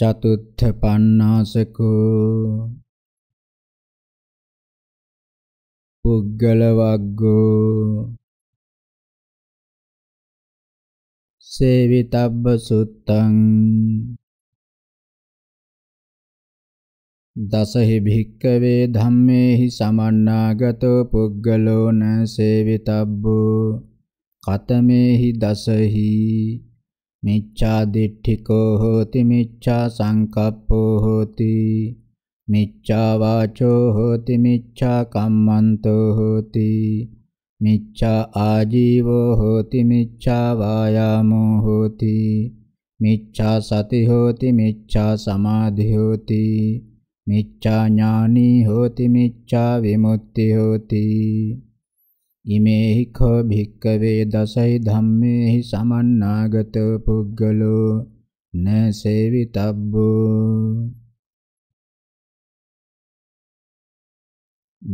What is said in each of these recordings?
චතුත්ථ පඤ්ඤාසකෝ පුද්ගල වග්ගෝ සේවිතබ්බ සුත්තං දසහි භික්කවේ ධම්මේහි සමන්නාගතෝ පුද්ගලෝ න සේවිතබ්බෝ කතමේහි දසහි මිච්ඡා දිට්ඨිකෝ හෝති මිච්ඡා සංකප්පෝ හෝති මිච්ඡා වාචෝ හෝති මිච්ඡා කම්මන්තෝ හෝති මිච්ඡා ආජීවෝ හෝති මිච්ඡා වායාමෝ හෝති මිච්ඡා සති හෝති මිච්ඡා සමාධි හෝති මිච්ඡා ඥානී හෝති මිච්ඡා විමුක්ති හෝති ඉමේහි කෝ භික්කවේ දසයි ධම්මේහි සමන්නාගත පුද්ගලෝ නසේවිතබ්බෝ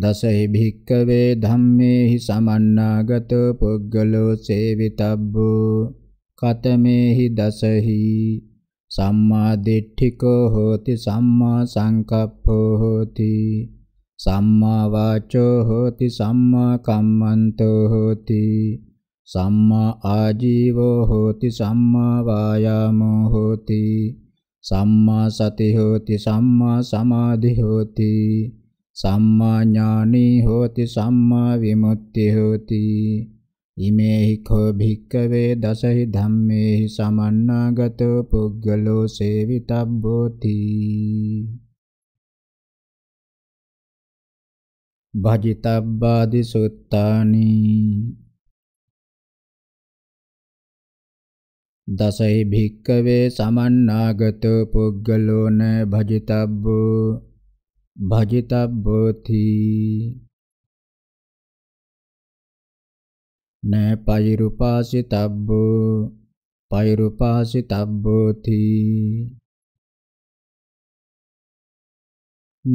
දසයි භික්කවේ ධම්මේහි සමන්නාගත පුද්ගලෝ සේවිතබ්බෝ කතමේහි දසහි සම්මා දිට්ඨිකෝ හෝති සම්මා සංකප්පෝ හෝති සම්මා වාචෝ හෝති සම්මා කම්මන්තෝ හෝති සම්මා ආජීවෝ හෝති සම්මා වායාමෝ හෝති සම්මා සති හෝති සම්මා සමාධි හෝති සම්මා ඥානී හෝති සම්මා විමුක්ති හෝති ඉමේහි කෝ භික්කවේ දසහි ධම්මේහි සමන්නාගතෝ පුද්ගලෝ සේවිතබ්බෝති භජිතබ්බාදි සුත්තානි දසහි භික්කවේ සමන්නාගත පුද්ගලෝන භජිතබ්බෝ භජිතබ්බෝති නෑ පයිරුපාසිතබ්බෝ පයිරුපාසිතබ්බෝති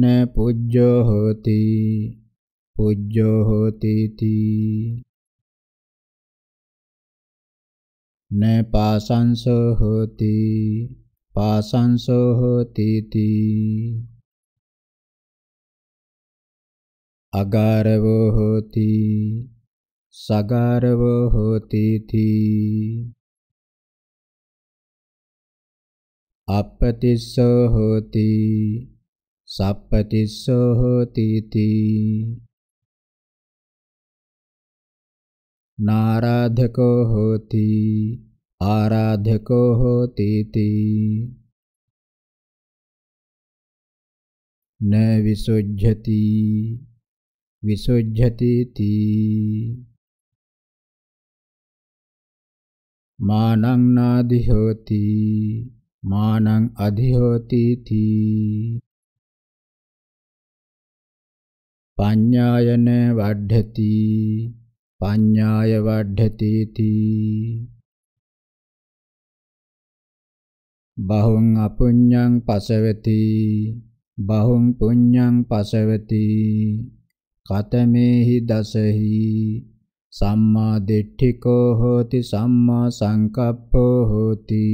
න පුජ්ජෝ හෝති पूज्यो होती थी न पाषांश होती पाषांश होती थी अगार वो होती सगार वो होती थी अपतिस्सो होती सपतिस्सो होती थी नाराध्यको होति आराध्यको होतीति न विसुज्झति विसुज्झतीति मानं नाधिहोति मानं अधिहोतीति पञ्ञायन वर्धति පඤ්ඤාය වඩ්ධති බහුං අපුඤ්ඤං පසවති බහුං පුඤ්ඤං පසවති කතමේහි දසහි සම්මා දිට්ඨිකෝ හෝති සම්මා සංකප්පෝ හෝති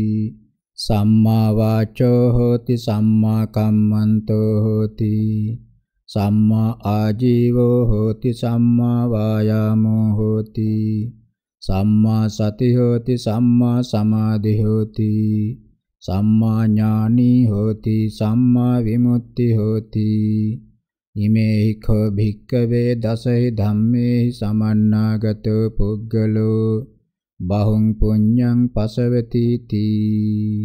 සම්මා වාචෝ හෝති සම්මා කම්මන්තෝ හෝති සම්මා ආජීවෝ හෝති සම්මා වායාමෝ හෝති සම්මා සති හෝති සම්මා සමාධි හෝති සම්මා ඥානි හෝති සම්මා විමුක්ති හෝති ඉමේහි කෝ භික්කවේ දසහි ධම්මේහි සමන්නාගතෝ පුද්ගලෝ බහුං පුඤ්ඤං පසවති තී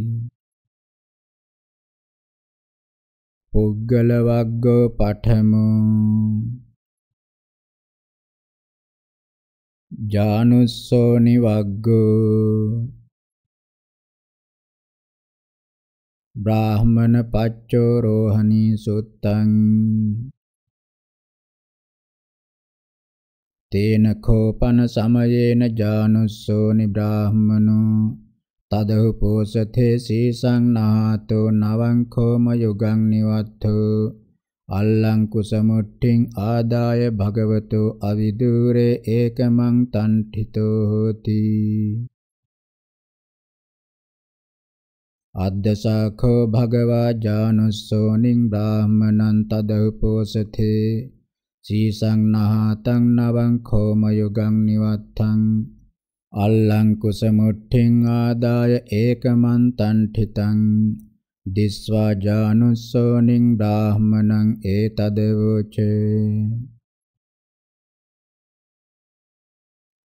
පුද්ගල වග්ගෝ පඨමු ජානුස්සෝ නිවග්ගෝ බ්‍රාහමන පච්චෝ රෝහණී සුත්තං තේන කෝපන සමයේන ජානුස්සෝ නිබ්‍රාහමනෝ තදුපෝසතේ සීසං නාතු නවංකෝම යුගං නිවත්තු අල්ලං කුසමුට්ඨින් ආදාය භගවතු අවිදූරේ ඒකමං තණ්ඨිතෝ හෝති අද්දසඛෝ භගවා ජානුස්සෝනින් බ්‍රාහමණං තදුපෝසතේ සීසං නහතං නවංකෝම යුගං නිවත්තං අල්ලංකුස මුට්ඨින් ආදාය ඒකමන්තං ඨිතං දිස්වා ජානුස්සෝනින් බ්‍රාහමණං ඒතදවෝචේ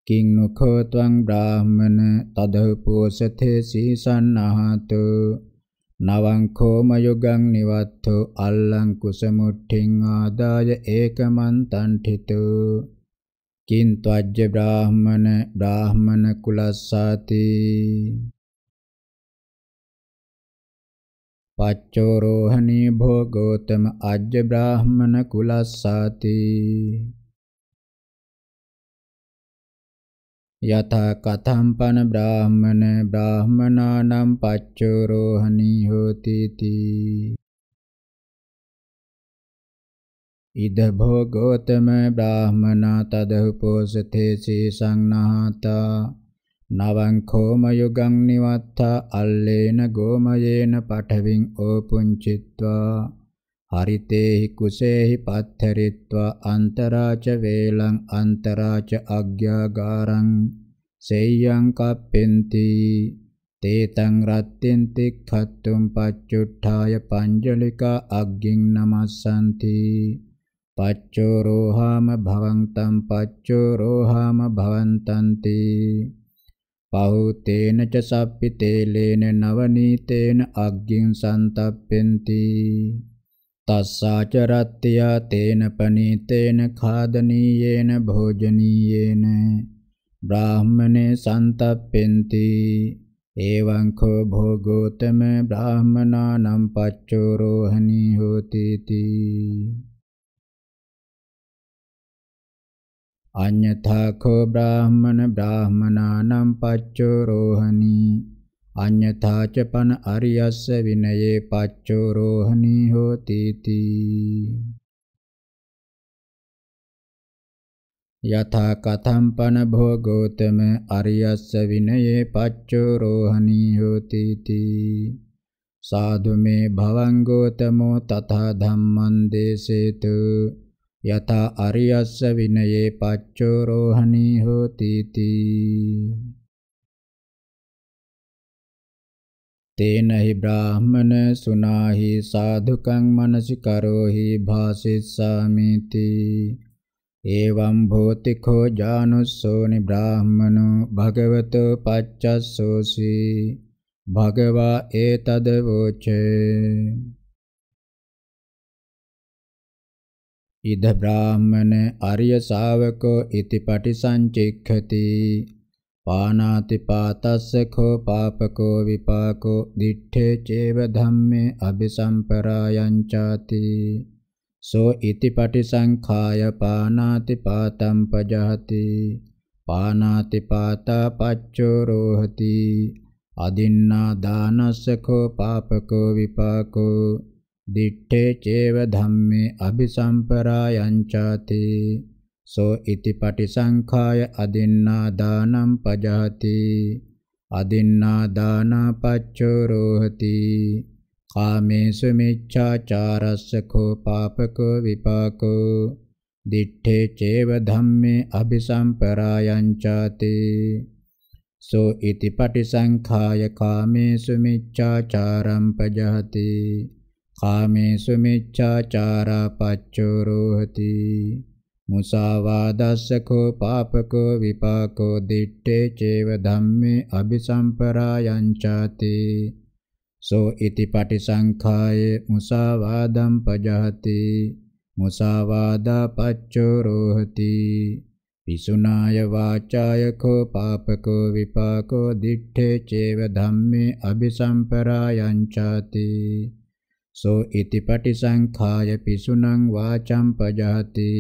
කිං නුඛෝ ත්වං බ්‍රාහමන තදපෝසතේ සීසන්නහතු නවං කෝම යුගං නිවත්තු අල්ලංකුස මුට්ඨින් ආදාය ඒකමන්තං ඨිතෝ කින්්වජ්ජ බ්‍රාහමන බ්‍රාහමන කුලස්සාති පච්චෝ රෝහණී භෝගෝතම අජ්ජ බ්‍රාහමන කුලස්සාති යතා කතම්පන බ්‍රාහමන බ්‍රාහමනානම් පච්චෝ රෝහණී හෝති තී ඉද භෝගෝතම බ්‍රාහමනා තදහුපෝසතේ සී සංනහතා නවං කෝම යුගං නිවත්තා අල්ලේන ගෝමයේන පඨවින් ඕපුංචිත්වා හරිතේහි කුසේහි පත්තරිත්වා අන්තරාච වේලං අන්තරාච අග්ග්‍යාගාරං සේයං කප්පෙන්ති තේතං රත්තෙන් තික්ඛත්තුම් පච්චුට්ඨාය පංජලිකා අග්ගින් නමස්සන්ති පච්චෝ රෝහාම භවන්තං පච්චෝ රෝහාම භවන්තන්ති පහුතේන ච සප්පි තේලේන නවනීතේන අග්ගින් සන්තප්පෙන්ති තස්සාච රත්ත්‍යා තේන පනීතේන ખાදනීයේන භෝජනීයේන බ්‍රාහමනේ සන්තප්පෙන්ති එවං කෝ භෝගෝතම බ්‍රාහමනානම් පච්චෝ රෝහණී හෝති තී අඤ්ඤථා කෝ බ්‍රාහ්මන බ්‍රාහ්මනානම් පච්චෝ රෝහණී අඤ්ඤථා ච පන අරියස්ස විනයේ පච්චෝ රෝහණී හෝති තී යථා කතම් පන භෝගෝතම අරියස්ස විනයේ පච්චෝ රෝහණී හෝති තී සාදු මේ භවං ගෝතමෝ තථා ධම්මං දේසේතු යතා අරියස්ස විනයේ පච්චෝ රෝහණී හෝති තී තේනහි බ්‍රාහමන සුනාහි සාධුකං මනසිකරෝහි භාසිස්සාමිති එවං භෝතිකෝ ජානුස්සෝනි බ්‍රාහමනෝ භගවතෝ පච්චස්සෝසි භගවා ඒතද වෝචේ ඉද බ්‍රාහ්මන අරිය ශාවකෝ ඉති පටිසංචික්ඛති පානාති පාතස්ස කෝ පාපකෝ විපාකෝ දිත්තේ චේව ධම්මේ අபிසම්පරායං ചാති සෝ ඉති පටිසංඛාය පානාති පාතම් පජහති පානාති පාතා පච්චෝ රෝහති අදින්නා දානස්ස කෝ පාපකෝ විපාකෝ දිත්තේ චේව ධම්මේ අபிසම්පරායංචාති සෝ ඉති පටිසංඛාය අදින්නා දානම් පජහති අදින්නා දානා පච්චෝ රෝහති කාමේසු මිච්ඡාචාරස්ස කෝ පාපකෝ විපාකෝ දිත්තේ චේව ධම්මේ අபிසම්පරායංචාති සෝ ඉති පටිසංඛාය කාමේසු මිච්ඡාචාරම් පජහති කාමේසු මිච්ඡාචාරා පච්චෝ රෝහති මුසාවාදස්සකෝ පාපකෝ විපාකෝ දිත්තේ චේව ධම්මේ අபிසම්පරායං ചാති සෝ ඉති පටිසංඛාය මුසාවාදම් පජහති මුසාවාදා පච්චෝ රෝහති පිසුනාය වාචාය කෝ පාපකෝ විපාකෝ දිත්තේ චේව ධම්මේ අபிසම්පරායං ചാති සෝ ඉති පටිසංඛාය පිසුනං වාචම් පජහති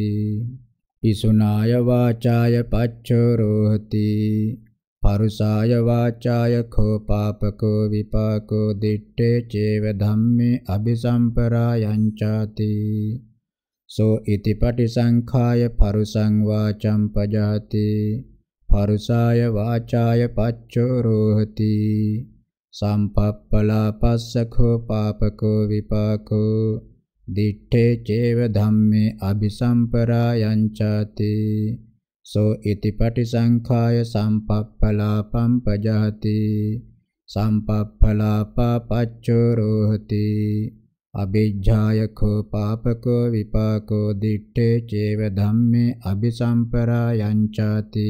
පිසුනාය වාචාය පච්චරෝහති පරුසාය වාචාය කෝපාපකෝ විපාකෝ දිත්තේ චේව ධම්මේ අபிසම්පරායං ചാති සෝ ඉති පටිසංඛාය පරුසං වාචම් පජහති පරුසාය වාචාය පච්චරෝහති සම්පප්පලාපස්සඛෝ පාපකෝ විපාකෝ දිත්තේ චේව ධම්මේ අபிසම්පරායං ചാති සෝ ඉති පටිසංඛාය සම්පප්පලාපම් පජහති සම්පප්පලාපා පච්චෝ රෝහති අභිජ්ජායකෝ පාපකෝ විපාකෝ දිත්තේ චේව ධම්මේ අபிසම්පරායං ചാති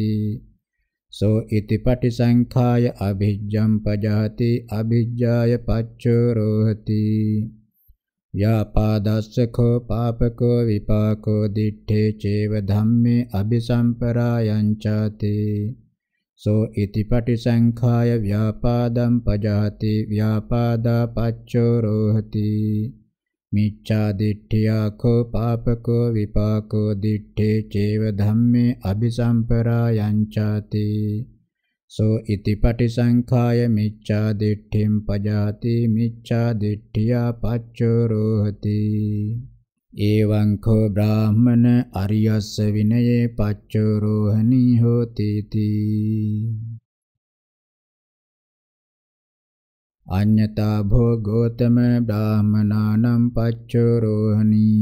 සෝ ඉති පටිසංඛාය අභිජ්ජම් පජහති අභිජ්ජාය පච්චෝ රෝහති යාපාදස්සකෝ පාපකෝ විපාකෝ දිත්තේ චේව ධම්මේ අபிසම්පරායං ചാති සෝ ඉති පටිසංඛාය ව්‍යාපාදම් පජහති ව්‍යාපාදා පච්චෝ රෝහති මිච්ඡා දිට්ඨියා කෝ පාපකෝ විපාකෝ දිට්ඨේ චේව ධම්මේ අபிසම්පරායං ചാති සෝ ඉති පටිසංඛාය මිච්ඡා දිට්ඨිම් පජාති මිච්ඡා දිට්ඨියා පච්චෝරෝහති එවං කෝ බ්‍රාහමන අරියස්ස විනයේ පච්චෝරෝහණී හෝති තී අඤ්ඤතා භෝ ගෝතම බ්‍රාහමනානම් පච්චෝ රෝහණී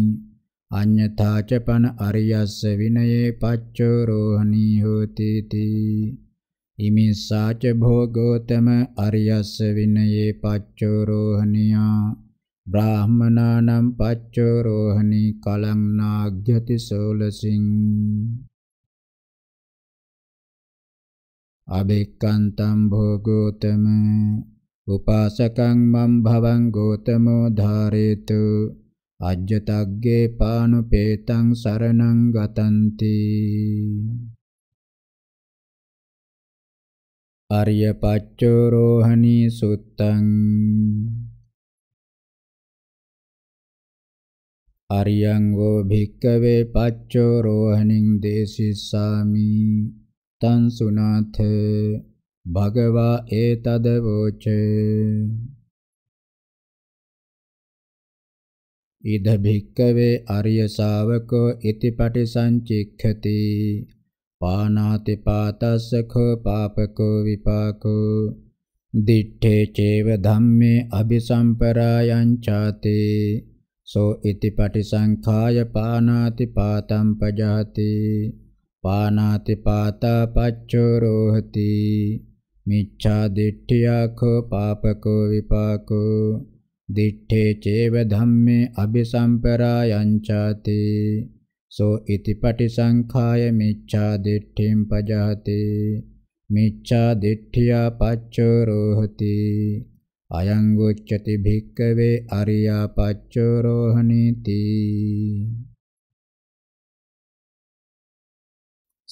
අඤ්ඤතා ච පන අරියස්ස විනයේ පච්චෝ රෝහණී හෝති තී ඉමිසා ච භෝ ගෝතම අරියස්ස විනයේ පච්චෝ රෝහණියා බ්‍රාහමනානම් පච්චෝ රෝහණී කලං නාග්යති සෝලසින් අබේක්කන්තම් භෝ ගෝතම උපාසකං මම් භවං ගෝතමෝ ධාරේතු අජ්ජතග්ගේ පානුපේතං සරණං ගතන්ති අරිය පච්චෝ රෝහණී සුත්තං අරියං වෝ භික්කවේ පච්චෝ රෝහණින් දේසිස්සාමි තං සුනාථ භගවා ඒතද වූචේ ඉද භික්කවේ අරිය ශාවකෝ ඉතිපටි සංචික්ඛති පානාති පාතස්සඛෝ පාපකෝ විපාකෝ දිත්තේ චේව ධම්මේ අபிසම්පරායං ചാති සෝ ඉතිපටි සංඛාය පානාති පාතම් පජාති පානාති පාතා පච්චෝ රෝහති මිච්ඡා දිට්ඨියකෝ පාපකෝ විපාකෝ දිත්තේ චේව ධම්මේ අபிසම්පරායං ചാති සෝ ඉති පටිසංඛාය මිච්ඡා දිට්ඨින් පජහති මිච්ඡා දිට්ඨියා පච්චෝ රෝහති අයං උච්චති භික්කවේ අරියා පච්චෝ රෝහණීති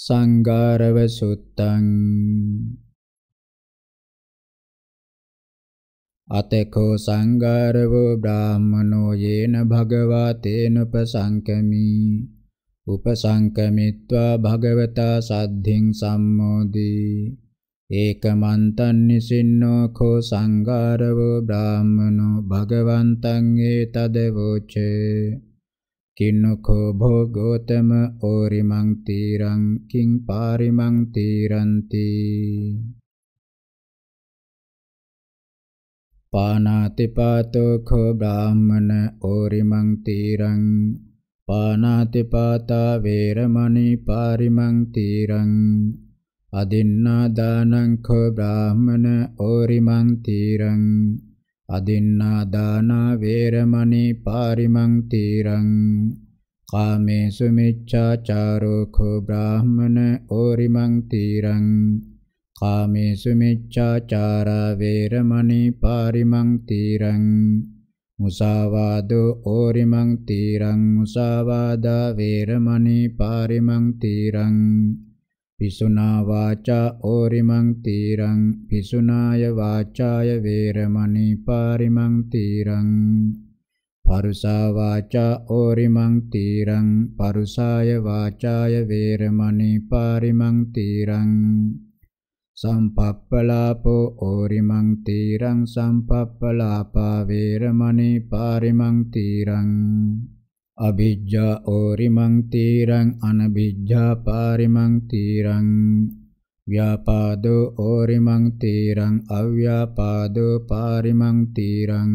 සංගාරව සුත්තං අතෙකෝ සංගාරවෝ බ්‍රාහමනෝ යේන භගවා තේනුපසංකමි උපසංකමිත්වා භගවතා සද්ධින් සම්මෝදී ඒකමන්තං නිසින්නෝ කෝ සංගාරවෝ බ්‍රාහමනෝ භගවන්තං ඒතදවෝචේ කින්නකෝ භෝගෝතම ඕරිමං තීරං කිං පාරිමං තීරන්ති පානාතිපාතෝ කෝ බ්‍රාහ්මන ඕරිමං තීරං පානාතිපාතා වේරමණී පාරිමං තීරං අදින්නා දානං කෝ බ්‍රාහ්මන ඕරිමං තීරං අදින්නා දානා වේරමණී පාරිමං තීරං කාමේසු මිච්ඡාචාරෝ කෝ බ්‍රාහ්මන ඕරිමං තීරං කාමේසු මිච්ඡාචාරා වේරමණී පාරිමං තීරං මුසාවාදෝ ඕරිමං තීරං මුසාවාදා වේරමණී පාරිමං තීරං පිසුනා වාචා ඕරිමං තීරං පිසුනාය වාචාය වේරමණී පාරිමං තීරං පරුසා වාචා ඕරිමං තීරං පරුසාය වාචාය වේරමණී පාරිමං තීරං සම්පප්පලාපෝ ඕරිමං තීරං සම්පප්පලාපා වේරමණී පාරිමං තීරං අභිජ්ජා ඕරිමං තීරං අනභිජ්ජා පාරිමං තීරං ව්‍යාපාදෝ ඕරිමං තීරං අව්‍යාපාදෝ පාරිමං තීරං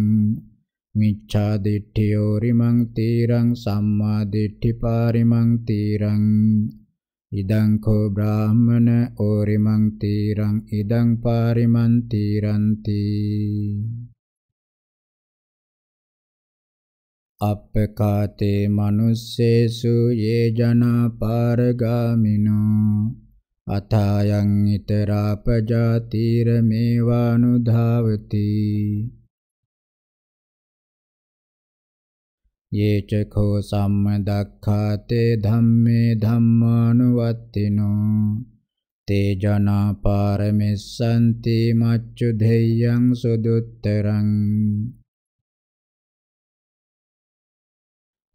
මිච්ඡා දිට්ඨියෝරිමං තීරං සම්මා දිට්ඨි පාරිමං තීරං ඉදං කෝ බ්‍රාහමන ඕරිමං තීරං ඉදං පාරිමන් තීරන්ති අපකාතේ මනුස්සේසු යේ ජනා පාරගාමිනෝ අතායන් ිතරාපජාතිර මේවානුධාවති ये च खो सम्मदक्खाते धम्मे धम्मानुवत्तिनो ते जना पारमिस्सन्ति मच्युधेयं सुदुत्तरम्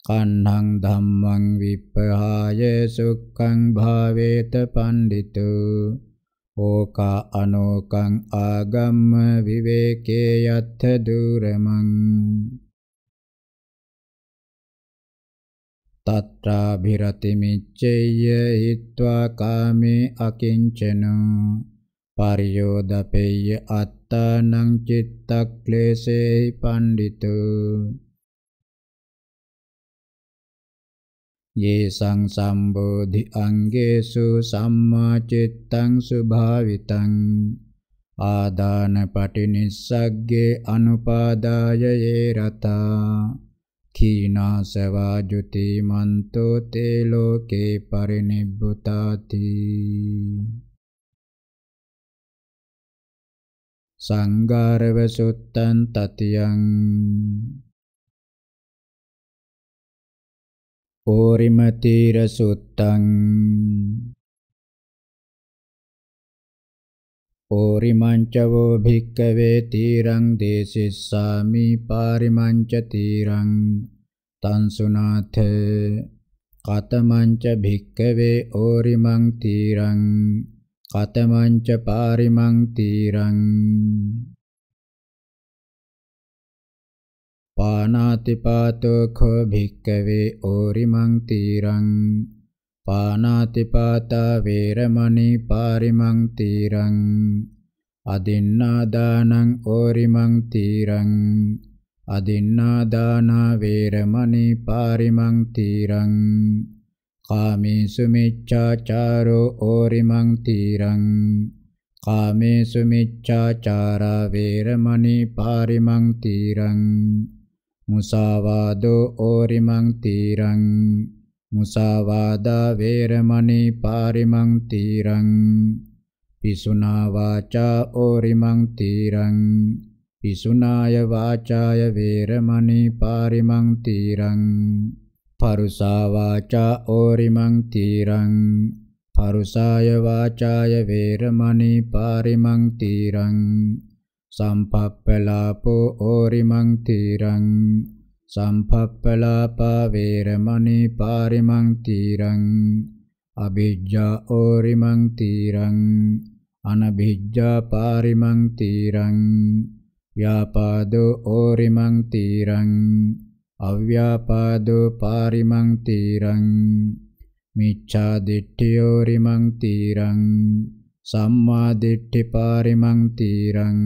කණ්ණං ධම්මං විප්පහාය සුක්ඛං භාවේත පණ්ඩිතු ඕකා අනෝකං ආගම්ම විවේකේ යත්ථ දුරමං තත්‍රාභිරති මිච්ඡේය හිत्वा කාමේ අකිංචන පරියෝදපේය අත්තානං චිත්තක්ලේශේ පණ්ඩිත යේසං සම්බෝධි අංගේසු සම්මා චිත්තං සුභාවිතං ආදාන පටිනිස්සග්ගේ අනුපාදාය යේ රතා කීනා සවාජුති මන්තෝ තේ ලෝකේ පරිනිබ්බුතාති සංගාරව සුත්තං තතියං ඕරිම තීර සුත්තං පෝරිමංචවෝ භික්කවේ තීරං දේසිස්සාමි පාරිමංච තීරං තන්සුනාථ කතමංච භික්කවේ ඕරිමං තීරං කතමංච පාරිමං තීරං පානාතිපාතෝ කෝ භික්කවේ ඕරිමං තීරං පානාතිපාතා වේරමණී පාරිමං තීරං අදින්නාදානං ඕරිමං තීරං අදින්නාදානා වේරමණී පාරිමං තීරං කාමේසු මිච්ඡාචාරෝ ඕරිමං තීරං කාමේසු මිච්ඡාචාරා වේරමණී පාරිමං තීරං මුසාවාදෝ ඕරිමං තීරං මුසාවාදා වේරමණී පාරිමං තීරං පිසුනා වාචා ඕරිමං තීරං පිසුනාය වාචාය වේරමණී පාරිමං තීරං පරුසා වාචා ඕරිමං තීරං පරුසාය වාචාය වේරමණී පාරිමං තීරං සම්පප්පලාපෝ ඕරිමං තීරං සම්පප්පලාපා වේරමණී පාරිමං තීරං අභිජ්ජා ඕරිමං තීරං අනභිජ්ජා පාරිමං තීරං ව්‍යාපාදෝ ඕරිමං තීරං අව්‍යාපාදෝ පාරිමං තීරං මිච්ඡා දිට්ඨියෝරිමං තීරං සම්මා දිට්ඨි පාරිමං තීරං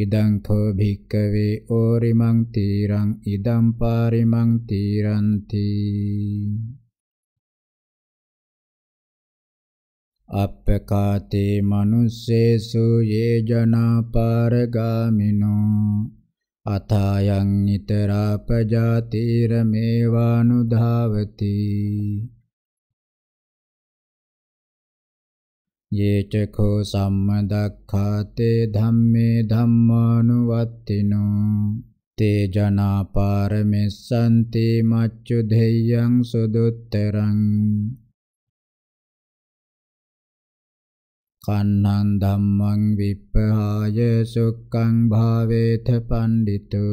ඉදං තෝ භික්කවේ ඕරිමං තීරං ඉදං පාරිමං තීරන්ති අප්පකාතේ මනුස්සේසු යේ ජනා පාරගාමිනෝ අථායන් නිතරාපජාතිරමේවානුධාවති ये चखो सम्मदक्खाते धम्मे धम्मानुवत्तिनो ते जना पारमिस्सन्ति मच्युधेयं सुदुत्तरम् කන්නං ධම්මං විප්පහාය සුක්ඛං භාවේත පණ්ඩිතු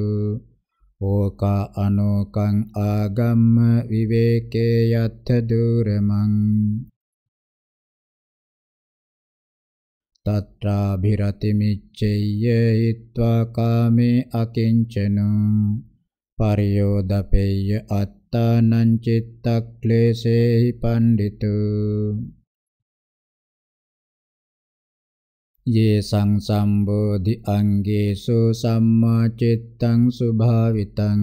ඕකා අනෝකං ආගම්ම විවේකේ යත්ථ දුරමං තත්‍රාභිරතිමිච්චෙය්‍ය හිත්වා කාමේ අකිංචනං පරියෝදපෙය්‍ය අත්තානං චිත්තක්ලේශේහි පණ්ඩිතු යේ සංසම්බෝධි අංගේසු සම්මා චිත්තං සුභාවිතං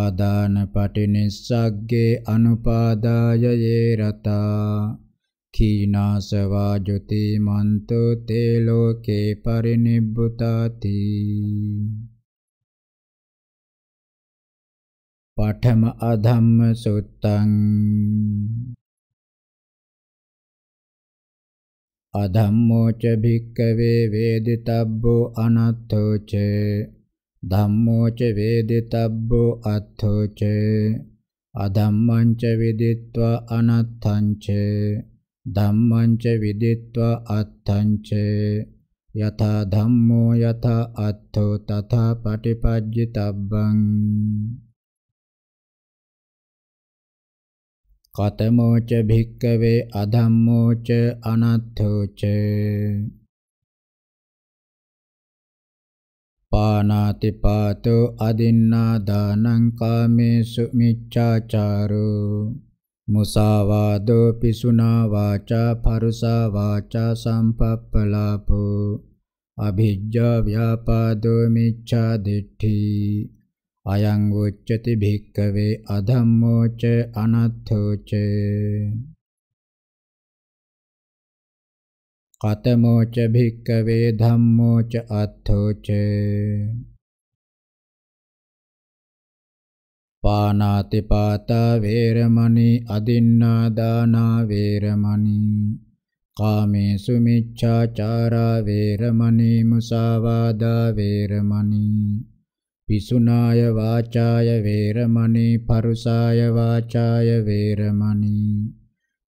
ආදාන පටිනිස්සග්ගේ අනුපාදාය යේ රතා කීනාසවා ජොතිමන්තු තේ ලෝකේ පරිනිබ්බුතාති පඨම අධම්ම සුත්තං අධම්මෝ ච භික්කවේ වේදිතබ්බෝ අනත්තෝ ච ධම්මෝ ච වේදිතබ්බෝ අත්තෝ ච අධම්මං ච විදිත්වා අනත්තං ච ධම්මං ච විදිත්වා අත්තං ච යථා ධම්මෝ යථා අත්තෝ තථා පටිපජ්ජිතබ්බං කතමෝ ච භික්කවේ අධම්මෝ ච අනත්තෝ ච පානාති පාතෝ අදින්නා දානං කාමේසු මිච්ඡාචාරෝ මුසාවාදෝ පිසුනා වාචා පරුසා වාචා සම්පප්පලාපෝ අභිජ්ජා ව්‍යාපාදෝ මිච්ඡා දිට්ඨි අයං උච්චති භික්කවේ අධම්මෝ ච අනත්තෝ ච කතමෝ ච භික්කවේ ධම්මෝ ච අත්තෝ ච පානාති පාතා වේරමණී අදින්නා දානා වේරමණී කාමේසු මිච්ඡාචාරා වේරමණී මුසාවාදා වේරමණී පිසුනාය වාචාය වේරමණී පරුසාය වාචාය වේරමණී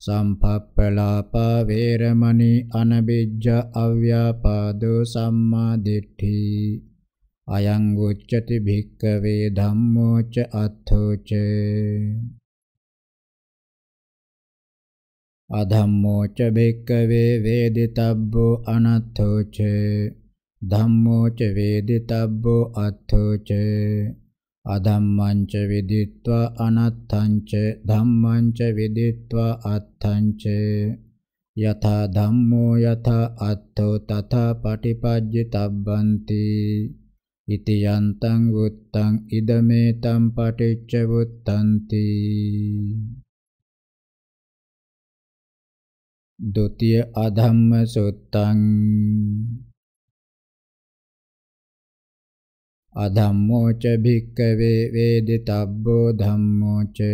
සම්පප්පලාපා වේරමණී අනබිජ්ජ අව්‍යාපාදෝ සම්මා දිට්ඨී අයං උච්චති භික්කවේ ධම්මෝ ච අත්ථෝ ච අධම්මෝ ච භික්කවේ වේදිතබ්බෝ අනත්ථෝ ච ධම්මෝ ච වේදිතබ්බෝ අත්ථෝ ච අධම්මං ච විදිත්වා අනත්තං ච ධම්මං ච විදිත්වා අත්තං ච යථා ධම්මෝ යථා අත්ථෝ තථා පටිපජ්ජිතබ්බන්ති ඉති යන්තං වුත්තං ඉදමේ තම් පටිච්ච වුත්තන්ති ဒုတိယ අධම්ම සුත්තං අධම්මෝ ච භික්කවේ වේදිතබ්බෝ ධම්මෝ ච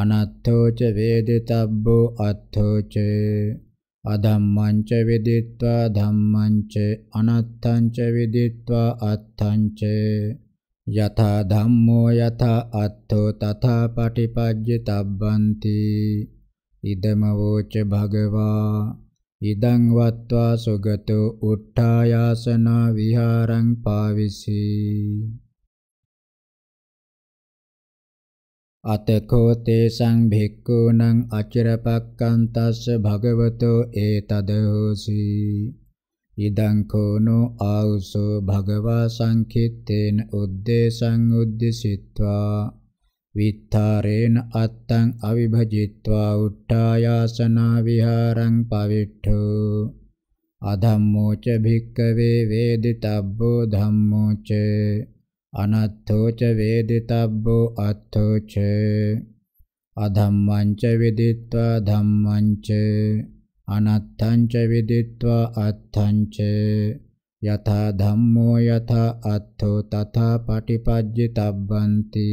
අනත්තෝ ච වේදිතබ්බෝ අත්තෝ ච අධම්මං ච විදිත්වා ධම්මං ච අනත්තං ච විදිත්වා අත්තං ච යථා ධම්මෝ යථා අත්තෝ තථා පටිපජ්ජ තබ්බන්ති ඉදම වෝච භගවා ඉදං වත්වා සුගතෝ උට්ඨායාසනා විහාරං පාවිසී අතකෝ තේසං භික්ඛූනං අචිරපක්කන්තස්ස භගවතෝ ඒතදෝසි ඉදං කෝනෝ ආවුසෝ භගවා සංකිට්ඨේන උද්දේශං උද්දිසිත්වා විත්තරේන අත්තං අවිභජිත්වා උට්ඨායාසනා විහාරං පවිට්ඨෝ අධම්මෝච භික්කවේ වේදිතබ්බෝ ධම්මෝචේ අනත්තෝච වේදිතබ්බෝ අත්තෝච අධම්මං ච විදිත්වා ධම්මං ච අනත්තං ච විදිත්වා අත්තං ච යථා ධම්මෝ යථා අත්තෝ තථා පටිපජ්ජිතබ්බන්ති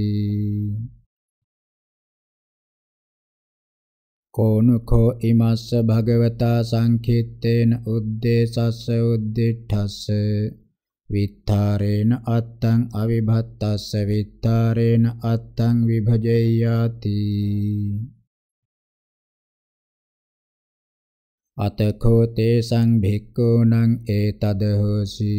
කෝනුඛෝ ඉමස්ස භගවතා සංකිට්ඨේන උද්දේශස්ස උද්දිඨස්ස විත්තරේන අත්තං අවිභත්තස්ස විත්තරේන අත්තං විභජේයාති අතකෝ තේසං භික්ඛූනං ඒතද හොසි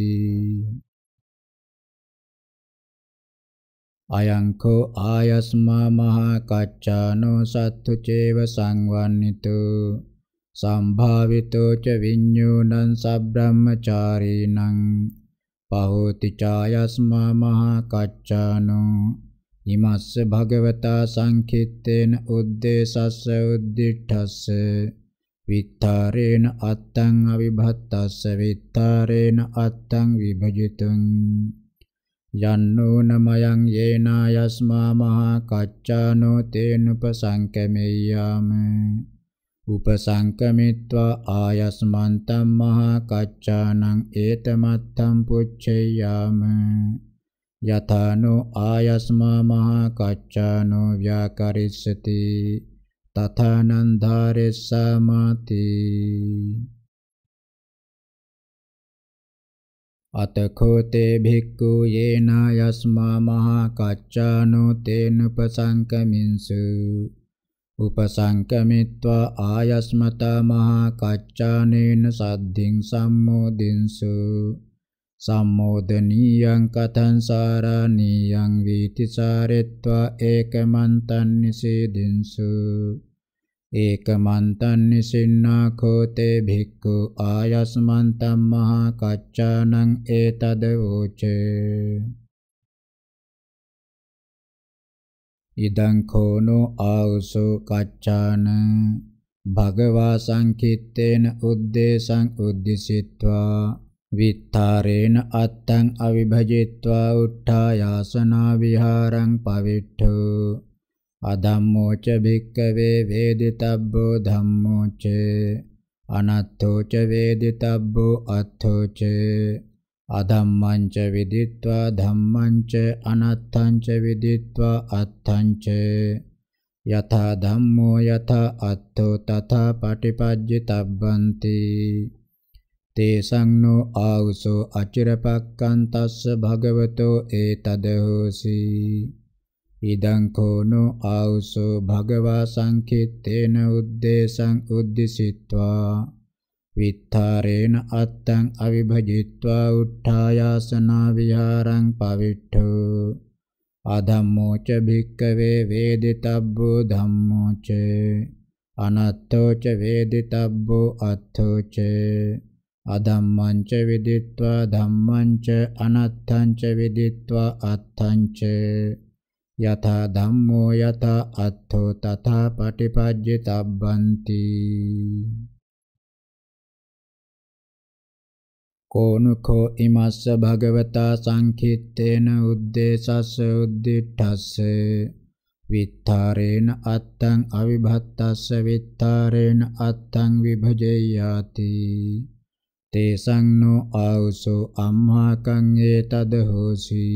අයංකෝ ආයස්මා මහා කච්චානෝ සත්තු චේව සංවන්නිතෝ සම්භාවිතෝ ච විඤ්ඤූණං සබ්‍රාහ්මචාරීණං පහෝති ඡායස්මා මහා කච්චානෝ ඉමස්ස භගවතා සංකිට්ඨේන උද්දේශස්ස උද්දිඨස්ස විත්තරේන අත්තං අවිභත්තස්ස විත්තරේන අත්තං විභජිතං යන්නෝ නමයන් යේනා යස්මා මහා කච්චානෝ තේනුපසංකමෙය්‍යාම උපසංකමිත්වා ආයස්මන්තම් මහා කච්චානං ඒතමත්තම් පුච්චේයාම යථානෝ ආයස්මා මහා කච්චානෝ ව්‍යාකරිස්සති තථානං ධාරෙස්සාමාති අතකෝතේ භික්ඛු යේනායස්මා මහා කච්චානෝ තේනුපසංකමින්සු උපසංකමිත්වා ආයස්මතා මහා කච්චානේන සද්ධින් සම්මෝදින්සු සම්මෝදනීයං කතං සාරාණීයං වීතිසාරෙත්වා ඒකමන්තං නිසීදින්සු ඒකමන්තං නිසින්නා කෝතේ භික්ඛු ආයස්මන්තං මහා කච්චානං ඒතද වූචේ ඉදං කෝනෝ ආවසෝ කච්චාන භගවා සංකිට්ඨේන උද්දේශං උද්දිසිත්වා විත්තරේන අත්තං අවිභජිත්වා උට්ඨායාසනා විහාරං පවිට්ඨෝ අධම්මෝ ච භික්කවේ වේදිතබ්බෝ ධම්මෝ ච අනත්තෝ ච වේදිතබ්බෝ අත්තෝ ච අධම්මංච විදිත්වා ධම්මංච අනත්තංච විදිත්වා අත්තංච යථා ධම්මෝ යථා අත්තෝ තථා පටිපජ්ජිතබ්බන්ති තේසං නෝ ආවුසෝ අචිරපක්කං තස්ස භගවතෝ ඒතදෝසි ඉදං කෝනෝ ආවුසෝ භගවා සංකිට්ඨේන උද්දේශං උද්දිසිත්වා විත්තරේන අත්තං අවිභජිත්වා උට්ඨායාසනා විහාරං පවිට්ඨෝ අධම්මෝ ච භික්කවේ වේදිතබ්බෝ ධම්මෝ ච අනත්තෝ ච වේදිතබ්බෝ අත්තෝ ච අධම්මං ච විදිත්වා ධම්මං ච අනත්තං ච විදිත්වා අත්තං ච යථා ධම්මෝ යථා අත්තෝ තථා පටිපජ්ජිතබ්බන්ති කෝනුකෝ ඉමස්ස භගවතා සංකිට්ඨේන උද්දේශස්ස උද්දිඨස්ස විත්තරේන අත්තං අවිභත්තස්ස විත්තරේන අත්තං විභජේයාති තේසං නෝ ආවසෝ අම්මාකං ඒතද හෝසි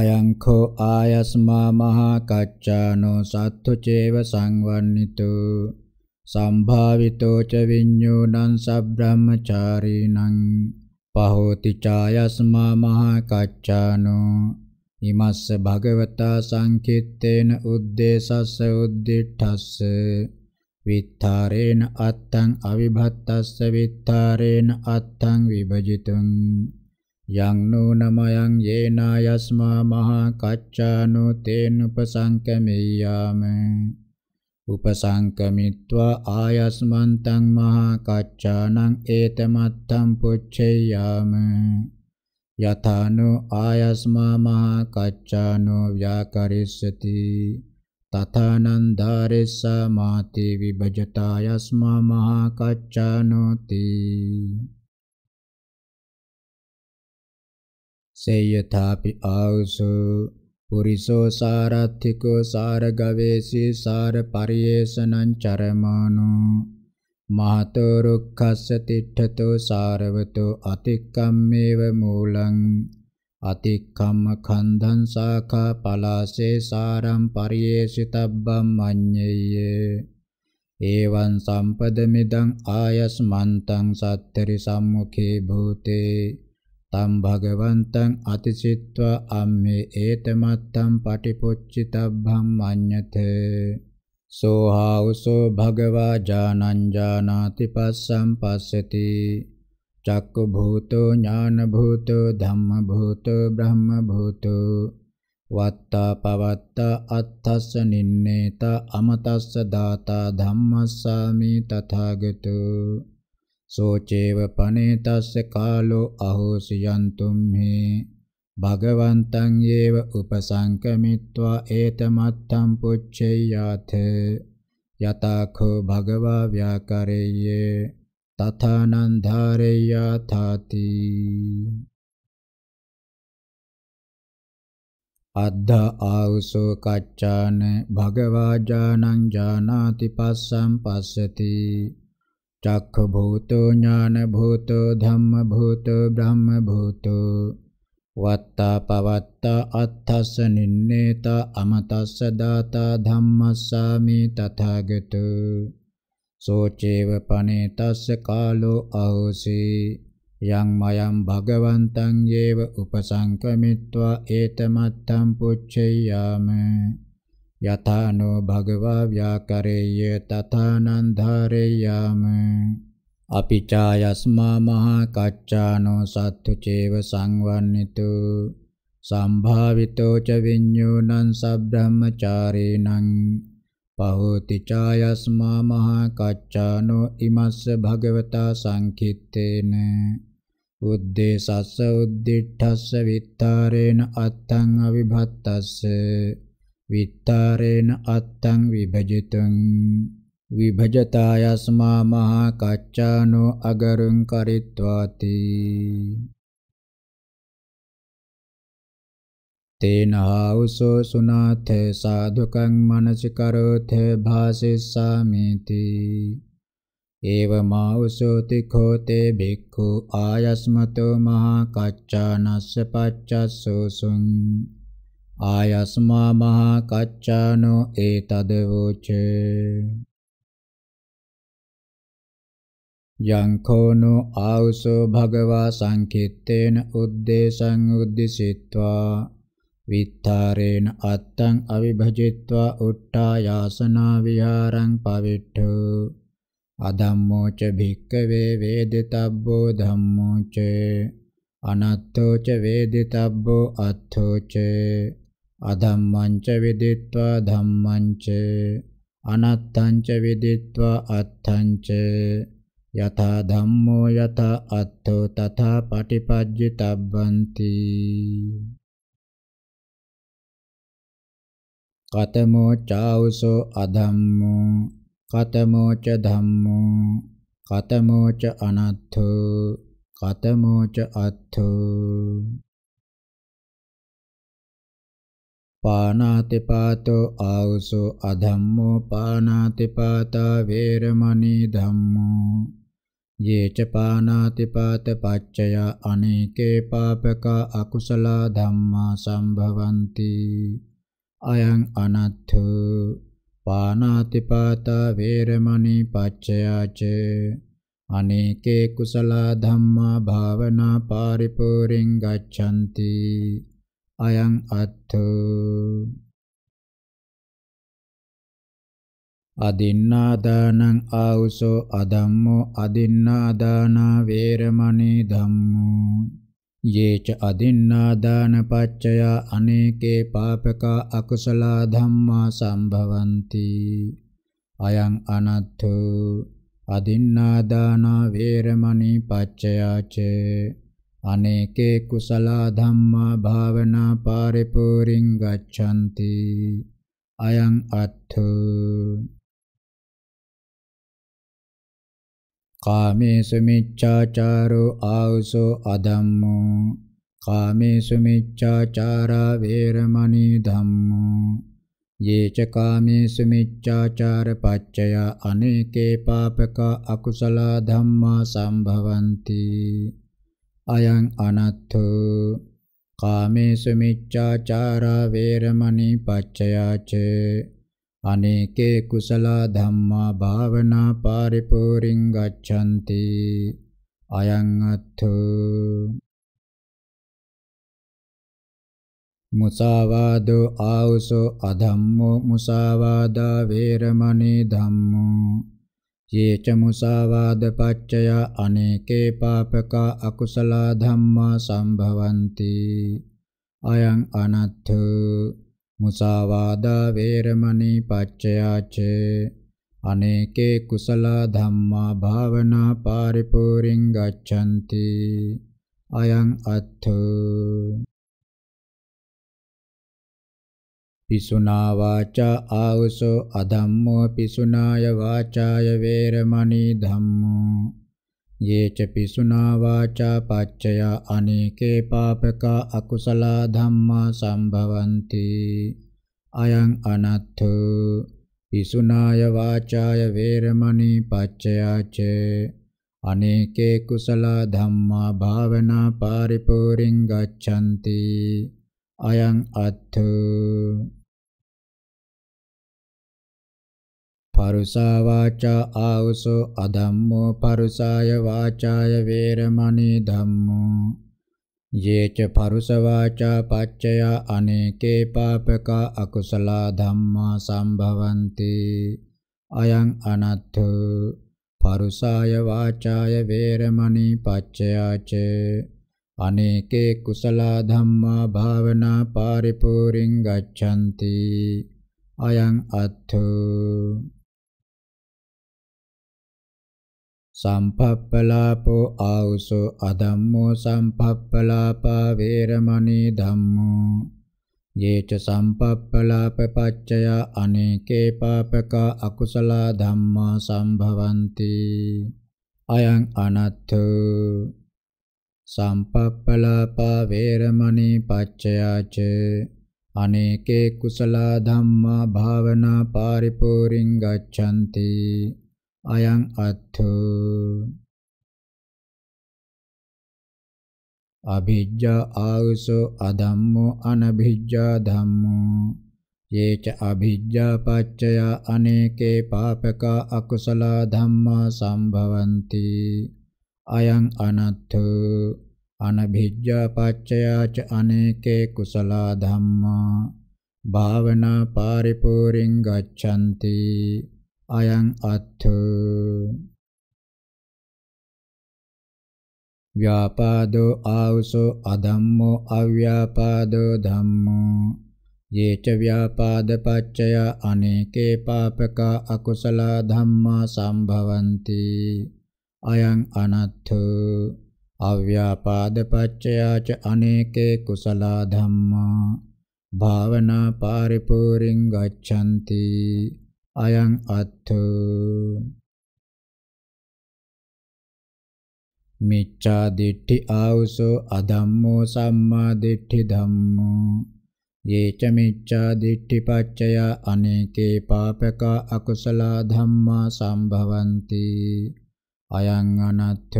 අයංඛෝ ආයස්මා මහා කච්චානෝ සත්තු චේව සංවන්නිතෝ සම්භාවිතෝ ච විඤ්ඤෝණං සබ්‍රාහ්මචාරීණං පහෝති ඡායස්මා මහා කච්චානෝ ඉමස්ස භගවතා සංකිට්ඨේන උද්දේශස්ස උද්දිඨස්ස විත්තරේන අත්තං අවිභත්තස්ස විත්තරේන අත්තං විභජිතං යං නෝනමයන් යේනා යස්මා මහා කච්චානෝ තේනුපසංකමෙය්‍යාමේ උපසංකමිත්වා ආයස්මන්තං මහා කච්චානං ඒතමත්තම් පුච්චේයාම යථානෝ ආයස්මා මහා කච්චානෝ ව්‍යාකරිස්සති තථානං ධාරිස්සා මාති විභජතායස්මා මහා කච්චානෝති සේයථාපි ආවසෝ පුරිසෝ සාරත්ථිකෝ සාරගවේසී සාර පරියේෂණං චරමානෝ මහතෝ රුක්ඛස්ස තිට්ඨතෝ සාරවතෝ අතික්කම්මේව මූලං අතික්කම්ම කන්ධං සාඛා පලාසේ සාරම් පරියේසිතබ්බම් මඤ්ඤේය ඒවං සම්පදමිදං ආයස්මන්තං සත්තරිසම්මුඛේ භූතේ තම් භගවන්තං අතිසිත්වා අම්මේ ඒතමත්තම් පටිපොච්චිතබ්බම් මඤ්ඤතේ සෝහා උසෝ භගවා ජානං ජානාති පස්සම් පස්සති චක්ක භූතෝ ඥාන භූතෝ ධම්ම භූතෝ බ්‍රහ්ම භූතෝ වත්තා පවත්තා අත්තස්ස නින්නේත අමතස්ස දාතා ධම්මස්සාමි තථාගතෝ සෝචේව පනේතස්ස කාලෝ අහෝසි යන්තුම් හි භගවන්තං ඒව උපසංකමිත්වා ඒතමත්තම් පුච්චේයාත යතඛෝ භගවා ව්‍යාකරේයේ තථානං ධාරේයා තාති අද්ධා ආවුසෝ කච්චාන භගවා ජානං ජානාති පස්සම් පස්සති चक्षुभूतो ज्ञानभूतो धम्मभूतो ब्रह्मभूतो वत्तापवत्त अत्थस्स निन्नेत अमतस्स दाता धम्मस्सामि तथागतो सोचेव पनेतस्स कालो अहोसि යං මයං භගවන්තං යේව උපසංකමිත්වා ඒතමත්තං පුච්චයාම යතානෝ භගවා ව්‍යාකරේය තථානං ධාරේයාම අපිචායස්මා මහා කච්චානෝ සත්තු චේව සංවන්නිතු සම්භාවිතෝ ච විඤ්ඤෝනං සබ්‍රහ්මචාරීනං පහෝති චායස්මා මහා කච්චානෝ ඉමස්ස භගවතා සංකිත්තේන උද්දේශස්ස උද්දිඨස්ස විත්තරේන අත්තං අවිභත්තස්ස විත්තරේන අත්තං විභජිතං විභජතායස්මා මහා කච්චානෝ අගරුං කරිත්වාති තේන හාවසෝ සුනාතේ සාධුකං මනසිකරෝතේ භාසිස්සාමිති ඒවමාවසෝති කෝතේ භික්ඛු ආයස්මතෝ මහා කච්චානස්ස පච්චස්සෝසුං ආයස්මා මහා කච්චානෝ ඒ තදවෝච යංකෝනු ආවුසෝ භගවා සංකිත්තේන උද්දේශං උද්දිසිත්වා විත්තරේන අත්තං අවිභජිත්වා උට්ටා යාසනා විහාරං පවිට්ඨු අධම්මෝ ච භික්කවේ වේදිතබ්බෝ ධම්මෝ ච අනත්තෝ ච වේදිතබ්බෝ අත්තෝ ච අධම්මං ච විදිත්වා ධම්මං ච අනත්තං ච විදිත්වා අත්තං ච යතා ධම්මෝ යතා අත්තෝ තථා පටිපජ්ජිතබ්බන්ති කතමෝ චාවුසෝ අධම්මෝ කතමෝ ච ධම්මෝ කතමෝ ච අනත්තෝ කතමෝ ච අත්තෝ පානාතිපාතෝ ආවුසෝ අධම්මෝ පානාතිපාතා වේරමණී ධම්මෝ යේච පානාතිපාත පච්චය අනේකේ පාපකා අකුසල ධම්මා සම්භවಂತಿ අයං අනත්ථ පානාතිපාතා වේරමණී පච්චයාච අනේකේ කුසල ධම්මා භාවනා පරිපූර්ණං ගච්ඡanti අයං අත්ථ අදින්නාදානං ආවුසෝ අදම්මෝ අදින්නාදානා වේරමණී ධම්මෝ යේච අදින්නාදාන පච්චය අනේකේ පාපකා අකුසල ධම්මා සම්භවಂತಿ අයං අනත්ථ අදින්නාදානා වේරමණී පච්චයාචේ අනේකේ කුසල ධම්මා භාවනා පරිපූර්ණං ගච්ඡanti අයං අත්ථ කාමේසු මිච්ඡාචාරෝ ආවසෝ අධම්මෝ කාමේසු මිච්ඡාචාරා වේරමණී ධම්මෝ යේච කාමේසු මිච්ඡාචාර පච්චය අනේකේ පාපක අකුසල ධම්මා සම්භවಂತಿ අයං අනත්තෝ කාමේසු මිච්ඡාචාරා වේරමණී පච්චයාච අනේකේ කුසල ධම්මා භාවනා පරිපූර්ණං ගච්ඡanti අයං අත්තෝ මුසාවාදෝ ආවසෝ අධම්මෝ මුසාවාදා වේරමණී ධම්මෝ යේච මුසාවාද පච්චය අනේකේ පාපකා අකුසලා ධම්මා සම්භවಂತಿ අයං අනත්ථ මුසාවාදා වේරමණී පච්චයාච අනේකේ කුසලා ධම්මා භාවනා පරිපූර්ණං ගච්ඡanti අයං අත්ථ පිසුනා වාචා ආවසෝ අධම්මෝ පිසුනාය වාචාය වේරමණී ධම්මෝ යේච පිසුනා වාචා පච්චය අනේකේ පාපකා අකුසල ධම්මා සම්භවಂತಿ අයං අනත්ථ පිසුනාය වාචාය වේරමණී පච්චයාච අනේකේ කුසල ධම්මා භාවනා පරිපූර්ණං ගච්ඡanti අයං අත්ථ පරුසා වාචා ආවසෝ අධම්මෝ පරුසාය වාචාය වේරමණී ධම්මෝ යේච පරුස වාචා පච්චය අනේකේ පාපකා අකුසල ධම්මා සම්භවಂತಿ අයං අනත්ථ පරුසාය වාචාය වේරමණී පච්චයාච අනේකේ කුසල ධම්මා භාවනා පාරිපූර්ණං ගච්ඡanti අයං අත්ථ සම්පප්පලාපෝ ආවුසෝ අදම්මෝ සම්පප්පලාපා වේරමණී ධම්මෝ යේච සම්පප්පලාප පච්චය අනේකේ පාපක අකුසල ධම්මා සම්භවಂತಿ අයං අනත්ථ සම්පප්පලාපා වේරමණී පච්චයාච අනේකේ කුසල ධම්මා භාවනා පරිපූර්ණං ගච්ඡanti අයං අත්ථෝ අභිජ්ජා ආවසෝ අධම්මෝ අනභිජ්ජා ධම්මෝ යේච අභිජ්ජා පච්චය අනේකේ පාපකා අකුසල ධම්මා සම්භවಂತಿ අයං අනත්ථෝ අනභිජ්ජා පච්චය ච අනේකේ කුසල ධම්මා භාවනා පරිපූර්ණං ගච්ඡanti අයං අත්ථ ව්‍යාපාදෝ ආවසෝ අධම්මෝ අව්‍යාපාදෝ ධම්මෝ යේච ව්‍යාපාද පච්චය අනේකේ පාපකා අකුසල ධම්මා සම්භවಂತಿ අයං අනත්ථ අව්‍යාපාද පච්චයා ච අනේකේ කුසල ධම්මා භාවනා පරිපූර්ණං ගච්ඡanti අයං අත්ථ මිච්ඡා දිට්ඨි ආවසෝ අධම්මෝ සම්මා දිට්ඨි ධම්මෝ යේච මිච්ඡා දිට්ඨි පච්චය අනේකේ පාපක අකුසල ධම්මා සම්භවಂತಿ අයං අනත්ථ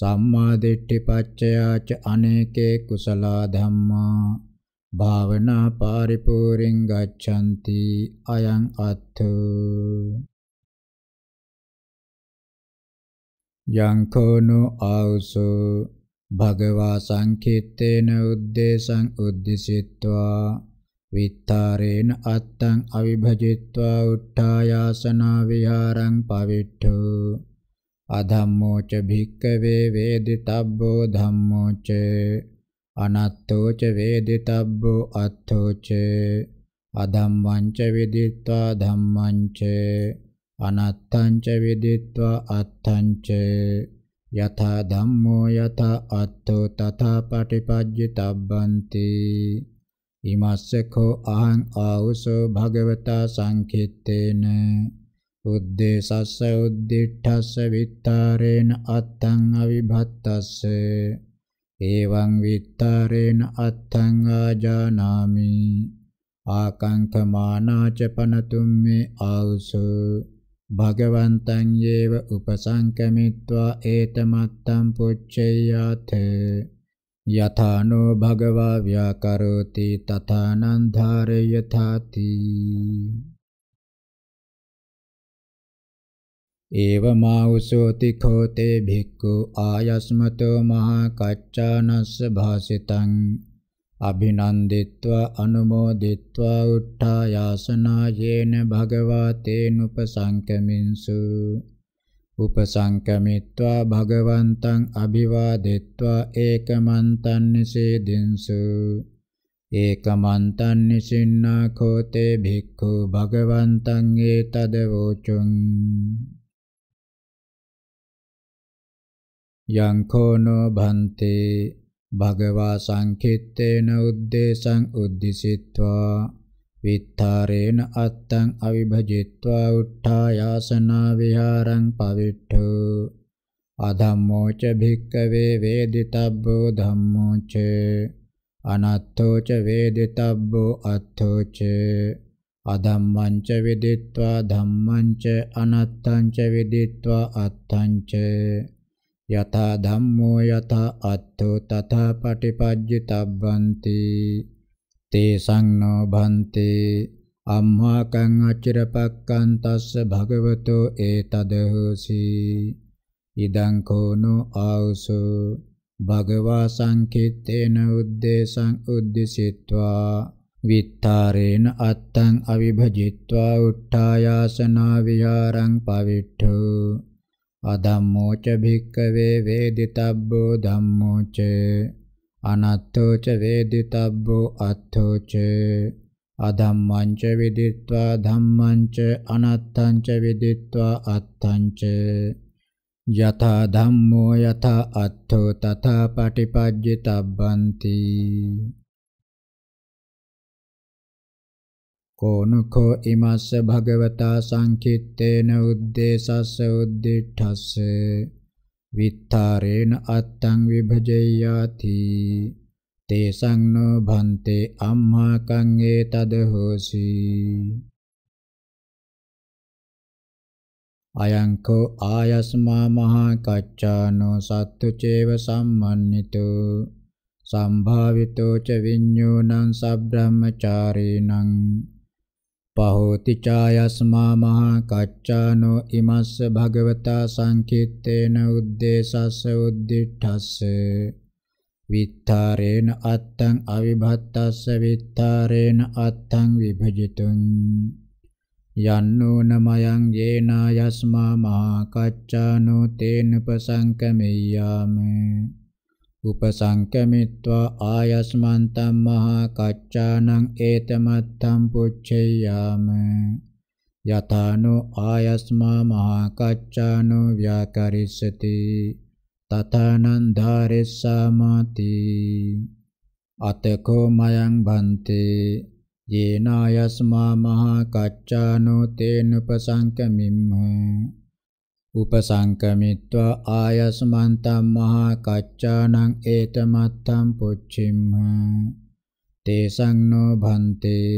සම්මා දිට්ඨි පච්චයාච අනේකේ කුසල ධම්මා භාවනා පාරිපූර්ණං ගච්ඡanti අයං අත්ථ යං කෝනු ආවසෝ භගවා සංකීර්තේන උද්දේශං උද්දිසිත්වා විත්තරේන අත්තං අවිභජිත්වා උට්ඨායාසනා විහාරං පවිට්ඨෝ අධම්මෝ ච භික්කවේ වේදිතබ්බෝ ධම්මෝ ච අනත්තෝච වේදිතබ්බෝ අත්තෝච අධම්මංච විදිත්වා ධම්මංච අනත්තංච විදිත්වා අත්තංච යථා ධම්මෝ යථා අත්තෝ තථා පටිපජ්ජිතබ්බන්ති ඉමස්සකෝ අහං ආවුසෝ භගවතා සංකිට්ඨේන උද්දේශස්ස උද්දිඨස්ස විත්තරේන අත්තං අවිභත්තස්සේ එවං විත්තරේන අත්තං ආජානාමි ආකාංකමානාච පනතුම්මේ ආවුසෝ භගවන්තං යේව උපසංකමිත්වා ඒතමත්තං පුච්චේයාත යථානෝ භගවා ව්‍යාකරෝති තථානං ධාරයථාති ඒවමාවුසෝති කෝතේ භික්ඛු ආයස්මතෝ මහා කච්චානස්ස භාසිතං අභිනන්දිත්වා අනුමෝදිත්වා උට්ඨා යාසනා යේන භගවා තේනුපසංකමින්සු උපසංකමිත්වා භගවන්තං අභිවාදෙත්වා ඒකමන්තං නිසේදින්සු ඒකමන්තං නිසින්නා කෝතේ භික්ඛු භගවන්තං ඒතදවෝචුං යං කෝනෝ භන්තේ භගවා සංකිට්ඨේන උද්දේශං උද්දිසිත්වා විත්තරේන අත්තං අවිභජිත්වා උට්ඨායාසනා විහාරං පවිට්ඨු අධම්මෝ ච භික්කවේ වේදිතබ්බෝ ධම්මෝ ච අනත්තෝ ච වේදිතබ්බෝ අත්තෝ ච අධම්මං ච විදිත්වා ධම්මං ච අනත්තං ච විදිත්වා අත්තං ච යතා ධම්මෝ යතා අත්තෝ තථා පටිපජ්ජිතබ්බන්ති තේසං නෝ භන්තේ අම්මාකං අචිරපක්කං තස්ස භගවතෝ ඒතදහෝසි ඉදං කෝනෝ ආවසෝ භගවා සංකිටේන උද්දේශං උද්දිසිත්වා විත්තරේන අත්තං අවිභජිත්වා උට්ඨායාසනා විහාරං පවිට්ඨෝ අධම්මෝ ච භික්කවේ වේදිතබ්බෝ ධම්මෝ ච අනත්තෝ ච වේදිතබ්බෝ අත්තෝ ච අධම්මං ච විදිත්වා ධම්මං ච අනත්තං ච විදිත්වා අත්තං ච යථා ධම්මෝ යථා අත්තෝ තථා පටිපජ්ජිතබ්බන්ති කෝනකෝ ඉමස්ස භගවතා සංකිත්තේන උද්දේශස්ස උද්දිඨස්ස විත්තරේන අත්තං විභජයාති තේසං නෝ භන්තේ අම්මා කං ඒතද හෝසි අයංකෝ ආයස්මා මහා කච්චානෝ සත්තු චේව සම්මන්නිතෝ සම්භාවිතෝ ච විඤ්ඤෝණං සබ්‍රහ්මචාරීණං පහෝති ඡායස්මා මහා කච්චානෝ ඉමස්ස භගවතා සංකිට්ඨේන උද්දේශස්ස උද්දිඨස්ස විත්තරේන අත්තං අවිභත්තස්ස විත්තරේන අත්තං විභජිතුං යන්නෝ නමයන් යේනා යස්මා මහා කච්චානෝ තේන උපසංකමෙය්‍යාමේ උපසංකමිත්වා ආයස්මන්තම් මහා කච්චානං ඒතමත්තම් පුච්චේයාම යතානෝ ආයස්මා මහා කච්චානෝ ව්‍යාකරිස්සති තථානං ධාරිස්සාමාති අතකෝ මයං බන්තේ යේනායස්මා මහා කච්චානෝ තේනුපසංකමිම්ම උපසංකමිත්වා ආයස්මන්තම් මහා කච්චානං ඒතමත්තම් පුච්චිම්හ තේසං නෝ භන්තේ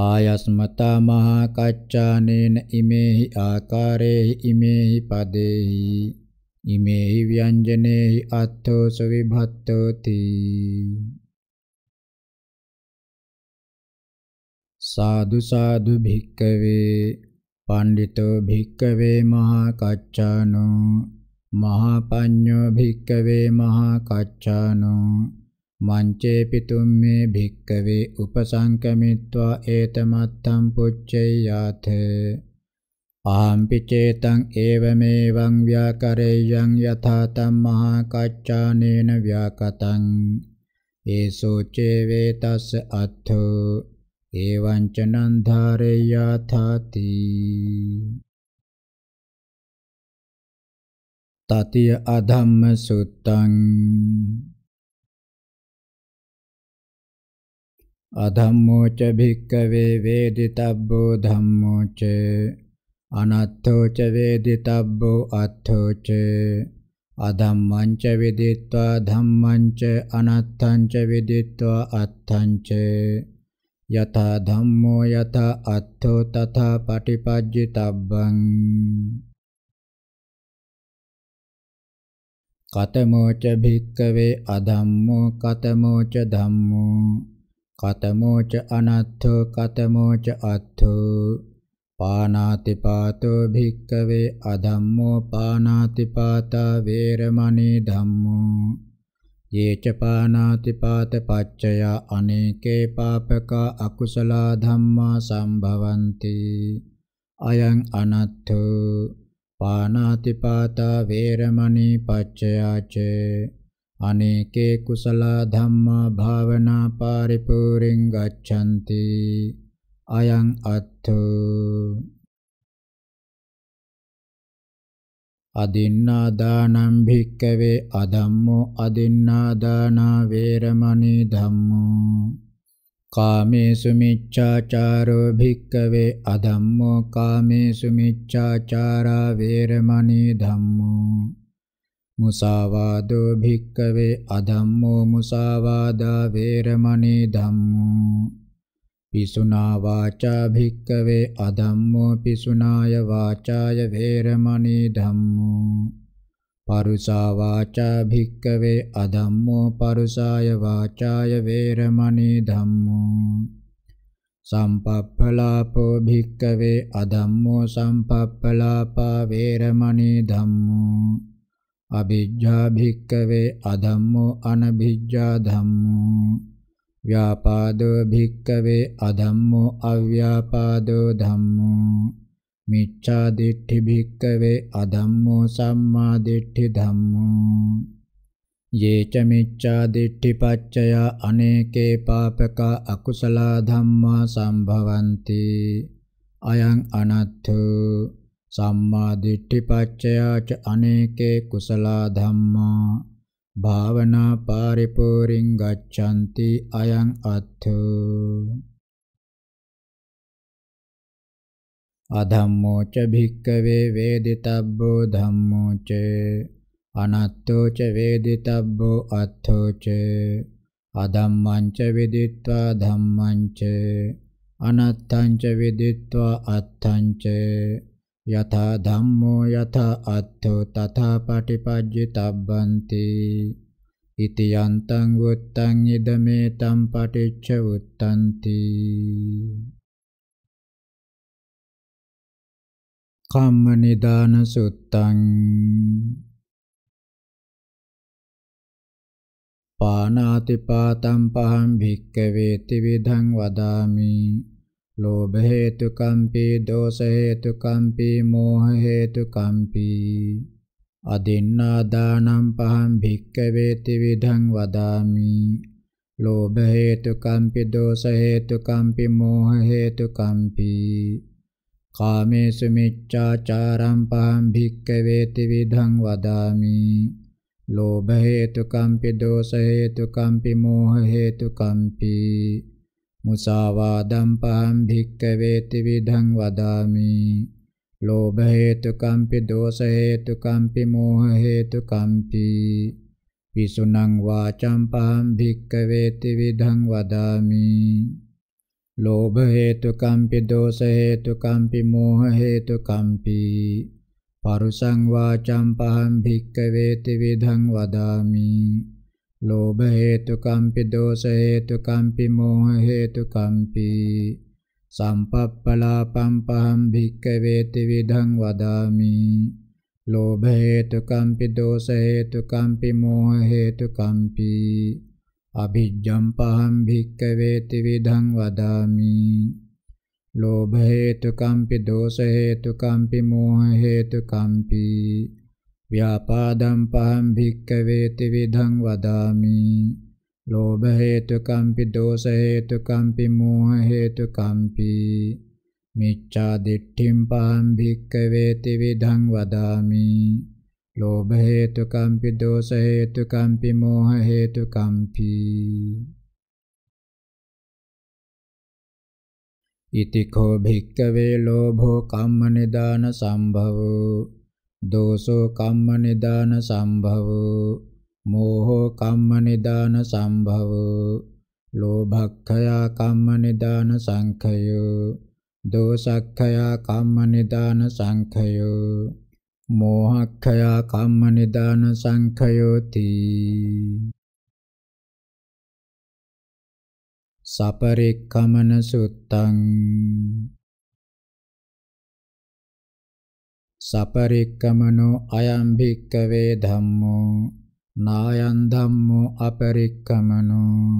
ආයස්මතා මහා කච්චානේන ඉමේහි ආකාරේහි ඉමේහි පදේහි ඉමේහි ව්‍යංජනේහි අත්ථෝ සවිභත්තෝති සාදු සාදු භික්කවේ පණ්ඩිතෝ භික්කවේ මහා කච්චානෝ මහා පඤ්ඤෝ භික්කවේ මහා කච්චානෝ මංචේ පිතුම්මේ භික්කවේ උපසංකමිත්වා ඒතමත්තම් පුච්චේයාත ආම්පි චේතං ඒවමේවං ව්‍යාකරේයං යථා තම්මහා කච්චානේන ව්‍යාකතං ඒසෝ චේවේ තස්ස අත්ථෝ එවං ච නන්ධාරේයා තාති තතිය අධම්ම සුත්තං අධම්මෝ ච භික්කවේ වේදිතබ්බෝ ධම්මෝ ච අනත්තෝ ච වේදිතබ්බෝ අත්තෝ ච අධම්මං ච විදිත්වා ධම්මං ච අනත්තං ච විදිත්වා අත්තං ච යතා ධම්මෝ යතා අත්තෝ තථා පටිපජ්ජිතබ්බං කතමෝච භික්කවේ අධම්මෝ කතමෝච ධම්මෝ කතමෝච අනත්තෝ කතමෝච අත්තෝ පානාති පාතෝ භික්කවේ අධම්මෝ පානාති පාතා වේරමණී ධම්මෝ යේච පානාති පාත පච්චය අනේකේ පාපකා අකුසලා ධම්මා සම්භවಂತಿ අයං අනත්ථ පානාති පාතා වේරමණී පච්චයාච අනේකේ කුසලා ධම්මා භාවනා පරිපූර්ණං ගච්ඡanti අයං අත්ථ අදින්නා දානම් භික්කවේ අධම්මෝ අදින්නා දානා වේරමණී ධම්මෝ කාමේසු මිච්ඡාචාරෝ භික්කවේ අධම්මෝ කාමේසු මිච්ඡාචාරා වේරමණී ධම්මෝ මුසාවාදෝ භික්කවේ අධම්මෝ මුසාවාදා වේරමණී ධම්මෝ පිසුනා වාචා භික්කවේ අධම්මෝ පිසුනාය වාචාය වේරමණී ධම්මෝ පරුසා වාචා භික්කවේ අධම්මෝ පරුසාය වාචාය වේරමණී ධම්මෝ සම්පප්පලාපෝ භික්කවේ අධම්මෝ සම්පප්පලාපා වේරමණී ධම්මෝ අභිජ්ජා භික්කවේ අධම්මෝ අනභිජ්ජා ධම්මෝ ව්‍යාපාදෝ භික්කවේ අධම්මෝ අව්‍යාපාදෝ ධම්මෝ මිච්ඡා දිට්ඨි භික්කවේ අධම්මෝ සම්මා දිට්ඨි ධම්මෝ යේච මිච්ඡා දිට්ඨි පච්චය අනේකේ පාපක අකුසල ධම්මා සම්භවಂತಿ අයං අනත්ථෝ සම්මා දිට්ඨි පච්චය ච අනේකේ කුසල ධම්මා භාවනා පාරිපූර්ණං ගච්ඡanti අයං අත්ථ අධම්මෝ ච භික්කවේ වේදිතබ්බෝ ධම්මෝ ච අනත්තෝ ච වේදිතබ්බෝ අත්ථෝ ච අධම්මං ච විදිත්වා ධම්මං ච අනත්තං ච විදිත්වා අත්තං ච යතා ධම්මෝ යතා අත්ථෝ තථා පටිපජ්ජිතබ්බන්ති ඉතියන්තං වුත්තං ඉදමේ තම් පටිච්ච වුත්තන්ති කම්ම නිදාන සුත්තං පානාති පාතම් පහම් භික්කවේ ත්‍රිවිධං වදාමි ලෝභ හේතු කම්පී දෝෂ හේතු කම්පී මෝහ හේතු කම්පී අදින්නා දානම් පහම් භික්කවේ ත්‍විධං වදාමි ලෝභ හේතු කම්පී දෝෂ හේතු කම්පී මෝහ හේතු කම්පී කාමේසු මිච්ඡාචාරම් පහම් භික්කවේ ත්‍විධං වදාමි ලෝභ හේතු කම්පී දෝෂ හේතු කම්පී මෝහ හේතු කම්පී මුසාවාදම් පහම් භික්කවේති විධං වදාමි ලෝභ හේතු කම්පි දෝෂ හේතු කම්පි මෝහ හේතු කම්පි පිසුනං වාචම් පහම් භික්කවේති විධං වදාමි ලෝභ හේතු කම්පි දෝෂ හේතු කම්පි මෝහ හේතු කම්පි පරුසං වාචම් පහම් භික්කවේති විධං වදාමි ලෝභ හේතු කම්පි දෝෂ හේතු කම්පි මෝහ හේතු කම්පි සම්පප්පලාපම් පහම් භික්ඛවේති විධං වදාමි ලෝභ හේතු කම්පි දෝෂ හේතු කම්පි මෝහ හේතු කම්පි අභිජ්ජම් පහම් භික්ඛවේති විධං වදාමි ලෝභ හේතු කම්පි දෝෂ හේතු කම්පි මෝහ හේතු කම්පි ව්‍යාපාදම් පහම් භික්කවේති විධං වදාමි ලෝභ හේතුකම්පි දෝෂ හේතුකම්පි මෝහ හේතුකම්පි මිච්ඡා දිට්ඨිම් පහම් භික්කවේති විධං වදාමි ලෝභ හේතුකම්පි දෝෂ හේතුකම්පි මෝහ හේතුකම්පි ඉතිකෝ භික්කවේ ලෝභෝ කම්ම නිදාන සම්භවෝ දෝසෝ කම්ම නිදාන සම්භවෝ මෝහෝ කම්ම නිදාන සම්භවෝ ලෝභක්ඛයා කම්ම නිදාන සංඛයෝ දෝසක්ඛයා කම්ම නිදාන සංඛයෝ මෝහක්ඛයා කම්ම නිදාන සංඛයෝති සපරික්කමන සුත්තං සපරික්කමනෝ අයං භික්කවේ ධම්මෝ නායං ධම්මෝ අපරික්කමනෝ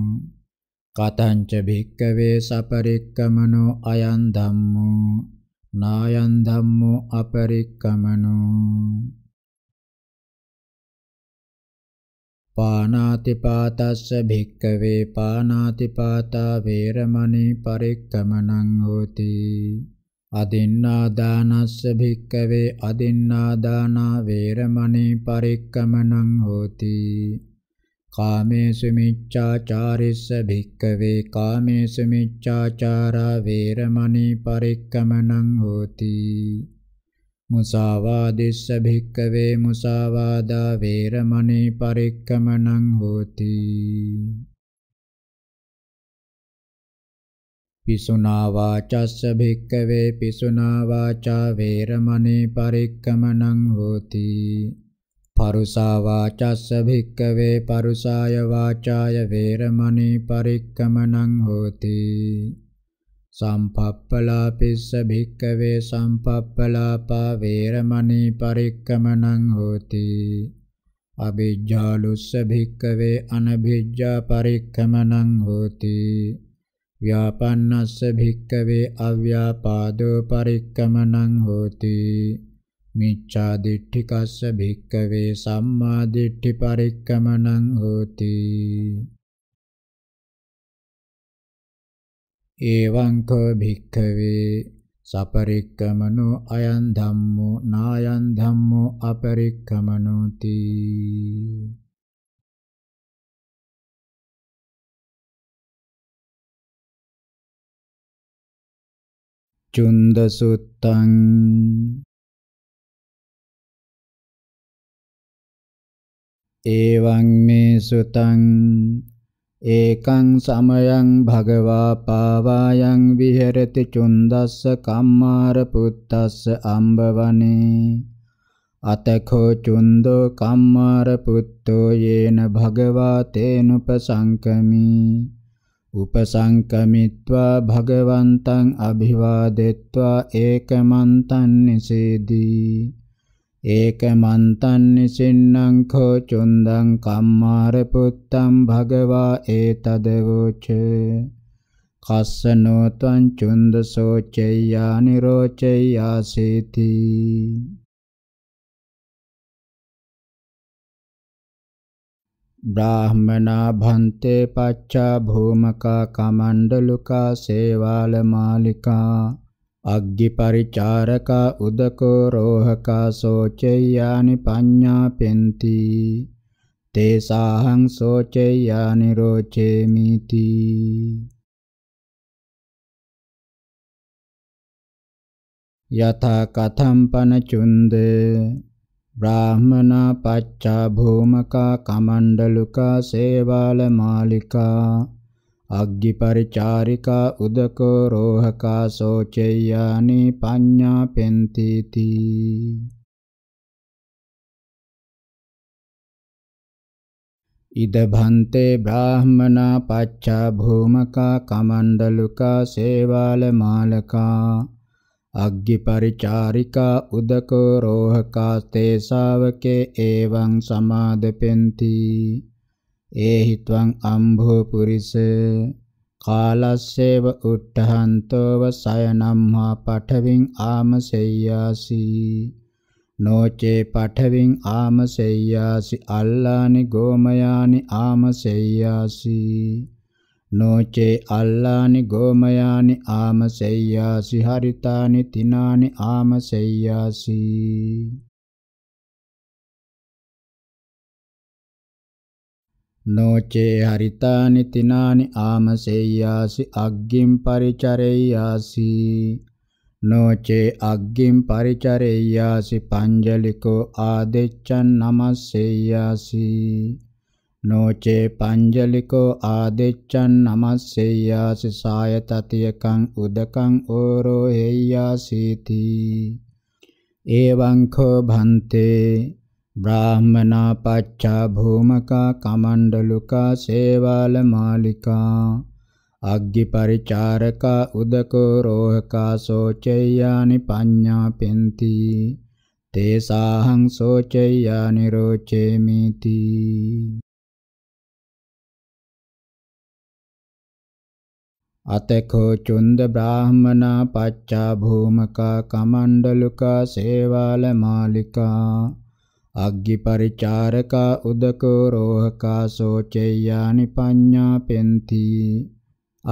කතංච භික්කවේ සපරික්කමනෝ අයං ධම්මෝ නායං ධම්මෝ අපරික්කමනෝ පානාතිපාතස්ස භික්කවේ පානාතිපාතා වේරමණී පරික්කමනං හෝති අදින්නාදානස්ස භික්කවේ අදින්නාදානා වේරමණී පරික්කමනං හෝති කාමේසු මිච්ඡාචාරිස්ස භික්කවේ කාමේසු මිච්ඡාචාරා වේරමණී පරික්කමනං හෝති මුසාවාදිස්ස භික්කවේ මුසාවාදා වේරමණී පරික්කමනං හෝති පිසුනා වාචස්ස භික්කවේ පිසුනා වාචා වේරමණී පරික්කමනං හෝති පරුසා වාචස්ස භික්කවේ පරුසාය වාචාය වේරමණී පරික්කමනං හෝති සම්පප්පලාපිස්ස භික්කවේ සම්පප්පලාපා වේරමණී පරික්කමනං හෝති අභිජ්ජාලුස්ස භික්කවේ අනභිජ්ජා පරික්කමනං හෝති ව්‍යාපන්නස්ස භික්කවේ අව්‍යාපාදෝ පරික්කමනං හෝති මිච්ඡා දිට්ඨිකස්ස භික්කවේ සම්මා දිට්ඨි පරික්කමනං හෝති එවං කෝ භික්ඛවේ සපරික්කමනෝ අයං ධම්මෝ නායං ධම්මෝ අපරික්කමනෝති චුන්දසුත්තං එවං මේ සුතං ඒකං සමයං භගවා පාවායන් විහෙරති චුන්දස්ස කම්මාර පුත්තස්ස අම්බවනේ අතකෝ චුන්දෝ කම්මාර පුත්තෝ යේන භගවා තේනුපසංකමී උපසංකමිත්වා භගවන්තං අභිවාදෙත්වා ඒකමන්තං නිසේදී ඒකමන්තං නිසින්නං කෝ චුන්දං කම්මාර පුත්තං භගවා ඒතදවෝච කස්සනෝ ත්වං චුන්දසෝ චෛයා නිරෝචෛයා සීති බ්‍රාහ්මනා භන්තේ පච්චා භූමකා කමණ්ඩලුකා සේවාල මාලිකා අග්ගි පරිචාරකා උදකෝ රෝහකා සෝචෙය්‍යානි පඤ්ඤා පෙන්ති තේසාහං සෝචෙය්‍යානි රෝචේමිති යථා කතම්පන චුන්දේ බ්‍රාහ්මනා පච්චා භූමකා කමණ්ඩලුකා සේවාල මාලිකා අග්ගි පරිචාරිකා උදකෝ රෝහකා සෝචෙය්‍යානි පඤ්ඤා පෙන්තිති ඉද භන්තේ බ්‍රාහ්මනා පච්චා භූමකා කමණ්ඩලුකා සේවාල මාලකා අග්ගිපරිචාරිකා උදකෝ රෝහකා තේසාවකේ එවං සමාදපෙන්ති ඒහි ත්වං අම්භෝ පුරිස කාලස්සේව උට්ඨහන්තෝව සයනම්හා පඨවින් ආමසෙය්‍යාසි නොචේ පඨවින් ආමසෙය්‍යාසි අල්ලානි ගෝමයානි ආමසෙය්‍යාසි නොචේ අල්ලානි ගෝමයානි ආමසෙය්‍යාසි හරිතානි තිනානි ආමසෙය්‍යාසි නොචේ හරිතානි තිනානි ආමසෙය්‍යාසි අග්ගින් පරිචරෙය්‍යාසි නොචේ අග්ගින් පරිචරෙය්‍යාසි පංජලිකෝ ආදෙච්චන් නමස්සෙය්‍යාසි නොචේ පංජලිකෝ ආදෙච්ඡන් නමස්සෙය්‍යාසි සාය තතියකං උදකං ඕරෝ හේයාසීති එවං කෝ භන්තේ බ්‍රාහ්මනා පච්චා භූමකා කමණ්ඩලුකා සේවාල මාලිකා අග්ගි පරිචාරකා උදකෝ රෝහකා සෝචෙය්‍යානි පඤ්ඤා පෙන්ති තේසාහං සෝචෙය්‍යානි රෝචේමිති අතකෝ චුන්ද බ්‍රාහමනා පච්චා භූමකා කමණ්ඩලුකා සේවාල මාලිකා අග්ගි පරිචාරකා උදකෝ රෝහකා සෝචෙය්‍යානි පඤ්ඤා පෙන්ති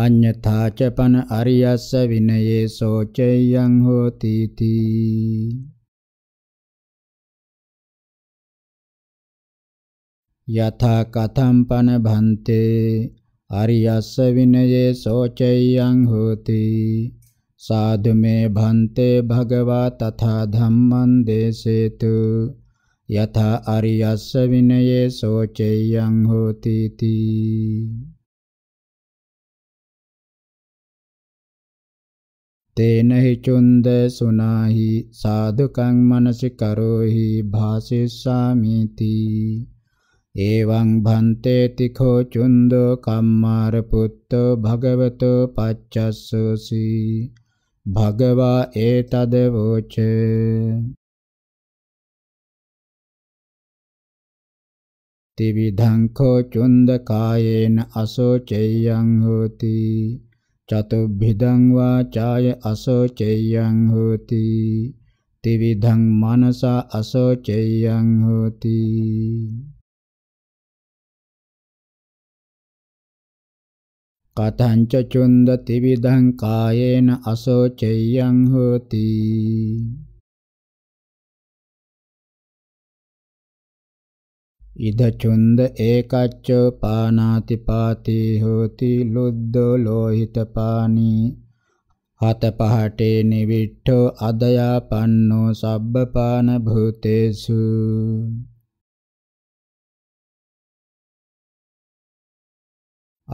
අඤ්ඤතා ච පන අරියස්ස විනයේ සෝචෙය්‍යං හෝති තී යථා කතම්පන භන්තේ අරියස්ස විනයේ සෝචයං හෝති සාදු මේ භන්තේ භගවා තථා ධම්මං දේසේතු යථා අරියස්ස විනයේ සෝචයං හෝති තී තේනහි චුන්ද සුනාහි සාදුකං මනසිකරෝහි භාසිස්සාමි තී එවං භන්තේ තිඛෝ චුන්දෝ කම්මාර පුත්තෝ භගවතෝ පච්චස්සෝසි භගවා ඒතද වෝච තිවිධං කෝ චුන්ද කායේන අසෝචෙය්‍යං හෝති චතුබ්බිදං වාචාය අසෝචෙය්‍යං හෝති තිවිධං මනස අසෝචෙය්‍යං හෝති කතංච චුන්දති විදං කායේන අසෝචයං හෝති ඉද චුන්ද ඒකච්ච පානාති පාති හෝති ලුද්දෝ ලෝහිත පානි හත පහටේ නිවිට්ඨෝ අදයා පන්නෝ සබ්බ පාන භූතේසු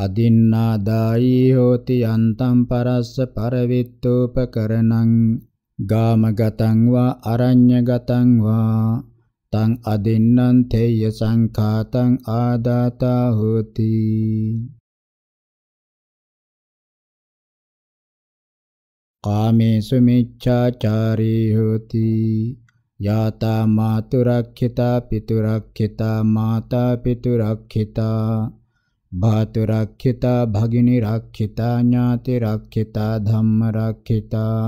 අදින්නා දායී හෝති අන්තම් පරස්ස පරවිත්තෝපකරණං ගාමගතං වා අරඤ්‍යගතං වා තං අදින්නං තේය සංඛාතං ආදාතා හෝති කාමේසු මිච්ඡාචාරී හෝති යාතා මාතුරක්ඛිතා පිතුරක්ඛිතා මාතා පිතුරක්ඛිතා භාතු රක්ඛිතා භගිනි රක්ඛිතා ඥාති රක්ඛිතා ධම්ම රක්ඛිතා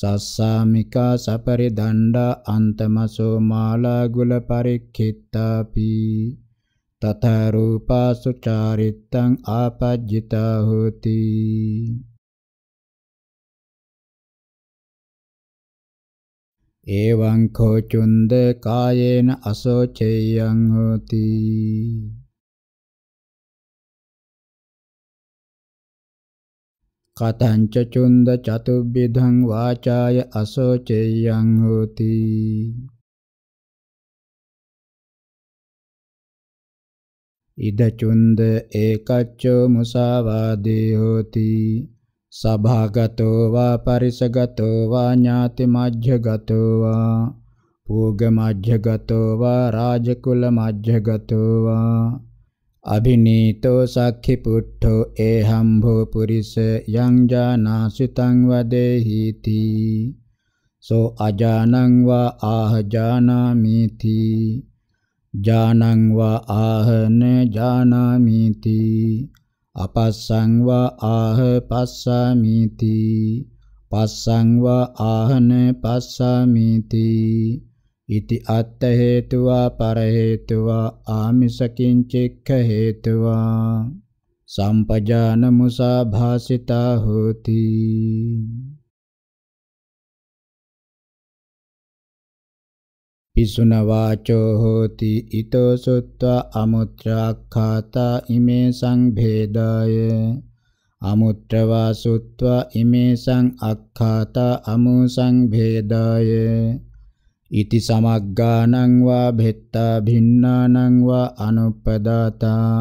සස්සාමිකා සපරි දණ්ඩා අන්තමසෝ මාලා ගුල පරික්ඛිතාපි තථා රූපාසු චාරිත්තං ආපජ්ජිතා හෝති එවං කෝ චුන්ද කායේන අසෝචේයං හෝති කතංච චුන්ද චතුබ්බිධං වාචාය අසෝචේයං හෝති ඉද චුන්ද ඒකච්චෝ මුසාවාදී හෝති සභාගතෝ වා පරිසගතෝ වා ඥාති මජ්ජගතෝ වා පූග මජ්ජගතෝ වා රාජකුල මජ්ජගතෝ වා අභිනීතෝ සක්ඛි පුට්ඨෝ ඒහම් භෝ පුරිස යං ජානාසිතං වදේහි තී සෝ අජානං වා ආහ ජානාමි තී ජානං වා ආහ න ජානාමි තී අපස්සං වා ආහ පස්සාමි තී පස්සං වා ආහන පස්සාමි තී ඉති අත්ත හේතුවා පර හේතුවා ආමිස කිංචික්ඛ හේතුවා සම්පජාන මුසා භාසිතා හෝති පිසුන වාචෝ හෝති ඊතෝ සුත්වා අමුත්‍රාක්ඛාතා ඉමේ සංභේදාය අමුත්‍ර වාසුත්වා ඉමේ සං අක්ඛාතා අමු සංභේදාය ඉති සමග්ගානං වා භෙත්තා භින්නානං වා අනුපදාතා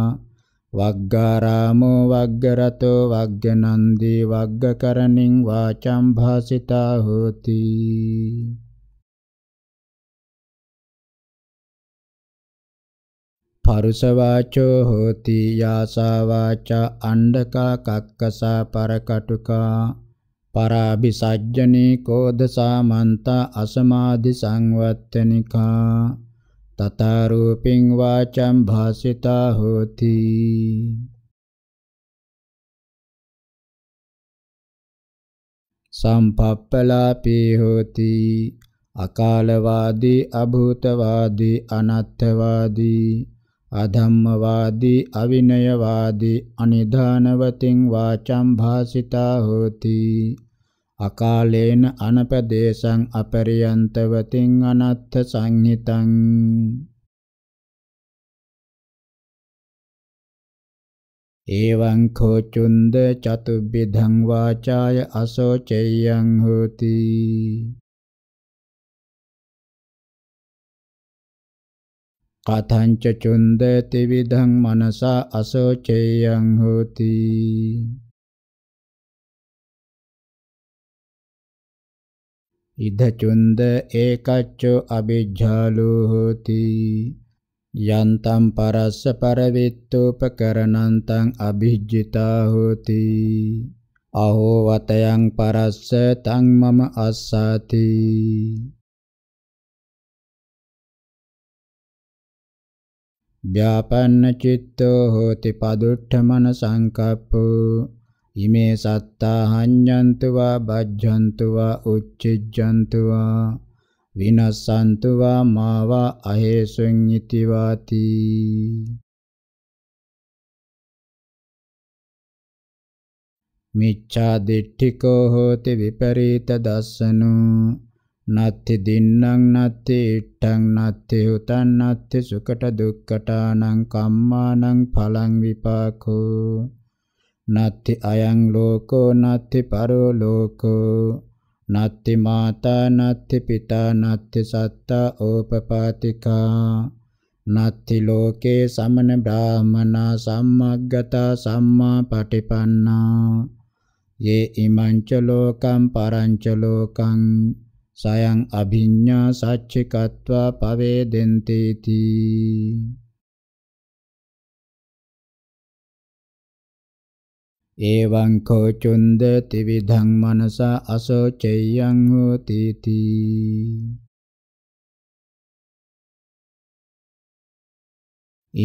වග්ගාරාමෝ වග්ගරතෝ වග්ගනන්දි වග්ගකරණින් වාචම් භාසිතා හෝති පරුස වාචෝ හෝති යාසා වාචා අණ්ඩකා කක්කසා පරකටුකා පරාභිසජ්ජනේ කෝද සාමන්ත අසමාදි සංවත්තනිකා තතරූපින් වාචම් භාසිතා හෝති සම්පප්පලාපී හෝති අකාලවාදී අභූතවාදී අනත්තවාදී අධම්මවාදී අවිනයවාදී අනිධානවතින් වාචම් භාසිතා හෝති අකාලේන අනපදේශං අපරියන්තවතින් අනත්ථ සංහිතං එවං කෝචුන්ද චතුබ්බිධං වාචාය අසෝචෙයං හෝති කතංච චුන්දති විධං මනස අසෝචේයං හෝති ඉද චුන්ද ඒකච්චෝ අ비ජ්ජාලෝ හෝති යන්තම් පරස්ස පරවිත්තෝපකරණන්තං අ비ජ්ජිතා හෝති අහෝ වතයන් පරස්ස තං මම අස්සාති ව්‍යාපන්න චිත්තෝ හෝති padutthamana සංකප්පෝ ඉමේ සත්තා හඤ්ඤන්තු වා බජ්ජන්තු වා උච්චිජ්ජන්තු වා විනස්සන්තු වා මාවා අහේසුං ඉති වාති මිච්ඡා දිට්ඨිකෝ හෝති විපරීත දස්සනෝ නත්ති දින්නම් නත්ති ඉට්ටං නත්ති උතං නත්ති සුකට දුක්කටානං කම්මානං ඵලං විපාකෝ නත්ති අයං ලෝකෝ නත්ති පරෝ ලෝකෝ නත්ති මාතා නත්ති පිතා නත්ති සත්තා ඕපපාතිකා නත්ති ලෝකේ සමන බ්‍රාහමනා සම්මග්ගතා සම්මා පටිපන්නා යේ ඉමංච ලෝකං පරංච ලෝකං සයං අභිඤ්ඤා සච්චිකත්වා පවේදෙන්ති තී එවං කෝචුන්ද ත්‍රිවිධං මනස අසෝචයං හෝති තී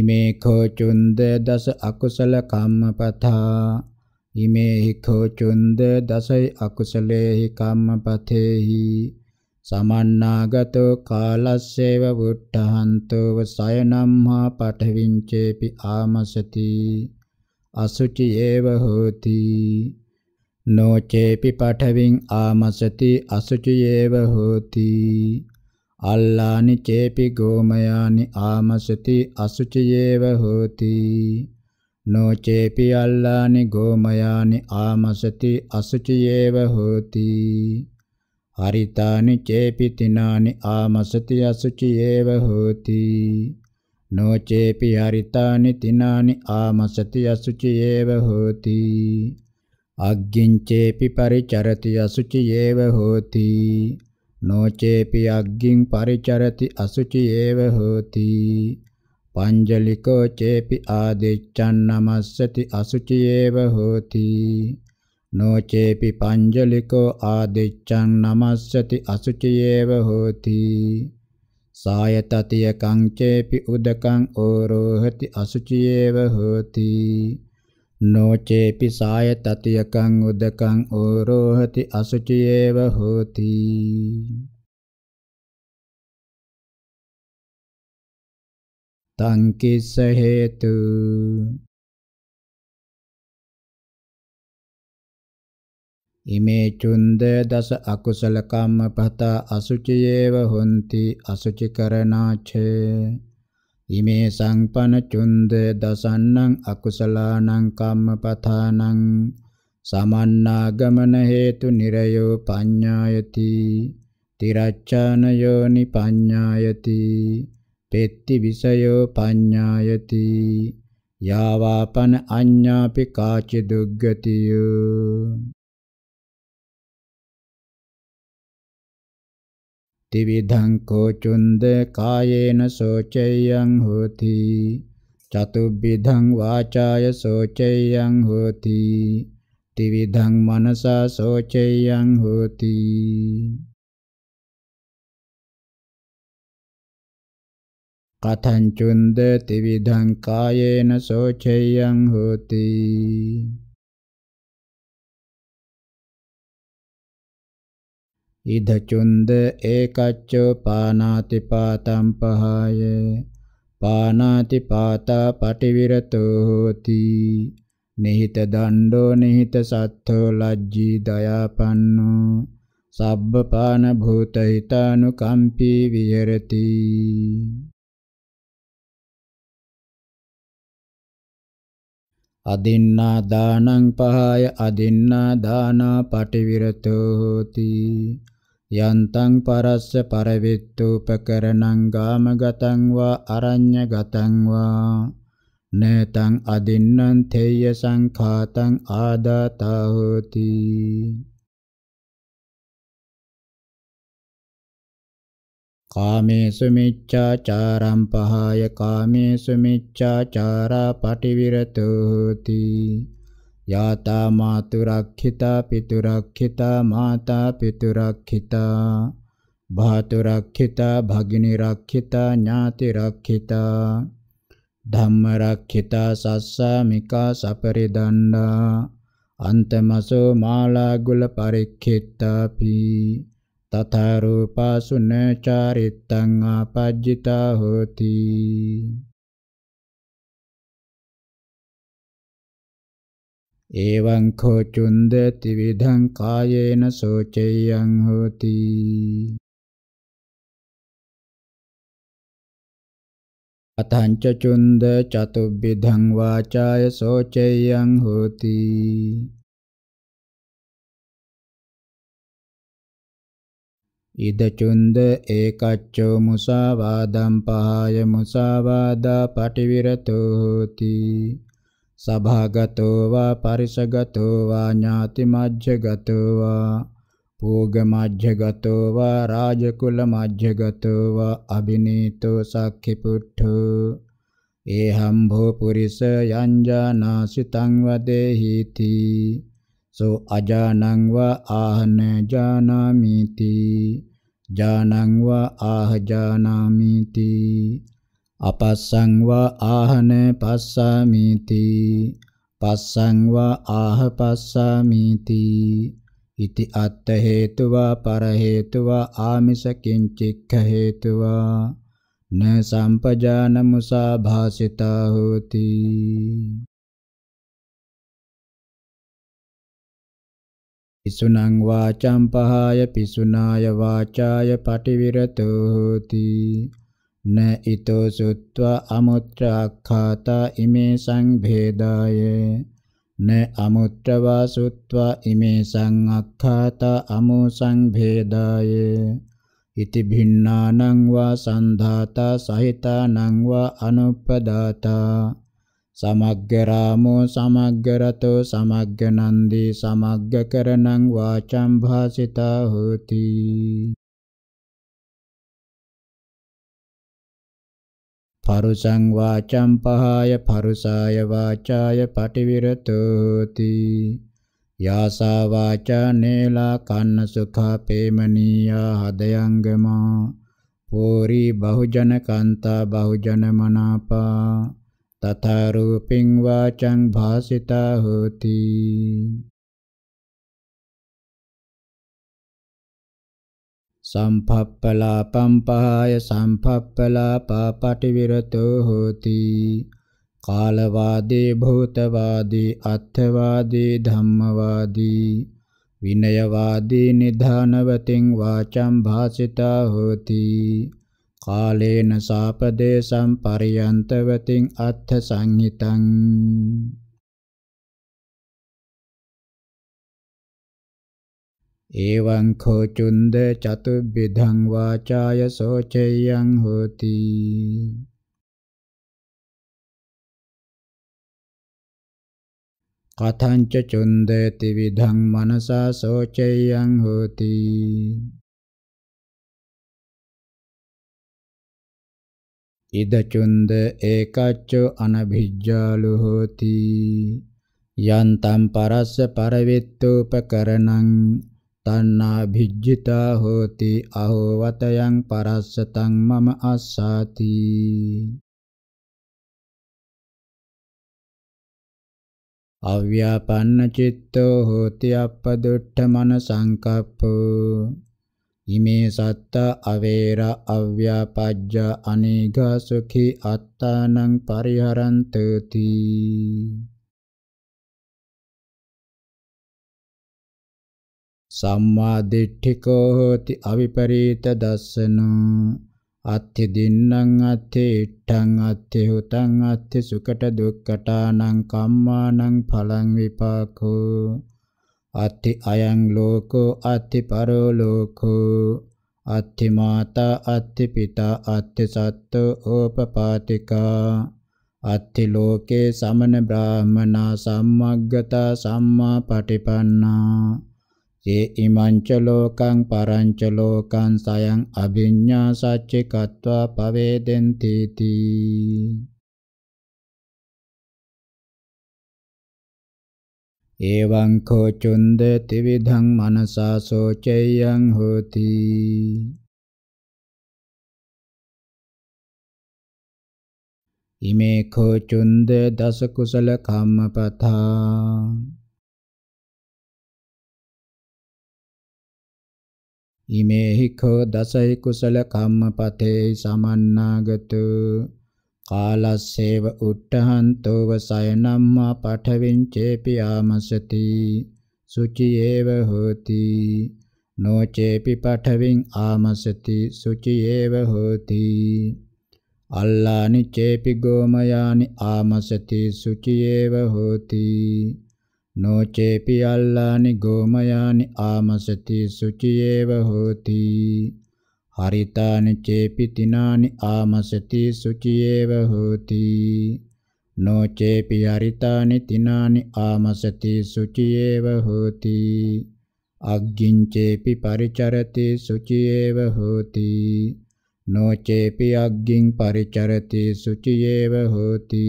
ඉමේ කෝචුන්ද දස අකුසල කම්මපතා ඉමේහි කෝචුන්ද දසයි අකුසලේහි කම්මපතේහි සමන්නාගතෝ කාලස්සේව වුට්ටහන්තෝව සයනම්හා පඨවින්චේපි ආමසති අසුචි ඒව හෝති නොචේපි පඨවින් ආමසති අසුචි ඒව හෝති අල්ලානි චේපි ගෝමයානි ආමසති අසුචි ඒව හෝති නොචේපි අල්ලානි ගෝමයානි ආමසති අසුචියේව හෝති හරිතානි චේපි තිනානි ආමසති අසුචියේව හෝති නොචේපි හරිතානි තිනානි ආමසති අසුචියේව හෝති අග්ගින්චේපි පරිචරති අසුචියේව හෝති නොචේපි අග්ගින් පරිචරති අසුචියේව හෝති පංජලිකෝ චේපි ආදිච්ඡන් නමස්සති අසුචියේව හෝති නොචේපි පංජලිකෝ ආදිච්ඡන් නමස්සති අසුචියේව හෝති සායතතිය කංචේපි උදකං ඕරෝහති අසුචියේව හෝති නොචේපි සායතතිය කං උදකං ඕරෝහති අසුචියේව හෝති තං කිස්ස හේතු ඉමේ චුන්ද දස අකුසල කම්ම පත අසුචියේව හොಂತಿ අසුචි කරනාච ඉමේ සංපන චුන්ද දසන්නං අකුසලානං කම්ම පතානං සමන්නාගමන හේතු නිරයෝ පඤ්ඤායති තිරච්ඡාන යෝනි පඤ්ඤායති පෙtti විසයෝ පඤ්ඤායති යාවාපන අඤ්ඤාපි කාච දුග්ගතිය ත්‍රිවිධං කෝචුන්ද කායේන සෝචයං හෝති චතුබ්බිධං වාචාය සෝචයං හෝති ත්‍රිවිධං මනසා සෝචයං හෝති කතං චුන්ද තිවිධං කායේන සෝචේයං හෝති ඉද චුන්ද ඒකච්චෝ පානාති පාතම් පහය පානාති පාතා පටිවිරතෝ හෝති නිහිත දණ්ඩෝ නිහිත සත්ථෝ ලජ්ජී දයාපන්නෝ සබ්බ පාන භූත හිතානුකම්පී විහෙරති අදින්නා දානං පහය අදින්නා දානා පටිවිරතෝ හෝති යන්තං පරස්ස පරවිත්තුපකරණං ගාමගතං වා අරඤ්ඤගතං වා නේතං අදින්නං තේය සංඛාතං ආදාතා හෝති කාමේසු මිච්ඡාචාරම් පහය කාමේසු මිච්ඡාචාරා පටිවිරතු හෝති යාතා මාතුරක්ඛිතා පිතුරක්ඛිතා මාතා පිතුරක්ඛිතා භාතුරක්ඛිතා භගිනිරක්ඛිතා ඥාතිරක්ඛිතා ධම්මරක්ඛිතා සස්සාමිකා සපරිදණ්ඩා අන්තමසෝ මාලාගුල පරික්ඛිතාපි තථා රූපාසුන චාරිත්තං ආපජ්ජිතා හෝති එවං කෝ චුන්දති විධං කායේන සෝචයං හෝති අතං චුන්ද චතුබ්බිධං වාචාය සෝචයං හෝති ඉදචුන්ද ඒකච්චෝ මුසාවාදම් පහාය මුසාවාදා පටිවිරතෝති සභාගතෝ වා පරිසගතෝ වා ඥාති මජ්ජගතෝ වා පූග මජ්ජගතෝ වා රාජකුල මජ්ජගතෝ වා අබිනීතෝ සක්ඛිපුට්ඨෝ ඒහම්භෝ පුරිස යංජානාසිතං වදේහිති සෝ අජානං වා ආහන ජානාමිති ජානං වා ආහ ජානාමිති අපස්සං වා ආහන පස්සාමිති පස්සං වා ආහ පස්සාමිති ඉති අත්ථ හේතුවා පර හේතුවා ආමිස කිංචික්ඛ හේතුවා න සම්පජාන මුසා භාසිතා හෝති පිසුනං වාචං පහාය පිසුනාය වාචාය පටිවිරතෝ හෝති න ඊතෝ සුත්වා අමුත්‍රාඛාතා ඉමේ සංභේදාය න අමුත්‍ර වාසුත්වා ඉමේ සංඅක්ඛාතා අමෝ සංභේදාය ඉති භින්නානං වා සන්ධාතා සහිතානං වා අනුප්පදාතා සමග්ගරාමෝ සමග්ගරතෝ සමග්ගනන්දි සමග්ගකරණං වාචම් භාසිතා හෝති පරුසං වාචම් පහාය පරුසාය වාචාය පටිවිරතෝති යාසා වාචා නේලා කන්න සුඛා පේමනීයා හදයංගමා පෝරි බහුජන කාන්තා බහුජන මනාපා තථා රූපෙන් වාචං භාසිතා හෝති සම්පප්පලාපම් පහය සම්පප්පලාපා පටිවිරතෝ හෝති කාලවාදී භූතවාදී අත්ථවාදී ධම්මවාදී විනයවාදී නිධානවතින් වාචං භාසිතා හෝති කාලේන සාපදේශම් පරියන්තවතින් අත්ථ සංහිතං එවං කෝචුන්ද චතුබ්බිධං වාචාය සෝචයං හෝති කතංච චුන්දති විධං මනසා සෝචයං හෝති ඉදචුන්ද ඒකච්චෝ අනභිජ්ජාලු හෝති යන්තම් පරස්ස පරවිත්තූපකරණං තණ්හා භිජ්ජිතා හෝති අහෝ වතයන් පරස්සතං මම අස්සාති අව්‍යාපන්න චිත්තෝ හෝති අප්පදුට්ඨ මන සංකප්පෝ ඉමේ සත්ත අවේර අව්‍යාපජ්ජ අනේග සුඛි අත්තානං පරිහරන්තු තී සම්මා දිට්ඨිකෝ හෝති අවිපරීත දස්සනෝ අත්ථි දින්නම් අත්ථි ඉට්ඨං අත්ථි හුතං අත්ථි සුකට දුක්කටානං කම්මානං ඵලං විපාකෝ අත්ති අයං ලෝකෝ අත්ති පරෝ ලෝකෝ අත්ති මාතා අත්ති පිතා අත්ති සත්තු ඕපපාතිකා අත්ති ලෝකේ සමන බ්‍රාහමනා සම්මග්ගතා සම්මා පටිපන්නා ඒ ඉමංච ලෝකං පරංච ලෝකං සයං අභිඤ්ඤා සච්චිකत्वा පවේදෙන්ති තී එවං කෝචුන්ද තිවිධං මනසා සෝචයං හෝති ඉමේ කෝචුන්ද දස කුසල කම්මපතා ඉමේ හිඛෝ දසයි කුසල කම්මපතේ සමන්නාගතෝ කාලස්සේව උට්ඨහන්තෝව සයනම්මා පඨවින්චේපි ආමසති සුචියේව හෝති නොචේපි පඨවින් ආමසති සුචියේව හෝති අල්ලානි චේපි ගෝමයානි ආමසති සුචියේව හෝති නොචේපි අල්ලානි ගෝමයානි ආමසති සුචියේව හෝති හරිතානි චේපි තිනානි ආමසති සුචියේව හෝති නෝ චේපි හරිතානි තිනානි ආමසති සුචියේව හෝති අග්ගින් චේපි පරිචරති සුචියේව හෝති නෝ චේපි අග්ගින් පරිචරති සුචියේව හෝති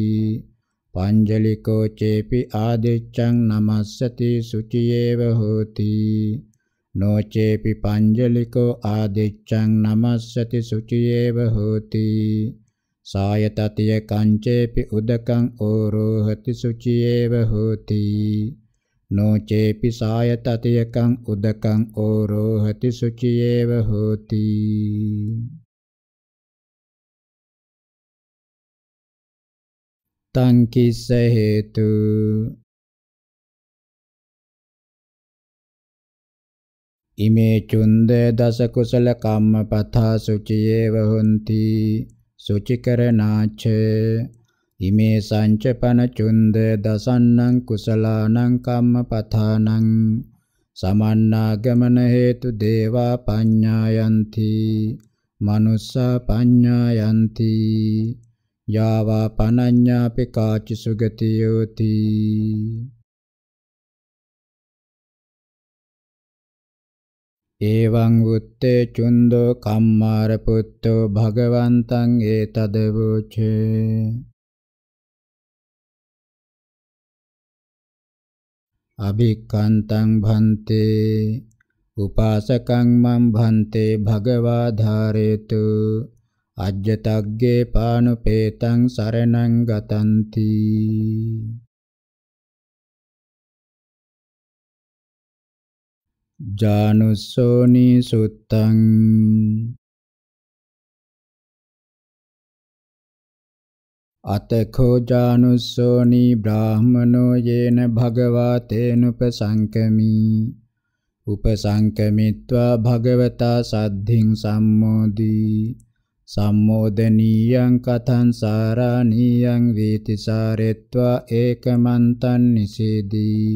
පංජලිකෝ චේපි ආදිච්ඡං නමස්සති සුචියේව හෝති නොචේපි පංජලිකෝ ආදිච්ඡං නමස්සති සුචියේව හෝති සායතතිය කංචේපි උදකං ඕරෝහති සුචියේව හෝති නොචේපි සායතතියකං උදකං ඕරෝහති සුචියේව හෝති තං කිස්ස හේතු ඉමේ චුන්ද දස කුසල කම්මපතා සුචියේව හොಂತಿ සුචිකරණාච ඉමේ සංචපන චුන්ද දසන්නං කුසලානං කම්මපතානං සමන්නාගමන හේතු දේවා පඤ්ඤායන්ති මනුස්සා පඤ්ඤායන්ති යාවා පනඤ්ඤාපි කාචි සුගතියෝති එවං උත්තේ චුන්දෝ කම්මාර පුත්තෝ භගවන්තං ඒතද වූචේ අභික්ඛන්තං භන්තේ උපාසකං මම් භන්තේ භගවා ධාරේතු අජ්ජතග්ගේ පානුපේතං සරණං ගතන්ති ජානුස්සෝනි සුත්තං අතකෝ ජානුස්සෝනි බ්‍රාහමනෝ යේන භගවා තේනුපසංකමි උපසංකමිත්වා භගවතා සද්ධින් සම්මෝදී සම්මෝදනීයං කතං සාරාණීයං වීතිසාරෙත්වා ඒකමන්තං නිසීදී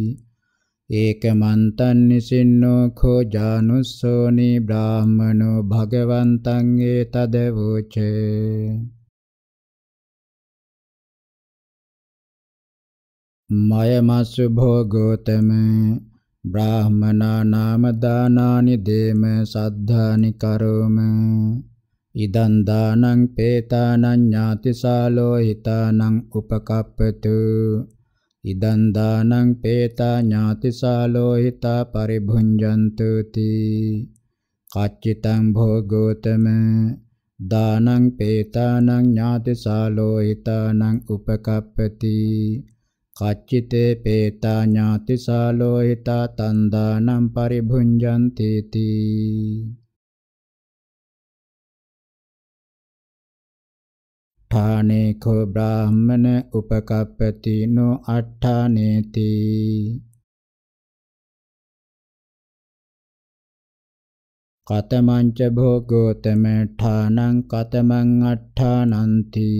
ඒකමන්තං නිසින්නෝ කෝ ජානුස්සෝනි බ්‍රාහමනෝ භගවන්තං ඒතද වූචේ මයමස්සු භෝගෝතම බ්‍රාහමනා නාම දානානි දේම සද්ධානි කරෝම ඉදන් දානං පේතානං ඥාතිසාලෝ හිතානං උපකප්පතු ඉදං දානං පේතා ඥාතිසාලෝ හිතා පරිභුඤ්ජන්තු තී කච්චිතං භෝගෝතම දානං පේතානං ඥාතිසාලෝ හිතානං උපකප්පති කච්චිතේ පේතා ඥාතිසාලෝ හිතා තන් දානං පරිභුඤ්ජන්ති තී අට්ඨානේකෝ බ්‍රාහ්මන උපකප්පති නෝ අට්ඨානේති කතමංච භෝගෝතම ඨානං කතමං අට්ඨානන්ති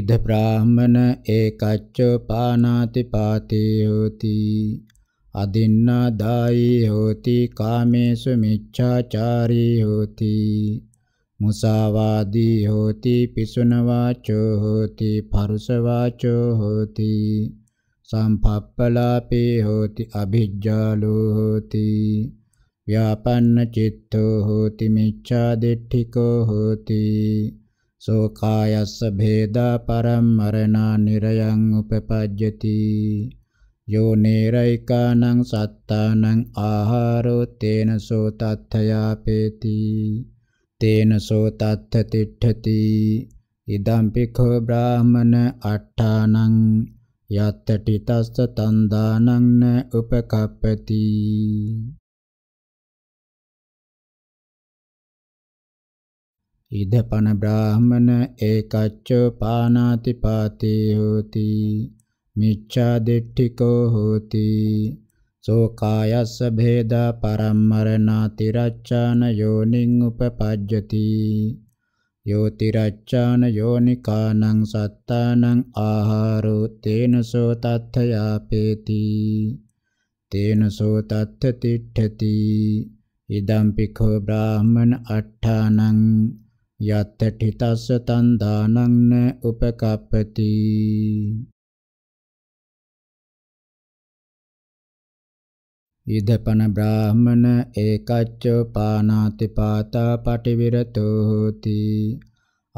ඉද බ්‍රාහමන ඒකච්චෝ පානාති පාතේ හෝති අදින්නාදායි හෝති කාමේසු මිච්ඡාචාරී හෝති මුසාවාදී හෝති පිසුන වාචෝ හෝති පරුස වාචෝ හෝති සම්පප්පලාපේ හෝති අභිජ්ජාලෝ හෝති ව්‍යාපන්න චිත්තෝ හෝති මිච්ඡා දිට්ඨිකෝ හෝති සෝකායස්ස භේදා පරම්මරණා නිරයං උපපජ්ජති โยเนไรกานังสัตตานังอาหารเตนะโสตัทยาเปติเตนะโสตัทติทติอิดัมปิโคบรามณอัฏฐานังยัตติตัสตันดานังนอุปกัปปติอิดปนบรามณเอกัจโจปานาติปาติโหติ මිච්ඡා දිට්ඨිකෝ හෝති සෝකායස්ස භේදා පරම්මරණා තිරච්ඡාන යෝනිං උපපජ්ජති යෝ තිරච්ඡාන යෝනිකානං සත්තානං ආහාරෝ තේනසෝ තත්ථයාපේති තේනසෝ තත්ථ තිට්ඨති ඉදම්පිඛෝ බ්‍රාහමණ අට්ඨානං යත්තටිතස්ස තන්දානං උපකප්පති ඉදපන බ්‍රාහමන ඒකච්චෝ පානාති පාතා පටිවිරතෝ හෝති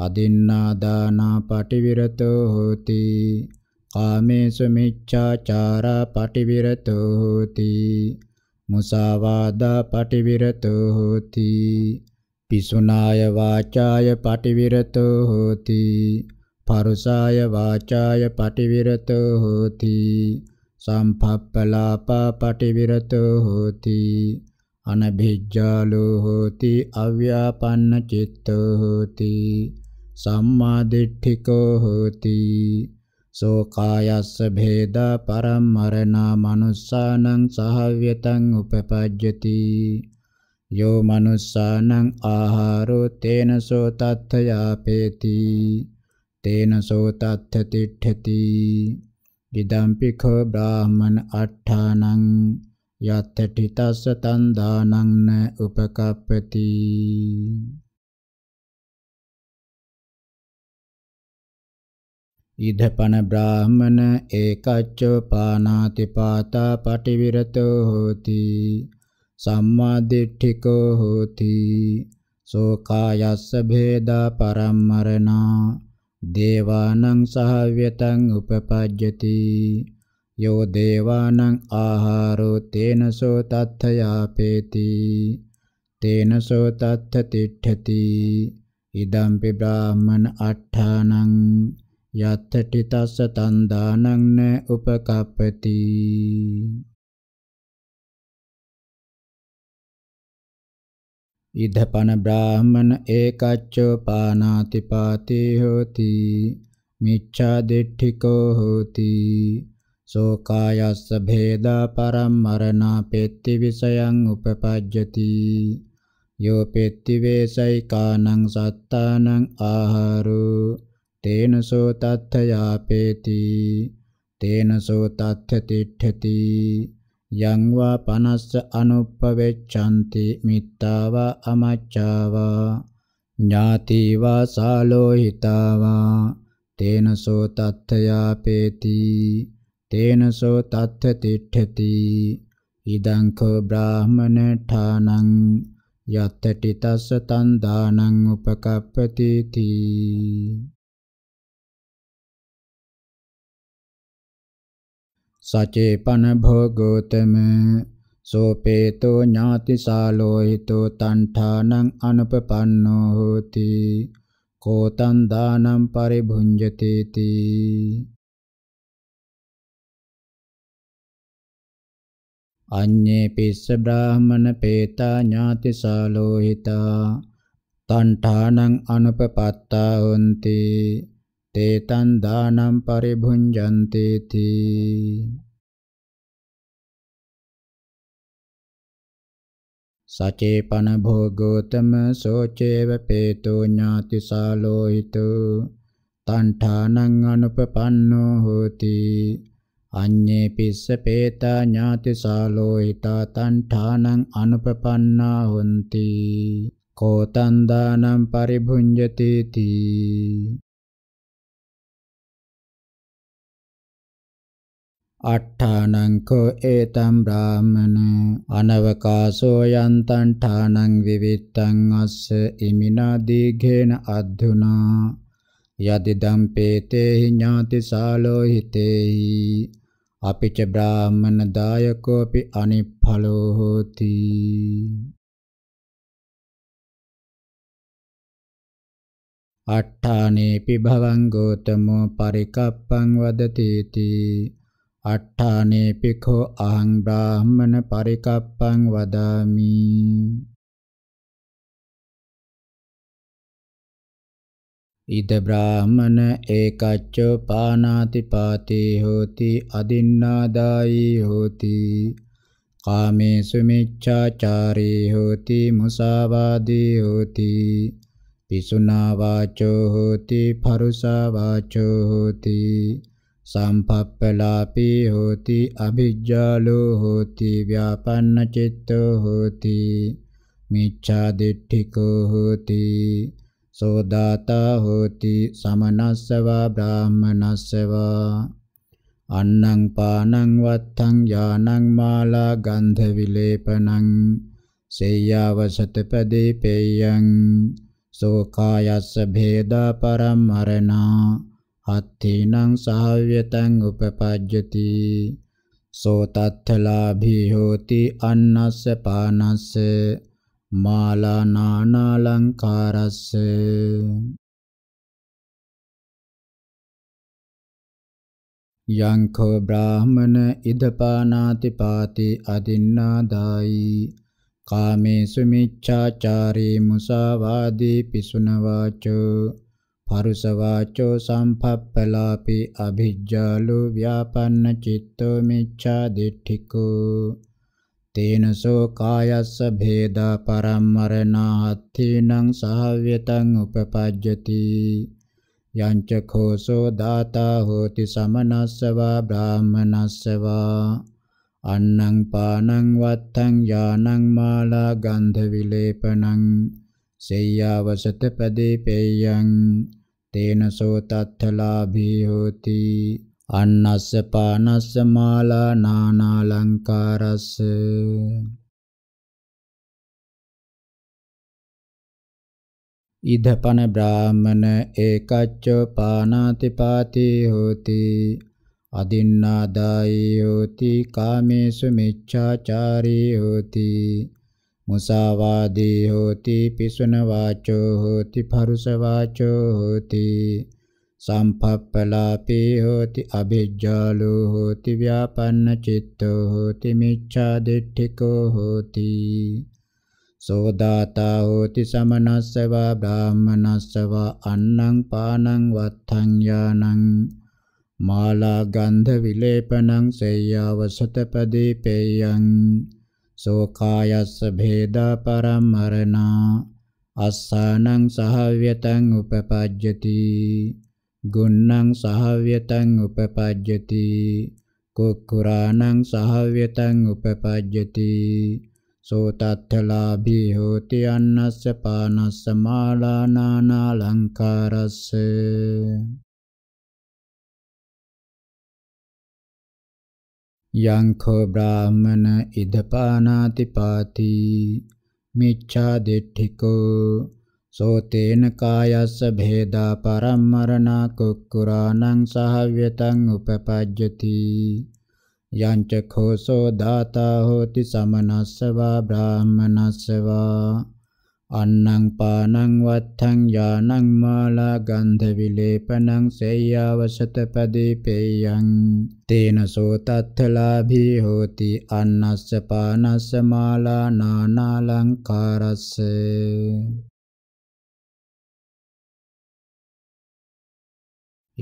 අදින්නා දානා පටිවිරතෝ හෝති කාමේසු මිච්ඡාචාරා පටිවිරතෝ හෝති මුසාවාදා පටිවිරතෝ හෝති පිසුනාය වාචාය පටිවිරතෝ හෝති පරුසාය වාචාය පටිවිරතෝ හෝති සම්පප්පලාපා පටිවිරතෝ හෝති අනභිජ්ජාලෝ හෝති අව්‍යාපන්න චිත්තෝ හෝති සම්මාදිට්ඨිකෝ හෝති සෝකායස්ස භේදා පරම්මරණා මනුස්සානං සහව්‍යතං උපපජ්ජති යෝ මනුස්සානං ආහාරෝ තේන සෝ තත්ථ යාපේති තේන සෝ තත්ථ තිට්ඨති දිදම්පිඛ බ්‍රාහමන අට්ඨානං යත්තටිතස්ස තන් දානං උපකප්පති ඉදපන බ්‍රාහමන ඒකච්චෝ පානාති පාතා පටිවිරතෝ හෝති සම්මා දිට්ඨිකෝ හෝති සෝකායස්ස භේදා පරම්මරණා දේවානං සහ ව්‍යතං උපපජ්ජති යෝ දේවානං ආහාරෝ තේනසෝ තත්ථයාපේති තේනසෝ තත්ථ තිට්ඨති ඉදම්පි බ්‍රාහ්මන අට්ඨානං යත්තටි තස්ස තන්දානං න උපකප්පති ඉදපන බ්‍රාහමන ඒකච්චෝ පානාති පාතේ හෝති මිච්ඡා දිට්ඨිකෝ හෝති සෝකායස්ස භේදා පරම්මරණා පෙත්ති විසයන් උපපජ්ජති යෝ පෙත්ති වේසයි කානං සත්තානං ආහාරෝ තේන සෝ තත්ථ යාපේති තේන සෝ තත්ථ තිට්ඨති යං වා පනස්ස අනුප්පවෙච්ඡanti මිත්තාවා අමච්ඡාවා ඥාති වා සාලෝහිතාවා තේනසෝ තත්ථයාපේති තේනසෝ තත්ථ තිට්ඨති ඉදං කෝ බ්‍රාහමන ඨානං යත්තටි තස්ස තන් දානං උපකප්පති තී සචේපන භෝගෝතම සෝපේතෝ ඥාතිසාලෝ හිතෝ තණ්ඨානං අනුපපන්නෝ හෝති කෝතං දානම් පරිභුඤ්ජති තී අඤ්ඤේ පිස්ස බ්‍රාහමන පේතා ඥාතිසාලෝ හිතා තණ්ඨානං අනුපපත්තා හොಂತಿ තේතං දානම් පරිභුඤ්ජන්ති තී සචේපන භෝගෝතම සෝචේව පේතෝ ඥාතිසාලෝහිතෝ තණ්ඨානං අනුපපන්නෝ හෝති අඤ්ඤේ පිස්ස පේතා ඥාතිසාලෝහිතා තණ්ඨානං අනුපපන්නා හොಂತಿ කෝතන් දානම් පරිභුඤ්ජති තී අට්ඨානංකෝ ඒතම් බ්‍රාහමන අනවකාසෝ යන්තං ඨානං විවිත්තං අස්ස ඉමිනා දීඝේන අද්ධුනා යදිදම් පේතේහි ඥාතිසාලෝ හිතේහි අපිච බ්‍රාහමන දායකෝපි අනිප්ඵලෝ හෝති අට්ඨානේපි භවං ගෝතමෝ පරිකප්පං වදතේති අට්ඨානේ පිඛෝ අහං බ්‍රාහ්මන පරිකප්පං වදාමි ඉද බ්‍රාහමන ඒකච්චෝ පානාති පාතේ හෝති අදින්නාදායි හෝති කාමේසු මිච්ඡාචාරී හෝති මුසාවාදී හෝති පිසුනා වාචෝ හෝති පරුසා වාචෝ හෝති සම්පප්පලාපී හෝති අභිජ්ජාලෝ හෝති ව්‍යාපන්න චිත්තෝ හෝති මිච්ඡා දිට්ඨිකෝ හෝති සෝදාතා හෝති සමනස්සවා බ්‍රාහමනස්සවා අන්නං පානං වත්තං යානං මාලා ගන්ධ විලේපනං සේයාවසතපදේ පේයං සෝකායස්ස භේදා පරම්මරණා අත්තේනං සහව්‍යතං උපපජ්ජති සෝ තත්ථලාභී හෝති අන්නස්ස පානස්ස මාලා නානාලංකාරස්ස යංඛෝ බ්‍රාහමන ඉදපානාති පාති අදින්නාදායි කාමේසු මිච්ඡාචාරේ මුසාවාදී පිසුන වාචෝ පරුස වාචෝ සම්පප්පලාපි අභිජ්ජාලු ව්‍යාපන්න චිත්තෝ මිච්ඡා දිට්ඨිකෝ තේනසෝ කායස්ස භේදා පරම්මරණාත්ථීනං සහව්‍යතං උපපජ්ජති යංච කෝසෝ දාතා හෝති සමනස්සවා බ්‍රාහමනස්සවා අන්නං පානං වත්තං යානං මාලා ගන්ධ විලේපනං සේයාවසත පදේ පේයං තේන සෝතත්ථලාභී හෝති අන්නස්ස පානස්ස මාලා නානාලංකාරස්ස ඉදපන බ්‍රාහමන ඒකච්චෝ පානාති පාති හෝති අදින්නාදායි හෝති කාමේසු මිච්ඡාචාරී හෝති මුසාවාදී හෝති පිසුන වාචෝ හෝති පරුස වාචෝ හෝති සම්පප්පලාපී හෝති අභිජ්ජාලෝ හෝති ව්‍යාපන්න චිත්තෝ හෝති මිච්ඡා දිට්ඨිකෝ හෝති සෝදාතා හෝති සමනස්සවා බ්‍රාහ්මනස්සවා අන්නං පානං වත්තං යානං මාලා ගන්ධ විලේපනං සේයාවසතපදී පේයං සෝකායස්ස භේදා පරමරණා අස්සානං සහව්‍යතං උපපජ්ජති ගුණං සහව්‍යතං උපපජ්ජති කුක්කුරාණං සහව්‍යතං උපපජ්ජති සෝතත්ථලාභී හෝති අන්නස්ස පානස්ස මාලානාලංකාරස්ස යංකෝ බ්‍රාහමන ඉදපානාති පාති මිච්ඡා දිට්ඨිකෝ සෝතේන කායස්ස භේදා පරම්මරණා කුක්කුරාණං සහව්‍යතං උපපජ්ජති යංච khosෝ දාතා හෝති සමනස්ස වා බ්‍රාහමනස්ස වා අන්නං පානං වත්තං යානං මාලා ගන්ධ විලේපනං සේයාවසත පදීපේයං තේන සෝතත්ථලාභී හෝති අන්නස්ස පානස්ස මාලා නානාලංකාරස්ස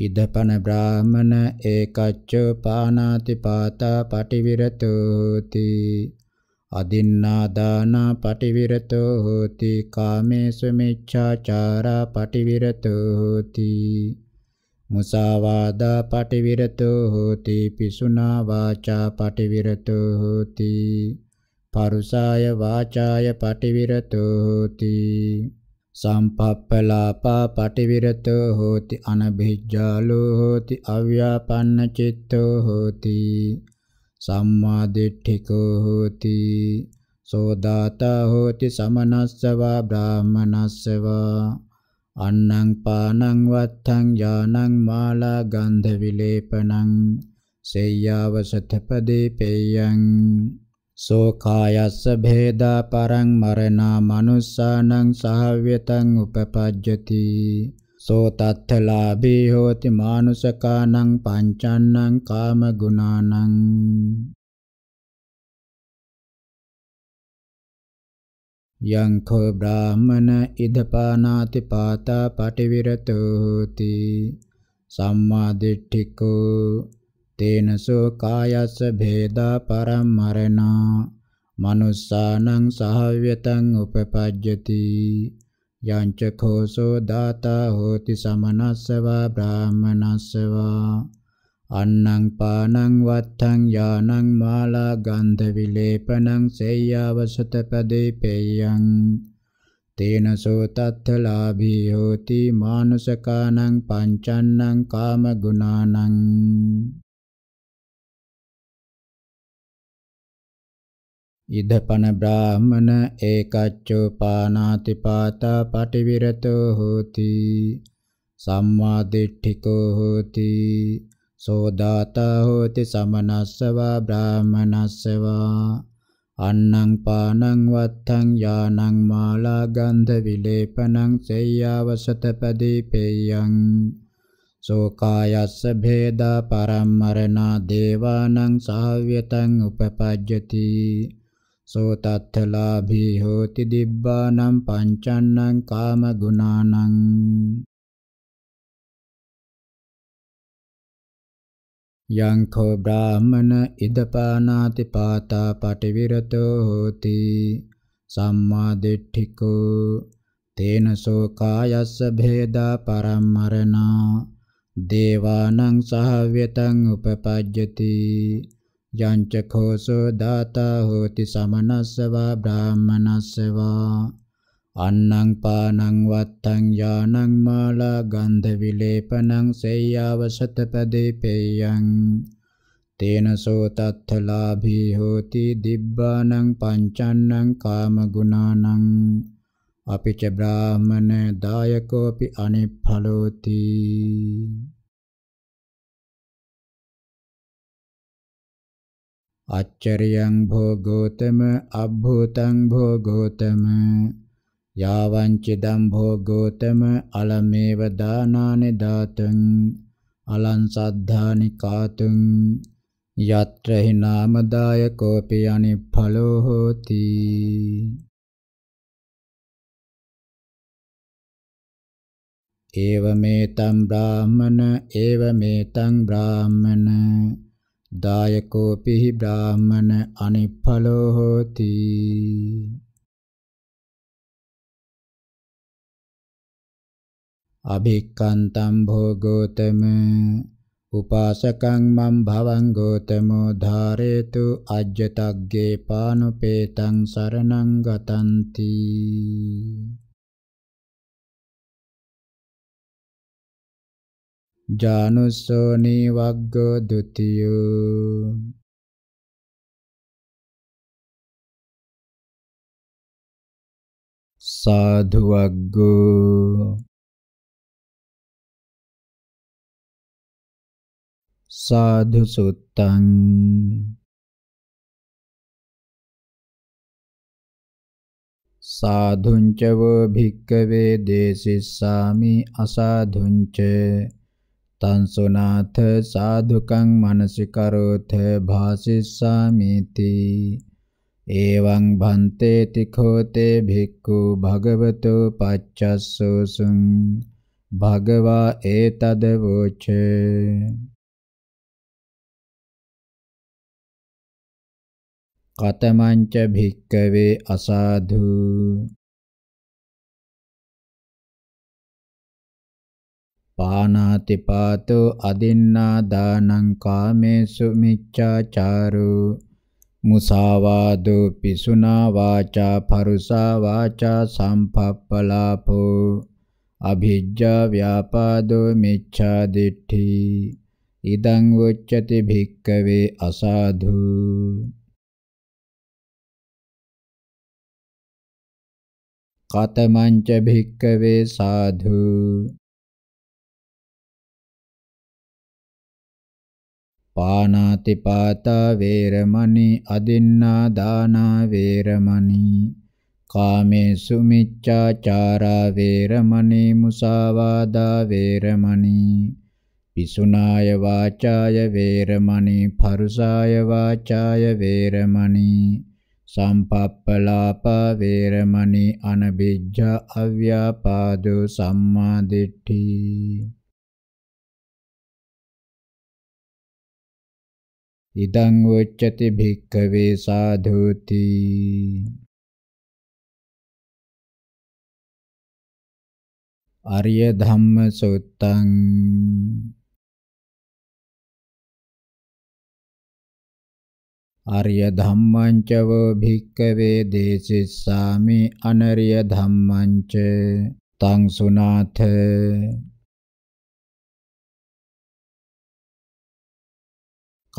ඉදපන බ්‍රාහමන ඒකච්ච පානාති පාතා පටිවිරතෝති අදින්නා දාන පටිවිරතෝ හෝති කාමේසු මිච්ඡාචාරා පටිවිරතෝ හෝති මුසාවාදා පටිවිරතෝ හෝති පිසුනා වාචා පටිවිරතෝ හෝති පරුසාය වාචාය පටිවිරතෝ හෝති සම්පප්පලාපා පටිවිරතෝ හෝති අනභිජ්ජාලෝ හෝති අව්‍යාපන්න චිත්තෝ හෝති සම්මා දිට්ඨිකෝ හෝති සෝදාතා හෝති සමනස්සවා බ්‍රාහමනස්සවා අන්නං පානං වත්තං යානං මාලා ගන්ධ විලේපනං සේයාවසතපදේ පේයං සෝ කායස්ස භේදා පරං මරණා මනුස්සානං සහව්‍යතං උපපජ්ජති සෝතත්ථලාභී හෝති මානුසකානං පංචන්නං කාම ගුණානං යං කෝ බ්‍රාහමන ඉදපානාති පාතා පටිවිරතෝති සම්මා දිට්ඨිකෝ තේනසෝ කායස්ස භේදා පරම්මරණා මනුස්සානං සහව්‍යතං උපපජ්ජති යංච කෝසෝ දාතා හෝති සමනස්සවා බ්‍රාහමනස්සවා අන්නං පානං වත්තං යානං මාලා ගන්ධ විලේපනං සේයාවසත පදේ පේයං තේන සෝතත්ථලාභී හෝති මානුසකානං පංචන්නං කාම ගුණානං ඉදපන බ්‍රාහමන ඒකච්චෝ පානාති පාතා පටිවිරතෝ හෝති සම්මාදිට්ඨිකෝ හෝති සෝදාතා හෝති සමනස්සවා බ්‍රාහමනස්සවා අන්නං පානං වත්තං යානං මාලා ගන්ධ විලේපනං සේයාවසතපදී පේයං සෝකායස්ස භේදා පරම්මරණා දේවානං සාව්‍යතං උපපජ්ජති සෝතත්ථලාභී හෝති දිබ්බානම් පංචන්නං කාම ගුණානං යං කෝ බ්‍රාහමන ඉදපානාති පාතා පටිවිරතෝ හෝති සම්මා දිට්ඨිකෝ තේන සෝ කායස්ස භේදා පරම්මරණා දේවානං සහව්‍යතං උපපජ්ජති යංච කෝසෝ දාතා හෝති සමනස්සවා බ්‍රාහමනස්සවා අන්නං පානං වත්තං යානං මාලා ගන්ධ විලේපනං සේයාවසත පදේ පේයං තේන සෝතත්ථලාභී හෝති දිබ්බානං පංචන්නං කාමගුණානං අපිච බ්‍රාහමන දායකෝපි අනිප්ඵලෝති අච්චරියං භෝ ගෝතම අබ්භූතං භෝ ගෝතම යාවංචිදම් භෝ ගෝතම අලමේව දානානි දාතං අලං සද්ධානි කාතුං යත්‍ර හි නාම දාය කෝපි අනිඵලෝ හෝති ඒවමේතම් බ්‍රාහමන ඒවමේතං බ්‍රාහමන දායකෝ පිහි බ්‍රාහමන අනිප්ඵලෝ හෝති අභික්කන්තම් භෝගෝතම උපාසකං මම් භවං ගෝතමෝ ධාරේතු අජ්ජතග්ගේ පානුපේතං සරණං ගතන්ති ජානුස්සෝ නිවග්ගෝ ဒ ුතියෝ සාධු වග්ගෝ සාධු සුත්තං සාධුංච වෝ භික්කවේ දේසිස්සාමි අසාධුංච තන්සුනාථ සාදුකං මනසිකරෝථ භාසිස්සාමිති එවං භන්තේ තිඛෝතේ භික්ඛු භගවතු පච්චස්සෝසුං භගවා ඒතද වූචේ කතමංච භික්කවේ අසාධු පානාති පාතෝ අදින්නා දානං කාමේසු මිච්ඡාචාරෝ මුසාවාදෝ පිසුනා වාචා පරුසා වාචා සම්පප්පලාපෝ අභිජ්ජා ව්‍යාපාදෝ මිච්ඡා දිට්ඨි ඉදං උච්චති භික්කවේ අසාධු කතමංච භික්කවේ සාධු පානාති පාතා වේරමණී අදින්නා දාන වේරමණී කාමේසු මිච්ඡාචාරා වේරමණී මුසාවාදා වේරමණී පිසුනාය වාචාය වේරමණී පරුසාය වාචාය වේරමණී සම්පප්පලාපා වේරමණී අනබිජ්ජා අව්‍යාපාදෝ සම්මා දිට්ඨී ඉදං උච්චති භික්ඛවේ සාධෝති අරිය ධම්ම සුත්තං අරිය ධම්මං ච වෝ භික්ඛවේ දේසිස්සාමි අනරිය ධම්මං ච තං සුනාථ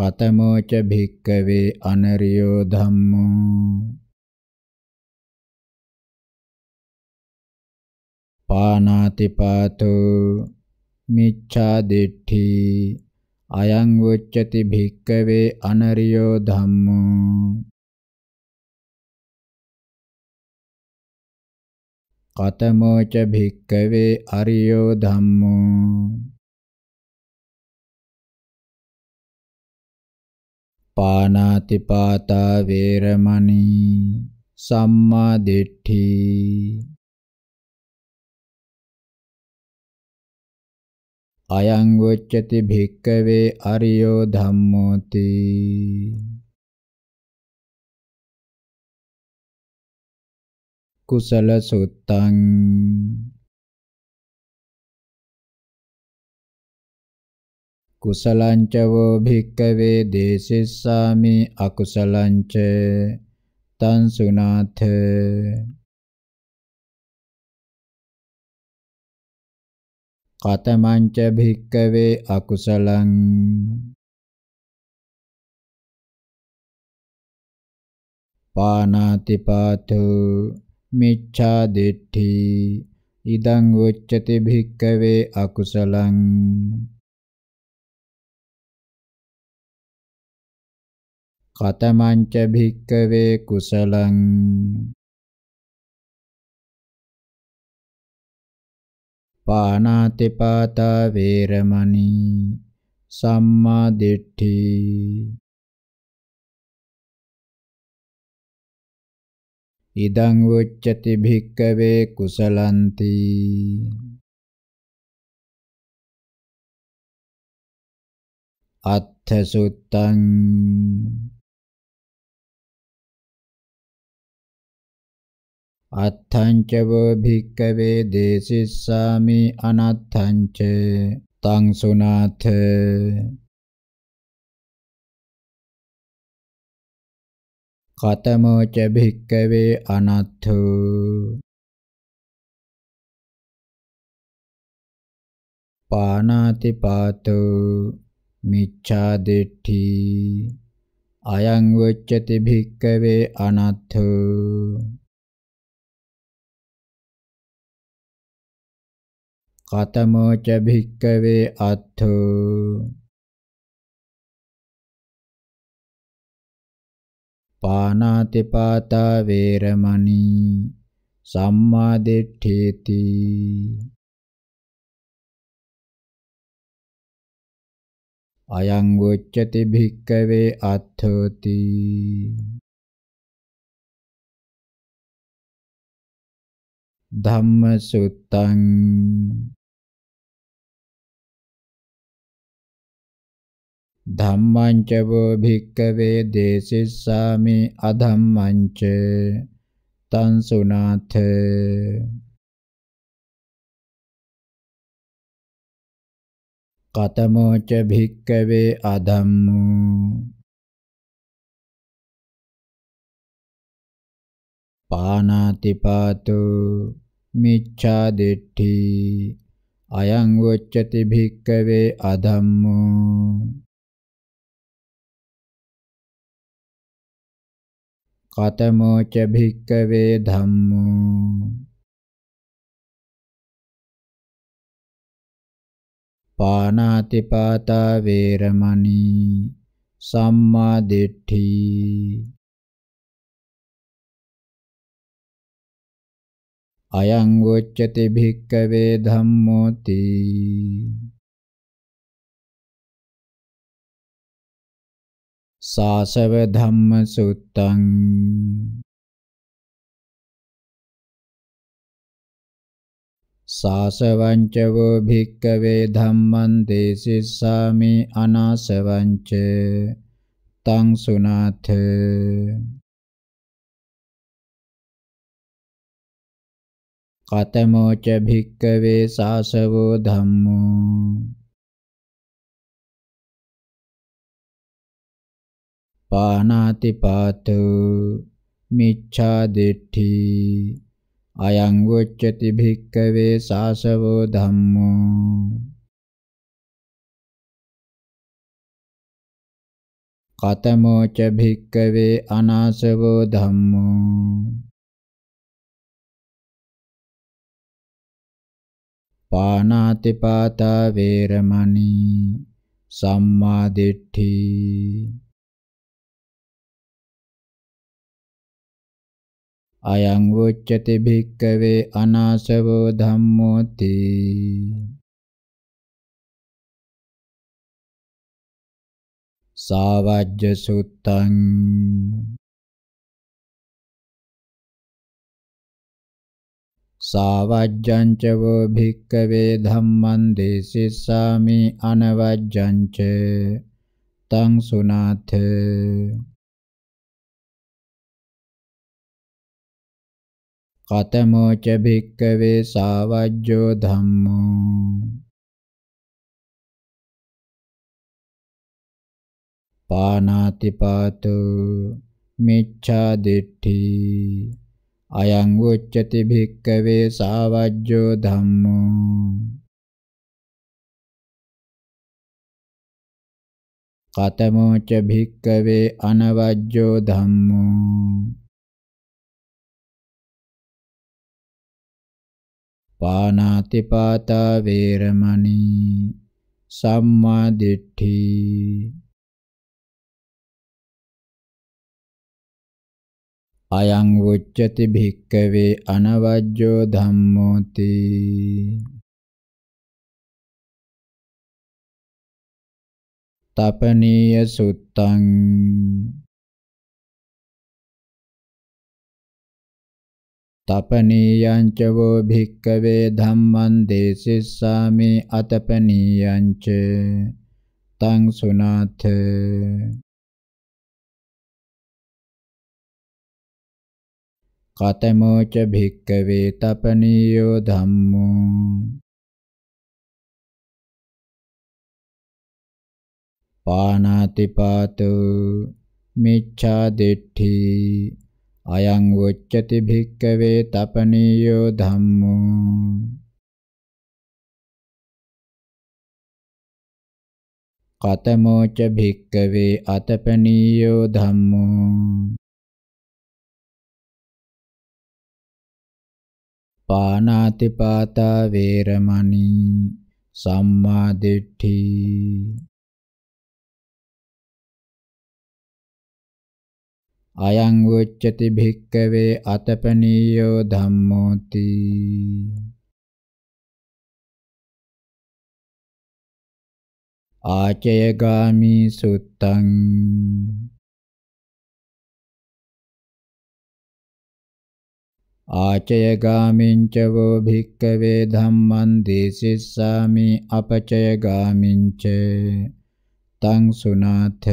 කතමෝ ච භික්කවේ අනරියෝ ධම්මෝ පානාති පාතෝ මිච්ඡා දිට්ඨි අයං උච්චති භික්කවේ අනරියෝ ධම්මෝ කතමෝ ච භික්කවේ අරියෝ ධම්මෝ පානාතිපාතා වේරමණී සම්මා දිට්ඨි අයං වොච්චති භික්කවේ අරියෝ ධම්මෝති කුසල සුත්තං කුසලංච වෝ භික්කවේ දේසිස්සාමි අකුසලංච තං සුනාථ කතමංච භික්කවේ අකුසලං පානාති පාතු මිච්ඡා දිට්ඨි ඉදං උච්චති භික්කවේ අකුසලං කතමංච භික්කවේ කුසලං පානාති පාතා වේරමණී සම්මා දිට්ඨි ඉදං උච්චති භික්කවේ කුසලන්ති අත්ථ සුත්තං අත්ථංච වෝ භික්කවේ දේසිස්සාමි අනත්ථංච තං සුනාථ කතමෝ ච භික්කවේ අනත්ථු පානාති පාතු මිච්ඡා දිට්ඨි අයං වච්චති භික්කවේ අනත්ථු කතමෝ ච භික්කවේ අත්ථෝ පානාති පාතා වේරමණී සම්මා දිට්ඨේති අයං උච්චති භික්කවේ අත්ථෝති ධම්මසුත්තං ධම්මං ච වෝ භික්කවේ දේසිස්සාමි අධම්මං ච තං සුනාථ කතමෝ ච භික්කවේ අධම්මෝ පානාති පාතු මිච්ඡා දිට්ඨි අයං වොච්චති භික්කවේ අධම්මෝ කතමෝ ච භික්කවේ ධම්මෝ පානාති පාතා වේරමණී සම්මා දිට්ඨි අයං උච්චති භික්කවේ ධම්මෝති සාසව ධම්ම සුත්තං සාසවංච වූ භික්කවේ ධම්මං දේසිස්සාමි අනාසවංච තං සුනාථ කතමෝච භික්කවේ සාසවෝ ධම්මෝ පානාති පාතු මිච්ඡා දිට්ඨි අයං උච්චති භික්කවේ සාසවෝ ධම්මෝ කතමෝ ච භික්කවේ අනාසවෝ ධම්මෝ පානාති පාතා වේරමණී සම්මා දිට්ඨි අයං උච්චති භික්කවේ අනාසවෝ ධම්මෝති සාවජ්ජ සුත්තං සාවජ්ජං ච වෝ භික්කවේ ධම්මං දේසිස්සාමි අනවජ්ජං ච තං සුනාතේ කතමෝ ච භික්කවේ සාවජ්ජෝ ධම්මෝ පානාති පාතු මිච්ඡා දිට්ඨි අයං උච්චති භික්කවේ සාවජ්ජෝ ධම්මෝ කතමෝ ච භික්කවේ අනවජ්ජෝ ධම්මෝ පානාති පාතා වේරමණී සම්මා දිට්ඨි අයං උච්චති භික්කවේ අනවජ්ජෝ ධම්මෝති තපනීය සුත්තං තපනීයංච වෝ භික්කවේ ධම්මං දේසිස්සාමි අතපනීයංච තං සුනාත කතමෝච භික්කවේ තපනීයෝ ධම්මෝ පානාතිපාතු මිච්ඡා දිට්ඨි අයං උච්චති භික්කවේ තපනීයෝ ධම්මෝ කතමෝ ච භික්කවේ අතපනීයෝ ධම්මෝ පානාතිපාතා වේරමණී සම්මා දිට්ඨි අයං උච්චති භික්කවේ අතපනීයෝ ධම්මෝති ආචයගාමි සුත්තං ආචයගාමින්ච වෝ භික්කවේ ධම්මං දේසිස්සාමි අපචයගාමින්ච තං සුනාථ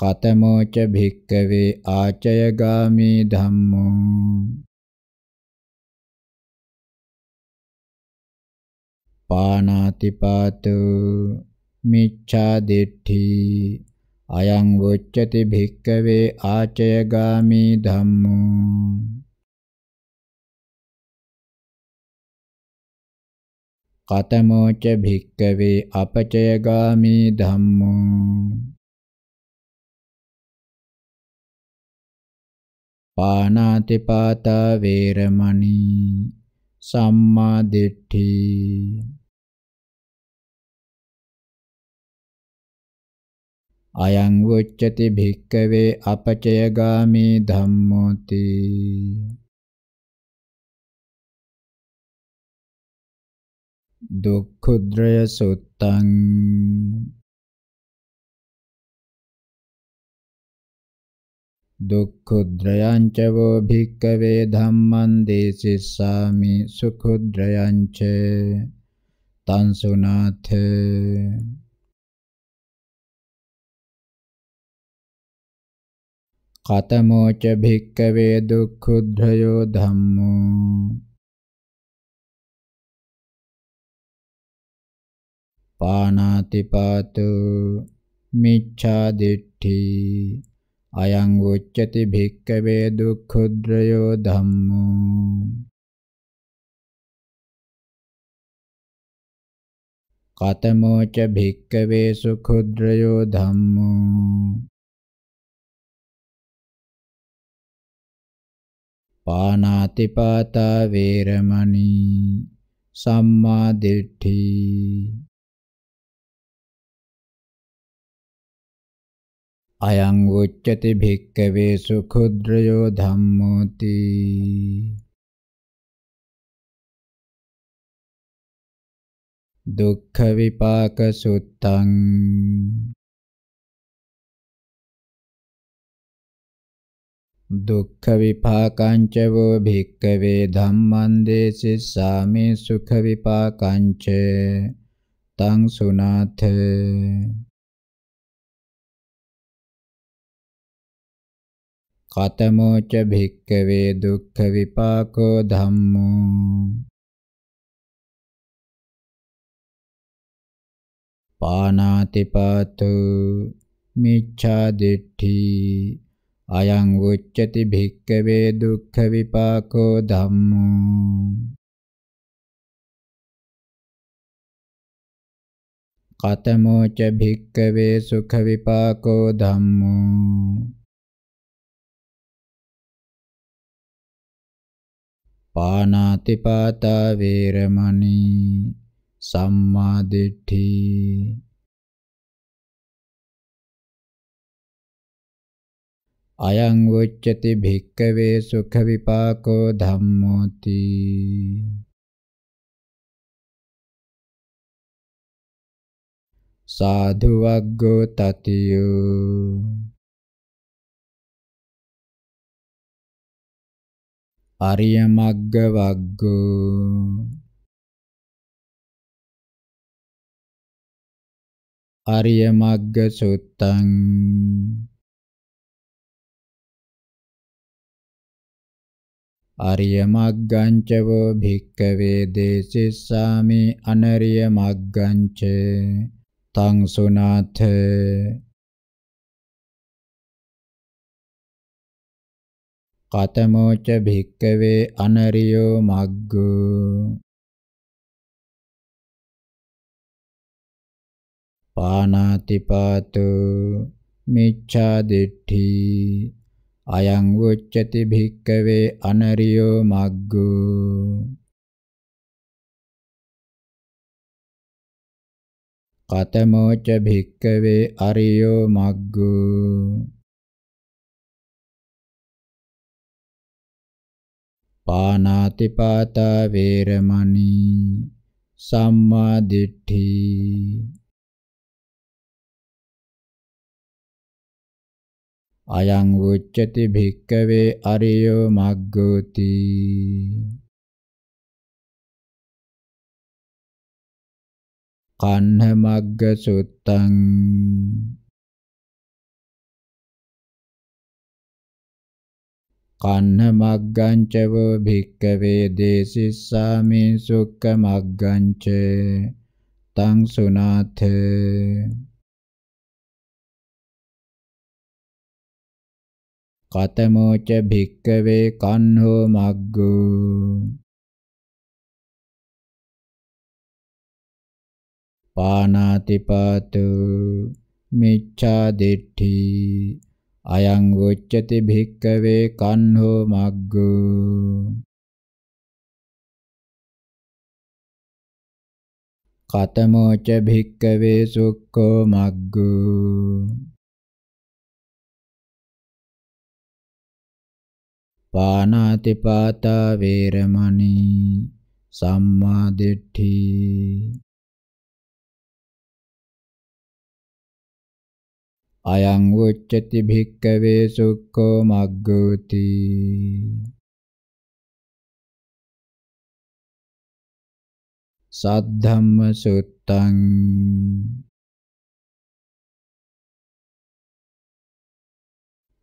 කතමෝච භික්කවේ ආචයගාමී ධම්මෝ පානාතිපාතු මිච්ඡා දිට්ඨි අයං වොච්චති භික්කවේ ආචයගාමී ධම්මෝ කතමෝච භික්කවේ අපචයගාමී ධම්මෝ පානාතිපාතා වේරමණී සම්මා දිට්ඨි අයං වොච්චති භික්කවේ අපචයගාමී ධම්මෝති දුක්ඛුද්‍රය සුත්තං දුක්ඛුද්‍රයං ච වෝ භික්ඛවේ ධම්මං දේසිස්සාමි සුඛුද්‍රයං ච තං සුනාථ කතමෝ ච භික්ඛවේ දුක්ඛුද්‍රයෝ ධම්මෝ පානාති පාතු මිච්ඡා දිට්ඨි අයං උච්චති භික්කවේ දුක්ඛුද්‍රයෝ ධම්මෝ කතමෝ ච භික්කවේ සුඛුද්‍රයෝ ධම්මෝ පානාති පාතා වේරමණී සම්මා දිට්ඨි අයං උච්චති භික්කවේ සුඛුද්‍රයෝ ධම්මෝති දුක්ඛ විපාක සුත්තං දුක්ඛ විපාකං ච වෝ භික්කවේ ධම්මං දේසිස්සාමි සුඛ විපාකං ච තං සුනාථ කතමෝ ච භික්කවේ දුක්ඛ විපාකෝ ධම්මෝ පානාතිපාතු මිච්ඡා දිට්ඨි අයං උච්චති භික්කවේ දුක්ඛ විපාකෝ ධම්මෝ කතමෝ ච භික්කවේ සුඛ විපාකෝ ධම්මෝ පානාති පාතා වේරමණී සම්මා දිට්ඨි අයං උච්චති භික්කවේ සුඛ විපාකෝ ධම්මෝති සාධු වග්ගෝ තතියෝ අරිය මග්ග වග්ගෝ අරිය මග්ග සුත්තං අරිය මග්ගංච වෝ භික්කවේ දේසිස්සාමි අනරිය මග්ගංච තං සුනාථ කතමෝච භික්කවේ අනරියෝ මග්ගෝ පානාතිපාතු මිච්ඡා දිට්ඨි අයං උච්චති භික්කවේ අනරියෝ මග්ගෝ කතමෝච භික්කවේ අරියෝ මග්ගෝ පානාති පාතා වේරමණී සම්මා දිට්ඨි අයං උච්චති භික්කවේ අරියෝ මග්ගෝති කන්න මග්ග සුත්තං කන්න මග්ගංච වූ භික්කවේ දේසිස්සාමින් සුක්ඛ මග්ගංච තං සුනාථ කතමෝච භික්කවේ කන්හෝ මග්ගෝ පානාතිපාතු මිච්ඡා දිට්ඨි අයං උච්චති භික්කවේ කන්හෝ මග්ගෝ කතමෝච භික්කවේ සුක්ඛෝ මග්ගෝ පානාතිපාතා වේරමණී සම්මා දිට්ඨි අයං උච්චති භික්කවේ සුක්ඛෝ මග්ගෝති සද්ධම්ම සුත්තං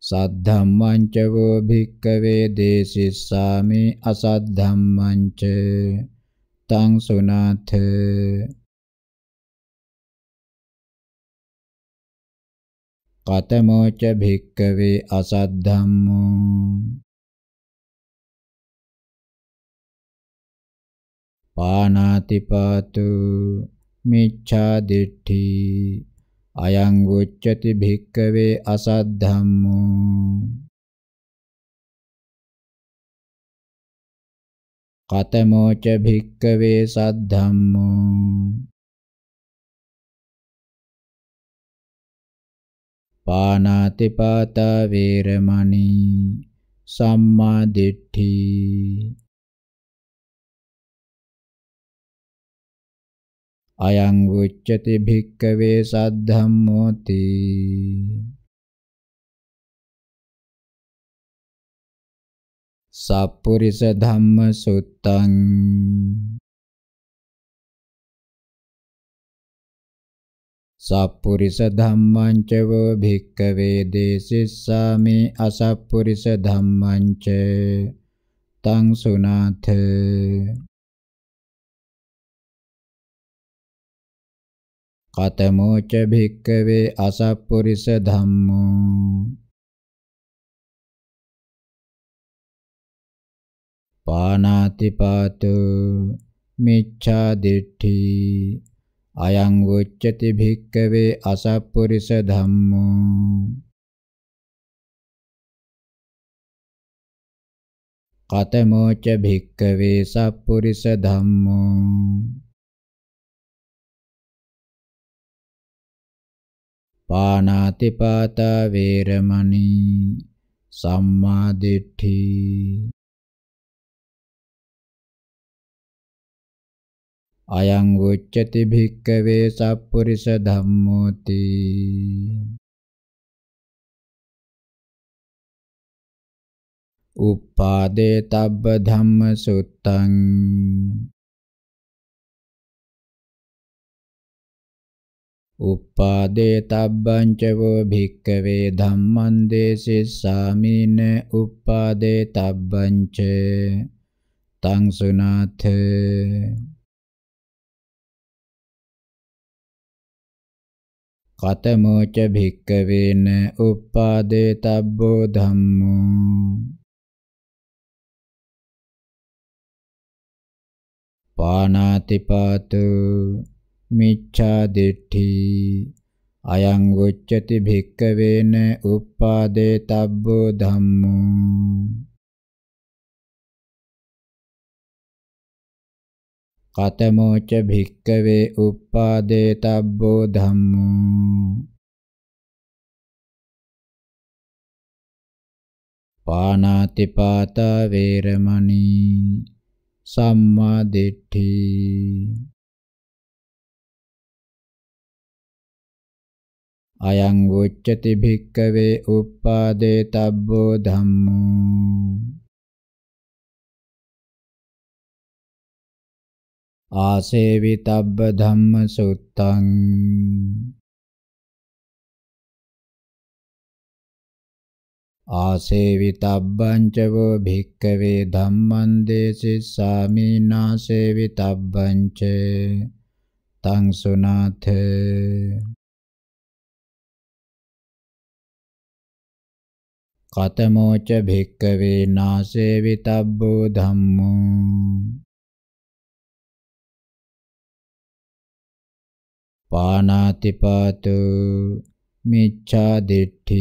සද්ධම්මං ච වෝ භික්කවේ දේසිස්සාමි අසද්ධම්මං ච තං සුනාථ කතමෝ ච භික්කවේ අසද්ධම්මෝ පානාතිපාතු මිච්ඡා දිට්ඨි අයං උච්චති භික්කවේ අසද්ධම්මෝ කතමෝ ච භික්කවේ සද්ධම්මෝ පානාති පාතා වේරමණී සම්මා දිට්ඨි අයං උච්චති භික්කවේ සද්ධම්මෝති සප්පුරිස ධම්ම සුත්තං සප්පුරිස ධම්මං ච වෝ භික්ඛවේ දේසිස්සාමි අසප්පුරිස ධම්මං ච තං සුනාථ කතමෝ ච භික්ඛවේ අසප්පුරිස ධම්මෝ පානාති පාතු මිච්ඡා දිට්ඨි අයං උච්චති භික්කවේ අසප්පුරිස ධම්මෝ කතමෝ ච භික්කවේ සප්පුරිස ධම්මෝ පාණාති පාතා වේරමණී සම්මා දිට්ඨි අයං උච්චති භික්කවේ සප්පුරිස ධම්මෝති උපාදේ තබ්බ ධම්ම සුත්තං උපාදේ තබ්බං ච වෝ භික්කවේ ධම්මං දේසිස්සාමින උපාදේ තබ්බං ච තං සුනාථ කතමෝච භික්කවේන උප්පාදේ තබ්බෝ ධම්මෝ පානාතිපාතු මිච්ඡා දිට්ඨි අයං උච්චති භික්කවේන උප්පාදේ තබ්බෝ ධම්මෝ කතමෝච භික්කවේ uppādē tabbō ධම්මෝ පානාති පාතා වේරමණී සම්මා දිට්ඨි අයං උච්චති භික්කවේ uppādē tabbō ධම්මෝ ආසේවිතබ්බ ධම්ම සුත්තං ආසේවිතබ්බං ච වෝ භික්ඛවේ ධම්මං දේසිස්සාමි නාසේවිතබ්බං ච තං සුනාථ කතමෝච භික්ඛවේ නාසේවිතබ්බෝ ධම්මෝ පානාතිපාතු මිච්ඡා දිට්ඨි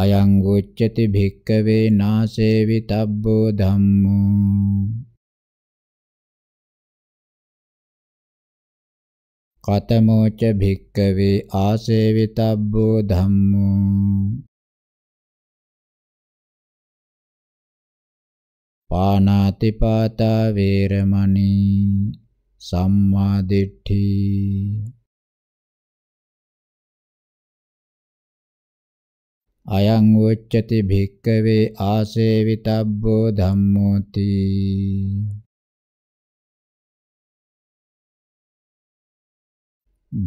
අයං උච්චති භික්කවේ නාසේවිතබ්බෝ ධම්මෝ කතමෝච භික්කවේ ආසේවිතබ්බෝ ධම්මෝ පානාතිපාතා වේරමණී සම්මා දිට්ඨි අයං උච්චති භික්කවේ ආසේවිතබ්බෝ ධම්මෝති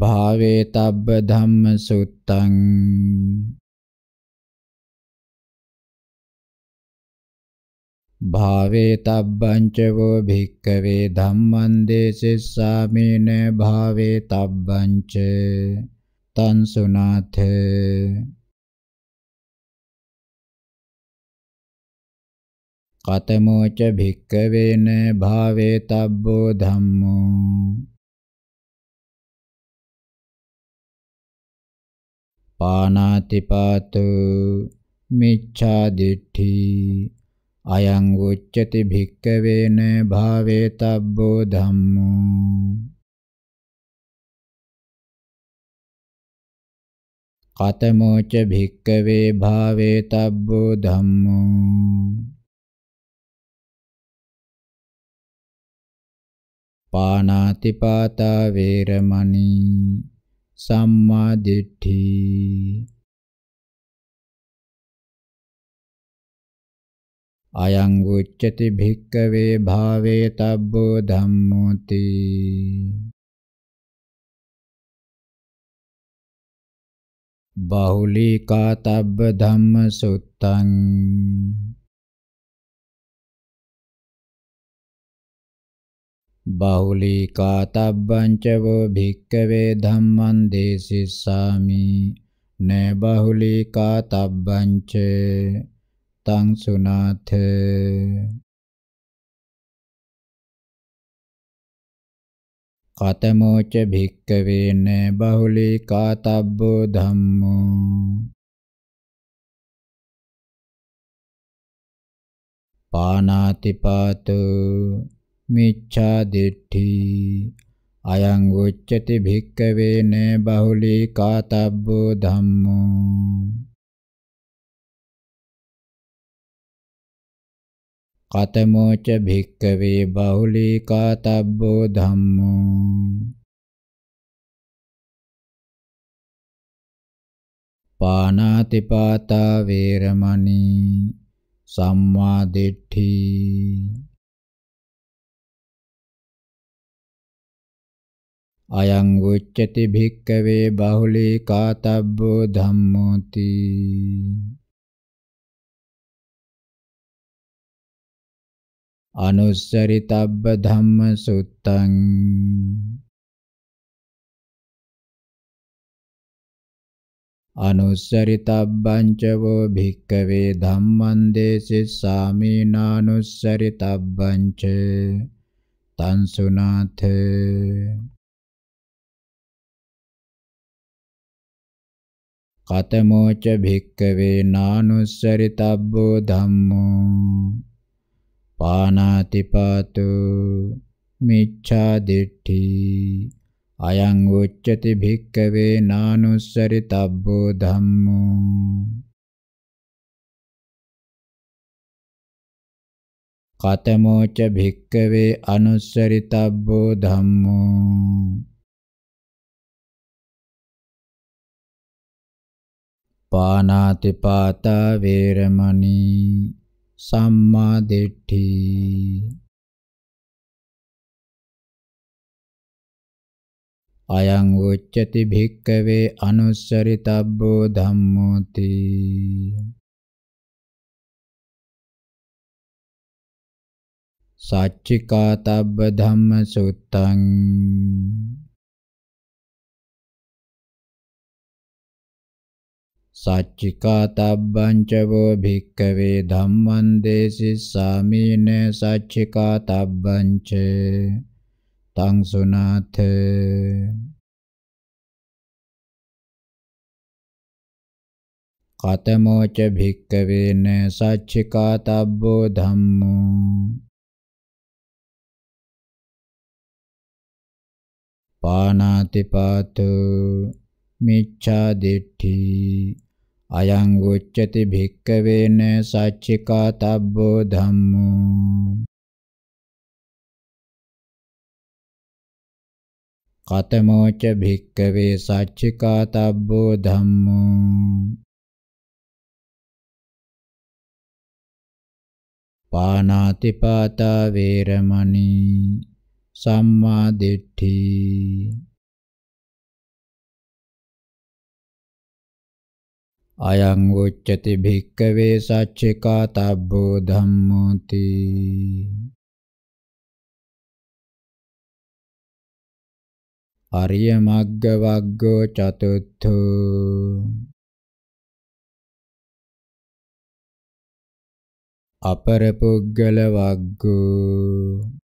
භාවේතබ්බ ධම්ම සුත්තං භාවේ තබ්බංච වෝ භික්කවේ ධම්මං දේසෙස්සාමේන භාවේ තබ්බංච තං සුනාථ කතමෝච භික්කවේන භාවේ තබ්බෝ ධම්මෝ පානාතිපාතු මිච්ඡා දිට්ඨි අයං උච්චති භික්කවේන භාවේතබ්බෝ ධම්මෝ කතමෝ ච භික්කවේ භාවේතබ්බෝ ධම්මෝ පාණාති පාතා වේරමණී සම්මා දිට්ඨි අයං උච්චති භික්කවේ භාවේ තබ්බෝ ධම්මෝති බහුලීකා තබ්බ ධම්ම සුත්තං බහුලීකා තබ්බං ච වෝ භික්කවේ ධම්මං දේසිස්සාමි න බහුලීකා තබ්බං ච තං සුනාත කතමෝච භික්කවේන බහුලී කාතබ්බෝ ධම්මෝ පානාතිපාතු මිච්ඡා දිට්ඨි අයං උච්චති භික්කවේන බහුලී කාතබ්බෝ ධම්මෝ කතමෝච භික්කවේ බහුලීකා තබ්බෝ ධම්මෝ පානාති පාතා වේරමණී සම්මා දිට්ඨි අයං උච්චති භික්කවේ බහුලීකා තබ්බෝ ධම්මෝති අනුස්සරිතබ්බ ධම්ම සුත්තං අනුස්සරිතබ්බං ච වෝ භික්කවේ ධම්මං දේසිස්සාමි නානුස්සරිතබ්බං ච තං සුනාථ කතමෝච භික්කවේ නානුස්සරිතබ්බෝ ධම්මෝ පානාතිපාතු මිච්ඡා දිට්ඨි අයං උච්චති භික්කවේ නානුස්සරි තබ්බෝ ධම්මෝ කතමෝච භික්කවේ අනුස්සරි තබ්බෝ ධම්මෝ පානාතිපාතා වේරමණී සම්මා දිට්ඨි අයං උච්චති භික්කවේ අනුස්සරිතබ්බෝ ධම්මෝති සච්චිකාතබ්බ ධම්ම සුත්තං සච්චිකා තබ්බංච වෝ භික්කවේ ධම්මං දේසිස්සාමීන සච්චිකා තබ්බංච තං සුනාථ කතමෝච භික්කවේන සච්චිකා තබ්බෝ ධම්මෝ පානාතිපාතු මිච්ඡා දිට්ඨි අයං උච්චති භික්කවේන සච්චිකා තබ්බෝ ධම්මෝ කතමෝච භික්කවේ සච්චිකා තබ්බෝ ධම්මෝ පානාති පාතා වේරමණී සම්මා දිට්ඨි අයං උච්චති භික්කවේ සච්චිකා තබ්බෝ ධම්මෝති අරිය මග්ග වග්ගෝ චතුත්ථෝ අපර පුද්ගල වග්ගෝ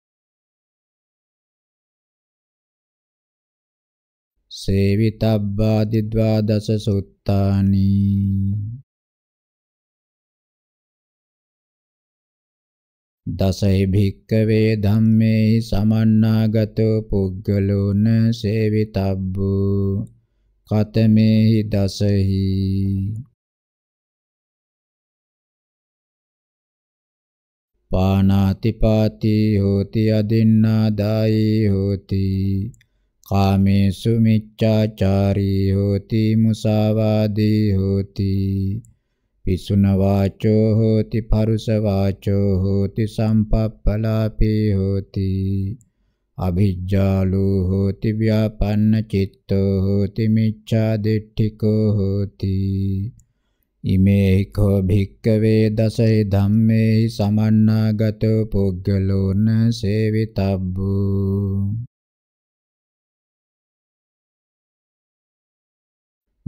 සේවිතබ්බාදි ද්වාදස සුත්තානි දසයි භික්කවේ ධම්මේ සමන්නාගතෝ පුද්ගලෝන සේවිතබ්බෝ කතමේහි දසහි පානාතිපාති හෝති අදින්නාදායි හෝති කාමේසු මිච්ඡාචාරී හෝති මුසාවාදී හෝති පිසුන වාචෝ හෝති පරුස වාචෝ හෝති සම්පප්පලාපේ හෝති අභිජ්ජාලෝ හෝති ව්‍යාපන්න චිත්තෝ හෝති මිච්ඡා දිට්ඨිකෝ හෝති ඉමේ කෝ භික්කවේ දසයි ධම්මේ සමන්නාගතෝ පුග්ගලෝන සේවිතබ්බෝ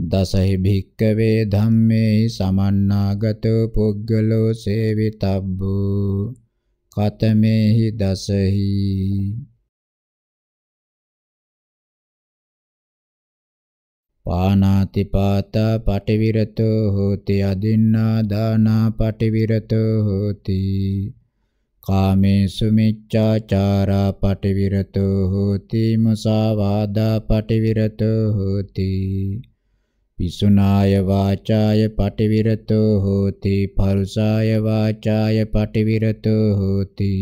දසහි භික්කවේ ධම්මේ සමන්නාගත පුද්ගලෝ සේවිතබ්බෝ කතමේහි දසහි පානාති පාතා පටිවිරතෝ හෝති අදින්නා දානා පටිවිරතෝ හෝති කාමේසු මිච්ඡාචාරා පටිවිරතෝ හෝති මුසාවාදා පටිවිරතෝ හෝති පිසුනාය වාචාය පටිවිරතෝ හෝති පරුසාය වාචාය පටිවිරතෝ හෝති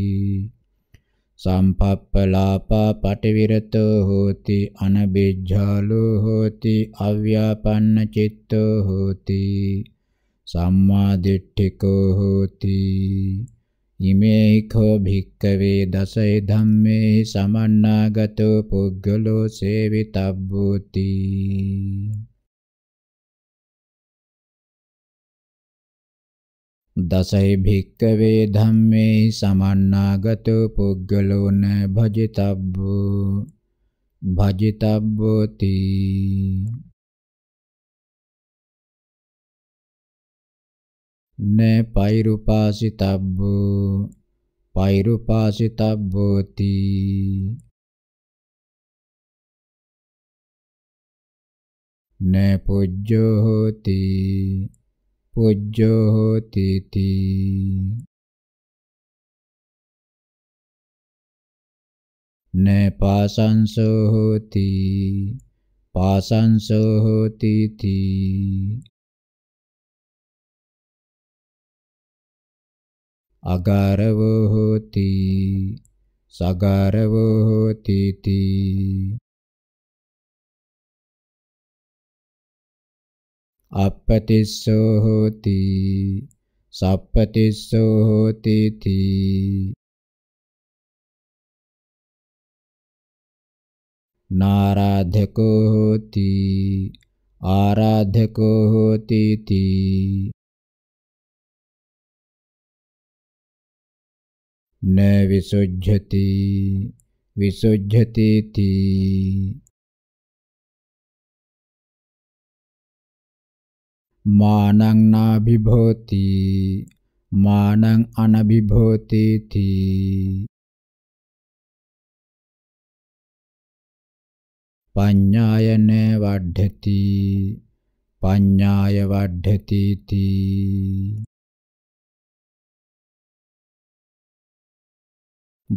සම්පප්පලාපා පටිවිරතෝ හෝති අනබිජ්ජාලෝ හෝති අව්‍යාපන්න චිත්තෝ හෝති සම්මා දිට්ඨිකෝ හෝති ඉමේ කෝ භික්කවේ දසය ධම්මේ සමන්නාගතෝ පුද්ගලෝ සේවිතබ්බෝති දසයි භික්කවේ ධම්මේ සමන්නාගතෝ පුද්ගලෝන භජිතබ්බෝ භජිතබ්බෝති නේ පෛරුපාසිතබ්බෝ පෛරුපාසිතබ්බෝති නේ පුජ්ජෝ හෝති पूज्यो होती थी न पाशंसो होती पाशंसो होती थी अगारव होती सगारव होती थी अपतिसो होती सपतिसो होती थी नाराध्य को होती आराध्य होती थी न विशुद्धति विशुद्धति थी මානං නාභිභෝති මානං අනභිභෝති තී පඤ්ඤායන වඩ්ධති පඤ්ඤාය වඩ්ධති තී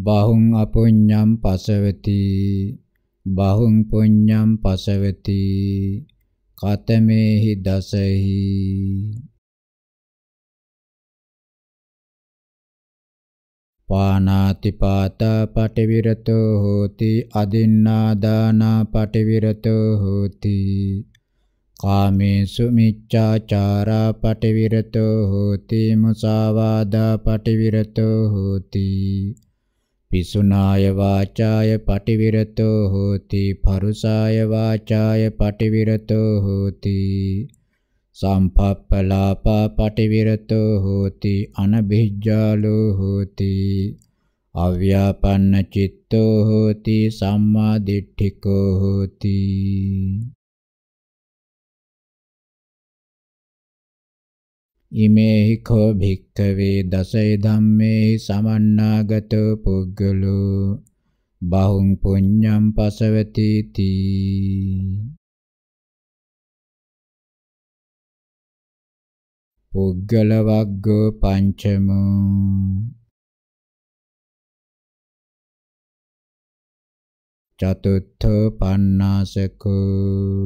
බහුං අපුඤ්ඤම් පසවති බහුං පුඤ්ඤම් පසවති කතමේහි දසෙහි පානාති පාතා පටිවිරතෝ හෝති අදින්නා දානා පටිවිරතෝ හෝති කාමේසු මිච්ඡාචාරා පටිවිරතෝ හෝති මුසාවාදා පටිවිරතෝ හෝති පිසුනාය වාචාය පටිවිරතෝ හෝති පරුසාය වාචාය පටිවිරතෝ හෝති සම්පප්පලාපා පටිවිරතෝ හෝති අනබිජ්ජාලෝ හෝති අව්‍යාපන්න චිත්තෝ හෝති සම්මා දිට්ඨිකෝ හෝති ඉමේහි කෝ භික්ඛවේ දසය ධම්මේ සමන්නාගත පුද්ගලෝ බහුම් පුඤ්ඤම් පසවති තී පුද්ගල වග්ගෝ පංචමෝ චතුත්ථ පඤ්ඤාසකෝ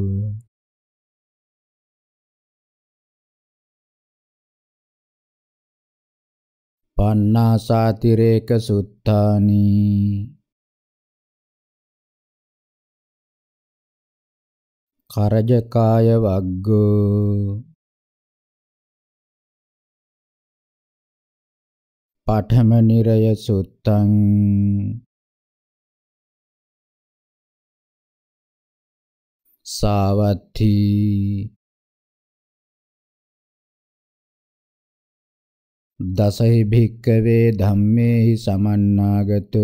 පන්නාසාතිරේක සුත්තානී කරජකාය වග්ගෝ පඨම නිරය සුත්තං සාවත්ථී දසහි භික්කවේ ධම්මේහි සමන්නාගතු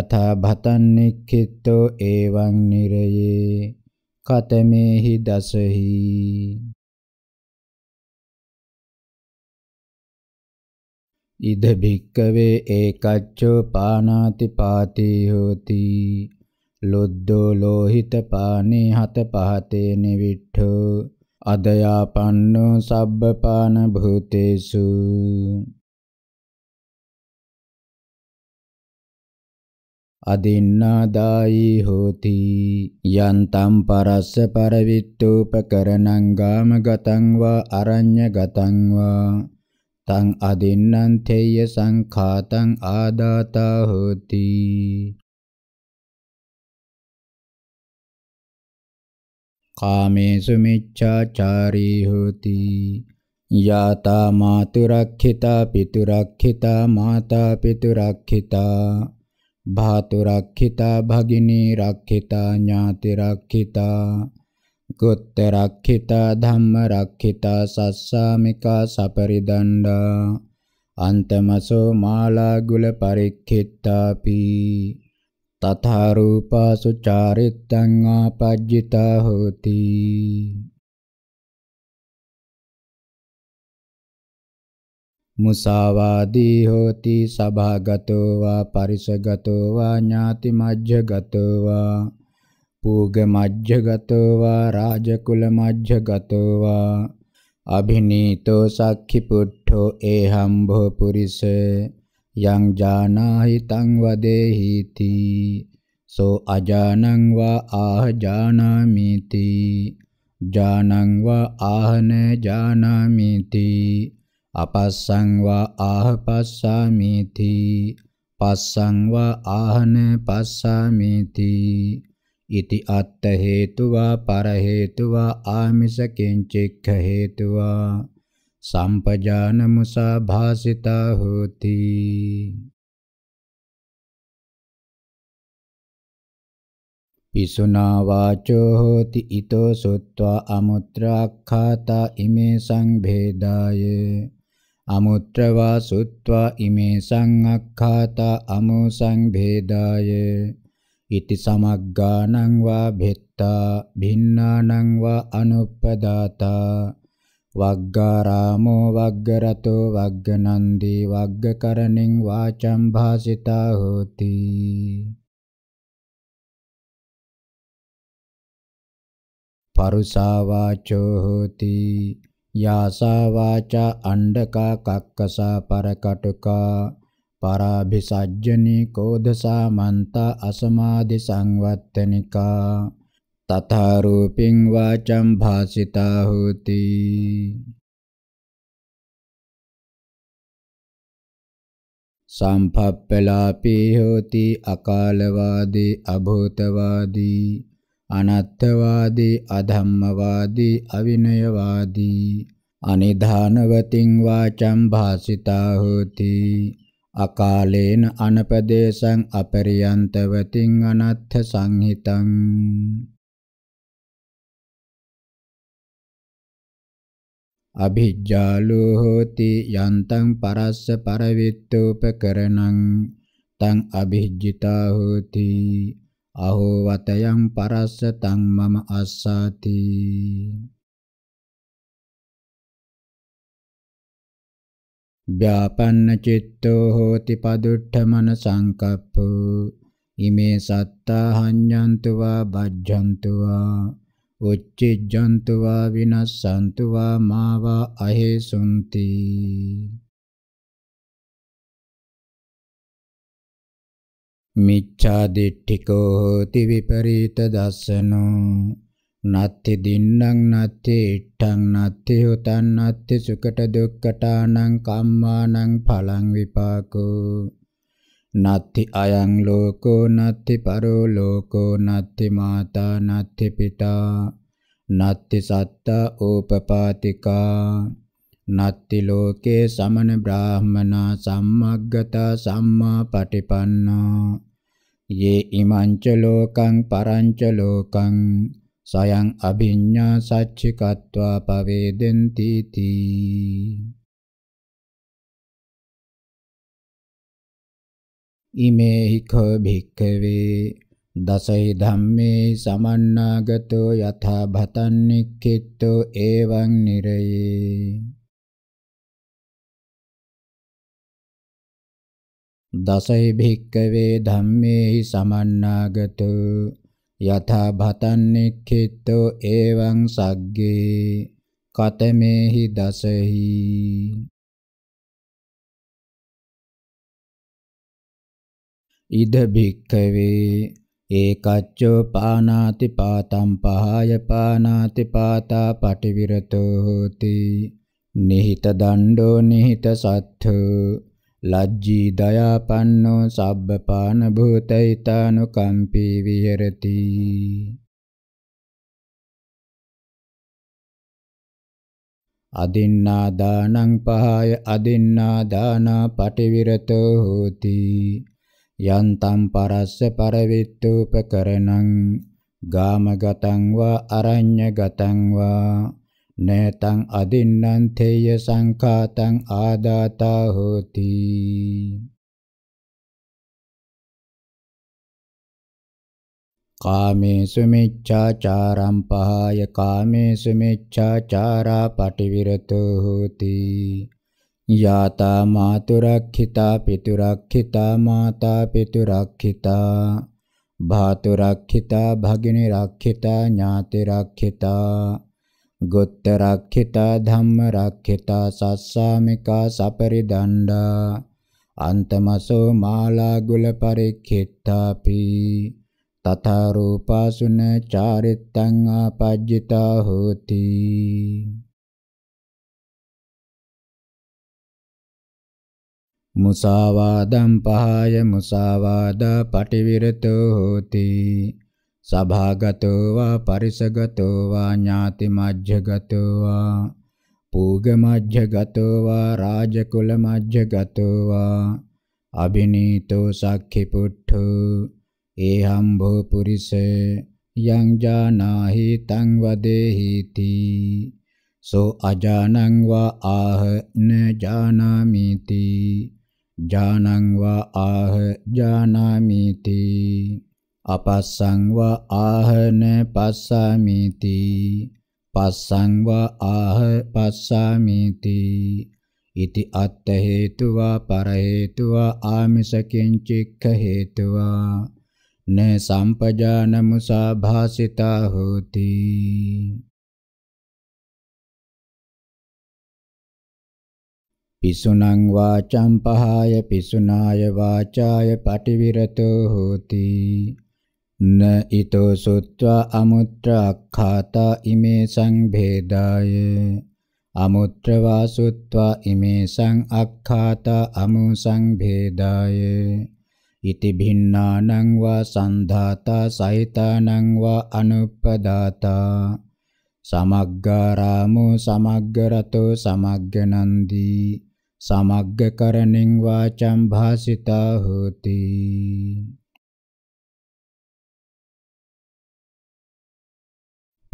යථා භතන්නික්ඛිතෝ එවං නිරයේ කතමේහි දසහි ඉද භික්කවේ ඒකච්චෝ පානාති පාති හෝති ලොද්දෝ ලෝහිත පානේ හත පහතේ නිවිට්ඨෝ අදයාපන්නෝ සබ්බපාන භූතේසු අදින්නාදායි හෝති යන්තම් පරස්ස පරවිත්තූපකරණං ගාමගතං වා අරඤ්‍යගතං වා තං අදින්නං තේය සංඛාතං ආදාතා හෝති කාමේසු මිච්ඡාචාරී හෝති යතා මාතුරක්ඛිතා පිතුරක්ඛිතා මාතා පිතුරක්ඛිතා භාතුරක්ඛිතා භගිනී රක්ඛිතා ඥාතිරක්ඛිතා ගොත්තරක්ඛිතා ධම්මරක්ඛිතා සස්සාමිකා සපරිදණ්ඩා අන්තමසෝ මාලා ගුල පරික්ඛිතාපි තථා රූපසු චාරිත්තං ආපජ්ජිතා හෝති මුසාවාදී හෝති සභාගතෝ වා පරිසගතෝ වා ඥාති මජ්ජගතෝ වා පූග මජ්ජගතෝ වා රාජකුල මජ්ජගතෝ වා අභිනීතෝ සක්ඛි පුට්ඨෝ ඒහම්බෝ පුරිසේ යං ජානාහි තං වදේහිති සෝ අජානං වා ආහ ජානාමිති ජානං වා ආහන ජානාමිති අපස්සං වා ආහ පස්සාමිති පස්සං වා ආහන පස්සාමිති ඉති අත්ථ හේතුවා පර හේතුවා ආමිස කිංචික්ඛ හේතුවා සම්පජාන මුසා භාසිතා හෝති පිසුනා වාචෝ හෝති ඊතෝ සුත්වා අමුත්‍රාක්ඛාතා ඉමේ සංභේදාය අමුත්‍රවා සුත්වා ඉමේ සංඅක්ඛාතා අමෝ සංභේදාය ඉති සමග්ගානං වා භෙත්තා භින්නානං වා අනුප්පදාතා වග්ගාරාමෝ වග්ගරතෝ වග්ගනන්දී වග්ගකරණින් වාචම් භාසිතා හෝති පරුසා වාචෝ හෝති යාසා වාචා අණ්ඩකා කක්කසා පරකටුකා පරාභිසජ්ජනී කෝධසා මන්තා අසමාදි සංවත්තනිකා तथा रूपिं वाचं भासिता होती सम्भप्पलापि होति अकालवादी अभूतवादी अनर्थवादी अधम्मवादी अविनयवादी अनिधानवतिं वाचं भासिता होति අකාලේන අනපදේශං අපරියන්තවතින් අනත්ථ සංහිතං අභිජ්ජාලෝ හෝති යන්තං පරස්ස පරවිත්තෝපකරණං තං අභිජ්ජිතා හෝති අහෝ වතයන් පරස්ස තං මම අස්සාති ව්‍යාපන්න චිත්තෝ හෝති පදුට්ඨමන සංකප්පෝ ඉමේ සත්තා හඤ්ඤන්තු වා බජ්ජන්තු වා උච්චිජ්ජන්තු වා විනස්සන්තු වා මා වා අහේසුන්ති මිච්ඡා දිට්ඨිකෝ හෝති විපරීත දස්සනෝ නත්ති දින්නම් නත්ති ඊට්ඨං නත්ති උතන් නත්ති සුකට දුක්කටානං කම්මානං ඵලං විපාකෝ නත්ති අයං ලෝකෝ නත්ති පරෝ ලෝකෝ නත්ති මාතා නත්ති පිතා නත්ති සත්තා ඕපපාතිකා නත්ති ලෝකේ සමන බ්‍රාහමනා සම්මග්ගතා සම්මා පටිපන්නා යේ ඉමංච ලෝකං පරංච ලෝකං සයං අභිඤ්ඤා සච්චිකत्वा පවේදෙන්ති තී ඉමේහික භික්ඛවේ දසයි ධම්මේ සමන්නාගතෝ යථා භතන්නික්ඛිතෝ එවං නිරයේ දසයි භික්ඛවේ ධම්මේහි සමන්නාගතෝ යථා භතන්නික්ඛිතෝ එවං සග්ගේ කතමේහි දසහි ඉද භික්ඛවේ ඒකච්චෝපානාති පාතම් පහය පානාති පාතා පටිවිරතෝ හෝති නිහිත දණ්ඩෝ නිහිත සත්ථෝ ලජ්ජී දයාපන්නෝ සබ්බපාන භූතෛතානුකම්පී විහෙරති අදින්නා දානං පහය අදින්නා දානා පටිවිරතෝ හෝති යන්තම් පරස්ස පරවිත්තුපකරණං ගාමගතං වා අරඤ්‍යගතං වා නේතං අදින්නං තේය සංඛාතං ආදාතා හෝති කාමේසු මිච්ඡාචාරම් පහය කාමේසු මිච්ඡාචාරා පටිවිරතෝ හෝති යාතා මාතුරක්ඛිතා පිතුරක්ඛිතා මාතා පිතුරක්ඛිතා භාතුරක්ඛිතා භගිනිරක්ඛිතා ඥාතිරක්ඛිතා ගොත්තරක්ඛිතා ධම්මරක්ඛිතා සස්සාමිකා සපරිදණ්ඩා අන්තමසෝ මාලා ගුල පරික්ඛිතාපි තථා රූපාසුන චාරිත්තං ආපජ්ජිතා හෝති මුසාවාදම් පහය මුසාවාදා පටිවිරතෝ හෝති සභාගතෝ වා පරිසගතෝ වා ඥාති මජ්ජගතෝ වා පූග මජ්ජගතෝ වා රාජකුල මජ්ජගතෝ වා අබිනීතෝ සක්ඛි පුට්ඨෝ ඒහම් භෝ පුරිස යං ජානාහි තං වදේහිති සෝ අජානං වා ආහ න ජානාමිති ජානං වා ආහ ජානාමිති අපස්සං වා ආහන පස්සාමිති පස්සං වා ආහ පස්සාමිති ඉති අත්ථ හේතුවා පර හේතුවා ආමිස කිංචික්ඛ හේතුවා න සම්පජානමුසා භාසිතා හෝති පිසුනං වාචං පහාය පිසුනාය වාචාය පටිවිරතෝ හෝති න ඊතෝ සුත්වා අමුත්‍ර අක්ඛාතා ඉමේ සංභේදාය අමුත්‍ර වාසුත්වා ඉමේ සං අක්ඛාතා අමු සංභේදාය ඉති භින්නානං වා සන්ධාතා සහිතානං වා අනුප්පදාතා සමග්ගාරාමෝ සමග්ගරතෝ සමග්ගනන්දී समग्रकरणिं वाचं भासिता होति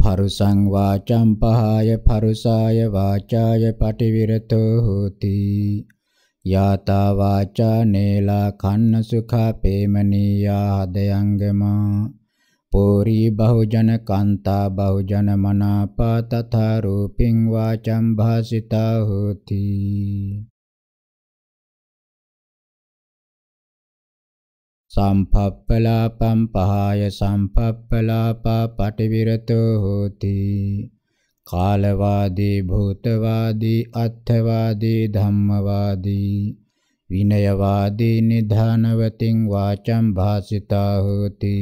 फरुसं वाचं पहाय फरुसाय वाचाय पटिविरतो होति याता वाचा नेला खन्नसुखा पेमनीया हृदयङ्गमा पूरी बहुजन कांता बहुजन मनापा तथा रूपिं वाचं भासिता होती සම්පප්පලාපම් පහය සම්පප්පලාපා පටිවිරතෝ හෝති කාලවාදී භූතවාදී අත්ථවාදී ධම්මවාදී විනයවාදී නිධානවතින් වාචම් භාසිතා හෝති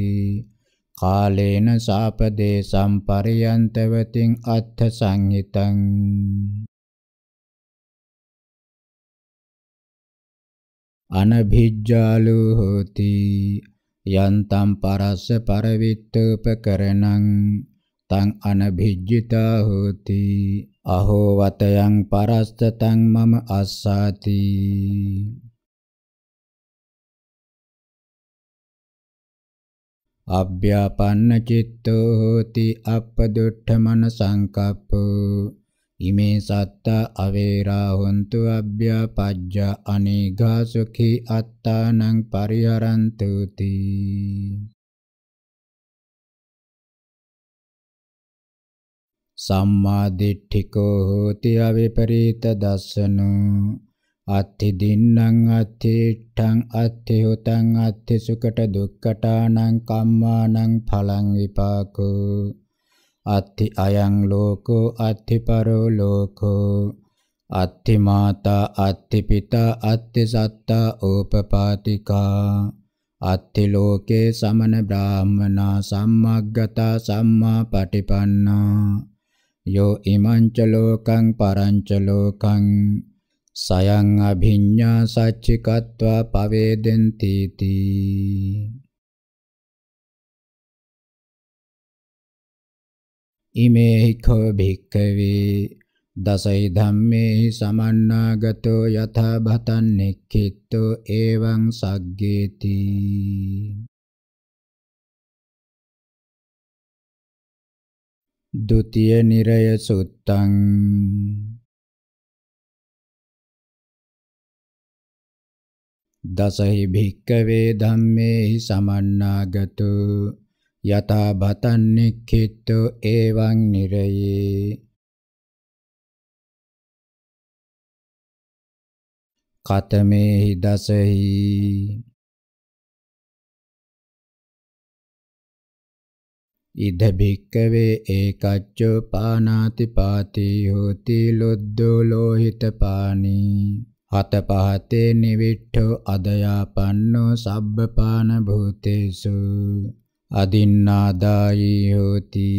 කාලේන සාපදේ සම්පරියන්තවතින් අත්ථ සංහිතං අනභිජ්ජාලෝ හෝති යන්තම් පරස්ස පරවිත්තූපකරණං තං අනභිජ්ජිතා හෝති අහෝ වතයන් පරස්තතං මම අස්සාති අභ්‍යාපන්න චිත්තෝ හෝති අප්පදුට්ඨ මන සංකප්පෝ ඉමේ සත්ත අවේරා හොන්තු අබ්භ්‍යපජ්ජ අනේඝා සුඛී අත්තානං පරිහරන්තු තී සම්මා දිට්ඨිකෝ හෝති අවිපරීත දස්සනෝ අත්ථි දින්නම් අත්ථි ඨං අත්ථි හොතං අත්ථි සුකට දුක්කටානං කම්මානං ඵලං විපාකෝ අත්ති අයං ලෝකෝ අත්ති පරෝ ලෝකෝ අත්ති මාතා අත්ති පිතා අත්ති සත්තා ඕපපාතිකා අත්ති ලෝකේ සමන බ්‍රාහ්මනා සම්මග්ගතා සම්මා පටිපන්නා යෝ ඉමංච ලෝකං පරංච ලෝකං සයං අභිඤ්ඤා සච්චිකत्वा පවේදෙන්ති තී ඉමේහි කෝ භික්ඛවේ දසයි ධම්මේහි සමන්නාගතෝ යථා භතං නික්ඛිතෝ එවං සග්ගේති දුතිය නිරය සුත්තං දසහි භික්කවේ ධම්මේහි සමන්නාගතෝ යතා බතන් නික්ඛිතු එවං නිරයේ කතමේහි දසහි ඉද භික්කවේ ඒකච්චෝ පානාති පාති හෝති ලොද්දෝ ලෝහිත පානී හත පහතේ නිවිට්ඨෝ අදයාපන්නෝ සබ්බපාන භූතේසු අදින්නාදායි හෝති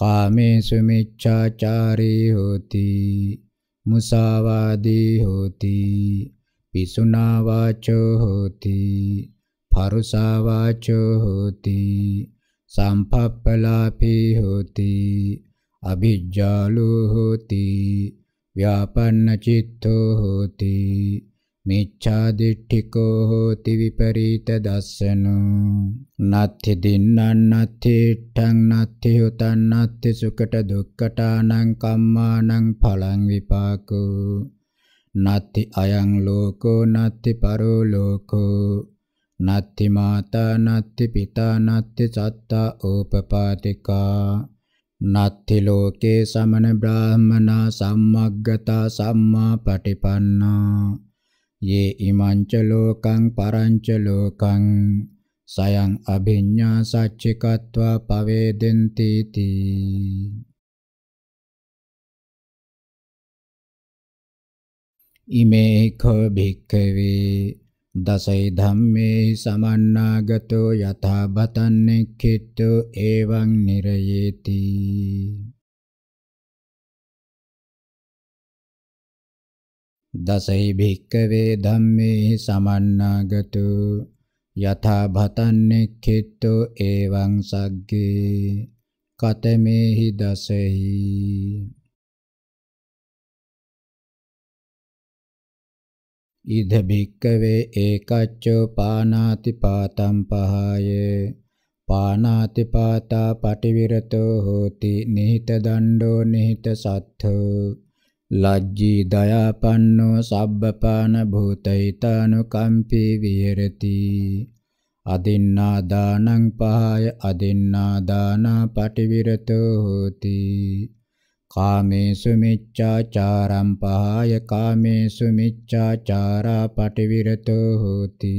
කාමේසු මිච්ඡාචාරී හෝති මුසාවාදී හෝති පිසුනා වාචෝ හෝති පරුසා වාචෝ හෝති සම්පප්පලාපී හෝති අභිජ්ජාලෝ හෝති ව්‍යාපන්න චිත්තෝ හෝති මිච්ඡා දිට්ඨිකෝ හෝති විපරීත දස්සනෝ නත්ථි දින්නම් නත්ථි ඨං නත්ථි උතං නත්ථි සුකට දුක්කටානං කම්මානං ඵලං විපාකෝ නත්ති අයං ලෝකෝ නත්ති පරෝ ලෝකෝ නත්ති මාතා නත්ති පිතා නත්ති සත්තා ඕපපාතිකා නත්ති ලෝකේ සමන බ්‍රාහමනා සම්මග්ගතා සම්මා පටිපන්නා ये इमञ्च लोकं परञ्च लोकं සයං අභිඤ්ඤා සච්චිකत्वा පවේදෙන්ති තී ඉමේ කෝ භික්ඛවේ දසයි ධම්මේ සමන්නාගතෝ යථා බතන්නෙක්ඛිතෝ එවං නිරයේති දසහි භික්කවේ ධම්මේ සමන්නාගතු යථා භතන්නෙක්ඛිතෝ එවං සග්ගේ කතමේහි දසහි ඉද භික්කවේ ඒකච්චෝ පානාති පාතම් පහය පානාති පාතා පටිවිරතෝ හෝති නිහිත දණ්ඩෝ නිහිත සත්ථෝ ලජ්ජී දයාපන්නෝ සබ්බපාන භූතෛතානුකම්පී විහෙරති අදින්නා දානං පහය අදින්නා දානා පටිවිරතෝ හෝති කාමේසු මිච්ඡාචාරං පහය කාමේසු මිච්ඡාචාරා පටිවිරතෝ හෝති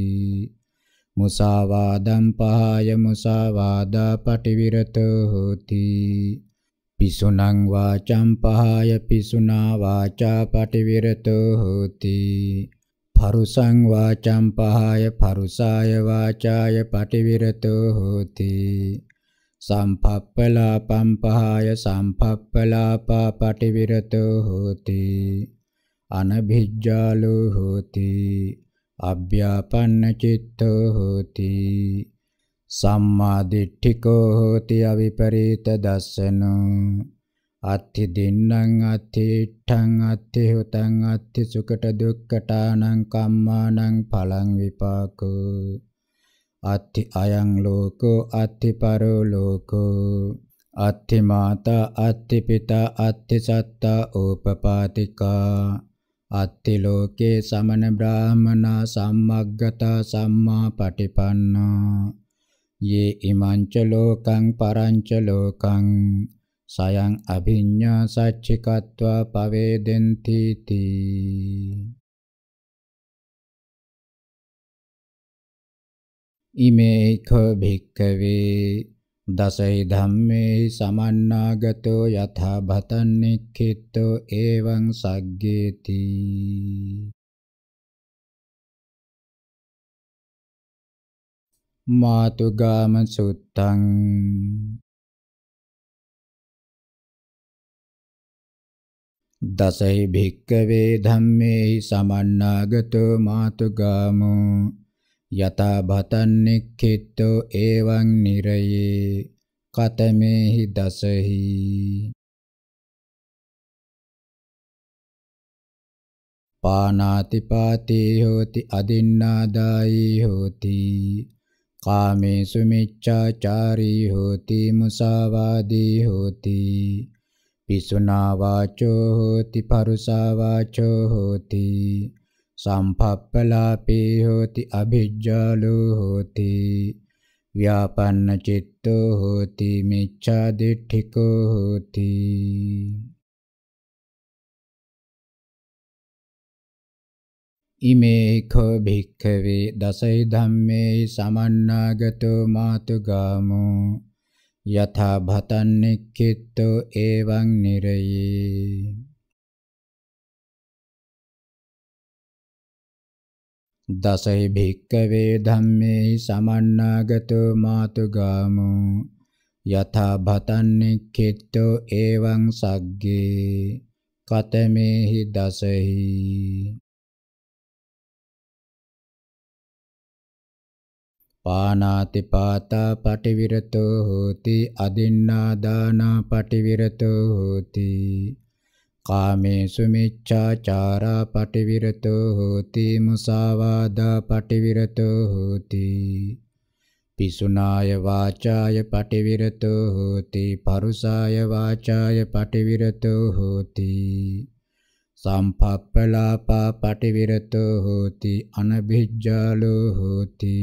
මුසාවාදං පහය මුසාවාදා පටිවිරතෝ හෝති පිසුනං වාචම් පහය පිසුනා වාචා පටිවිරතෝ හෝති පරුසං වාචම් පහය පරුසාය වාචාය පටිවිරතෝ හෝති සම්පප්පලාපම් පහය සම්පප්පලාපා පටිවිරතෝ හෝති අනභිජ්ජාලෝ හෝති අභ්‍යාපන්න චිත්තෝ හෝති සම්මාදිට්ඨිකෝ හෝති අවිපරීත දස්සන අත්ථි දින්නම් අත්ථි ඨං අත්ථි හුතං අත්ථි සුකට දුක්කටානං කම්මානං පලං විපාක අත්ථි අයං ලෝකෝ අත්ථි පරෝ ලෝකෝ අත්ථි මාතා අත්ථි පිතා අත්ථි සත්තා ඕපපාතිකා අත්ථි ලෝකේ සමන බ්‍රාහමනා සම්මග්ගතා සම්මා පටිපන්නා ये इमाञ्च लोकं परञ्च लोकं සයං අභිඤ්ඤා සච්චිකत्वा පවේදෙන්ති තී ඉමේ ඛ භික්ඛවේ දසයි ධම්මේ සමන්නාගතෝ යථා භතන්නික්ඛිතෝ එවං සග්ගේති මාතුගාම සුත්තං දසහි භික්කවේ ධම්මේහි සමන්නාගතෝ මාතුගාමෝ යතා භතන්නෙක්ඛිතෝ එවං නිරයේ කතමේහි දසහි පානාති පාතේ හෝති අදින්නාදායි හෝති කාමේසු මිච්ඡාචාරී හෝති මුසාවාදී හෝති පිසුනා වාචෝ හෝති පරුසා වාචෝ හෝති සම්පප්පලාපේ හෝති අභිජ්ජාලෝ හෝති ව්‍යාපන්න චිත්තෝ හෝති මිච්ඡා දිට්ඨිකෝ හෝති ඉමේක භික්ඛවේ දසයි ධම්මේ සමන්නාගතෝ මාතුගාමෝ යථා භතන්නෙක්ඛිතෝ එවං නිරයේ දසයි භික්ඛවේ ධම්මේ සමන්නාගතෝ මාතුගාමෝ යථා භතන්නෙක්ඛිතෝ එවං සග්ගේ කතමේහි දසහි පානාති පාතා පටිවිරතෝ හෝති අදින්නා දානා පටිවිරතෝ හෝති කාමේසු මිච්ඡාචාරා පටිවිරතෝ හෝති මුසාවාදා පටිවිරතෝ හෝති පිසුනාය වාචාය පටිවිරතෝ හෝති පරුසාය වාචාය පටිවිරතෝ හෝති සම්පප්පලාපා පටිවිරතෝ හෝති අනබිජ්ජාලෝ හෝති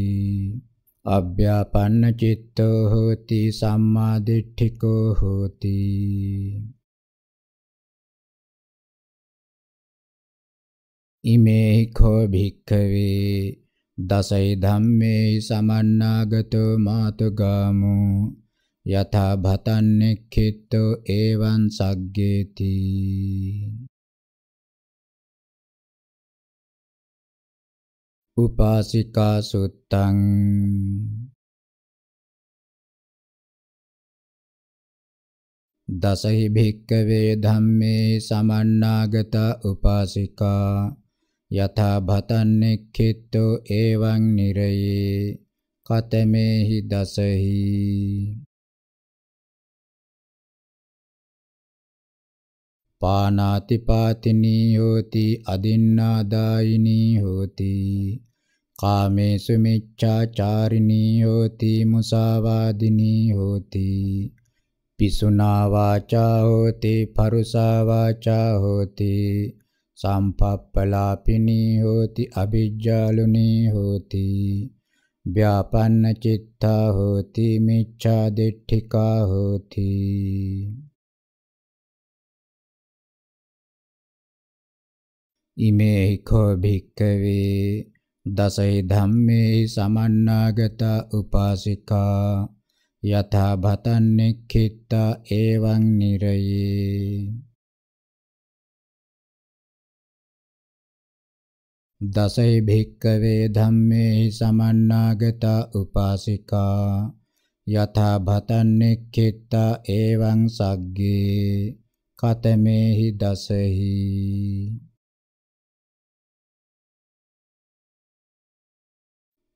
අභ්‍යාපන්න චිත්තෝ හෝති සම්මා දිට්ඨිකෝ හෝති ඉමේ කෝ භික්ඛවේ දසයි ධම්මේ සමන්නාගතෝ මාතුගාමෝ යථා භතන්නෙක්ඛිතෝ එවං සග්ගේති උපාසිකා සුත්තං දසහි භික්කවේ ධම්මේ සමන්නාගත උපාසිකා යථා භතන්නෙක්ඛිතෝ එවං නිරයේ කතමේහි දසහි පානාති පාතිනී හෝති අදින්නාදායිනී හෝති කාමේසු මිච්ඡාචාරිණී හෝති මුසාවාදිනී හෝති පිසුනා වාචා හෝති පරුසා වාචා හෝති සම්පප්පලාපිනී හෝති අ비ජ්ජාලුනී හෝති ව්‍යාපන්න චිත්තා හෝති මිච්ඡා දිට්ඨිකා හෝති ඉමේ කෝ භික්කවේ දසයි ධම්මේ සමන්නාගත උපාසිකා යථා භතන්නෙක්ඛිතා එවං නිරයේ දසයි භික්කවේ ධම්මේ සමන්නාගත උපාසිකා යථා භතන්නෙක්ඛිතා එවං සග්ගේ කතමේහි දසහි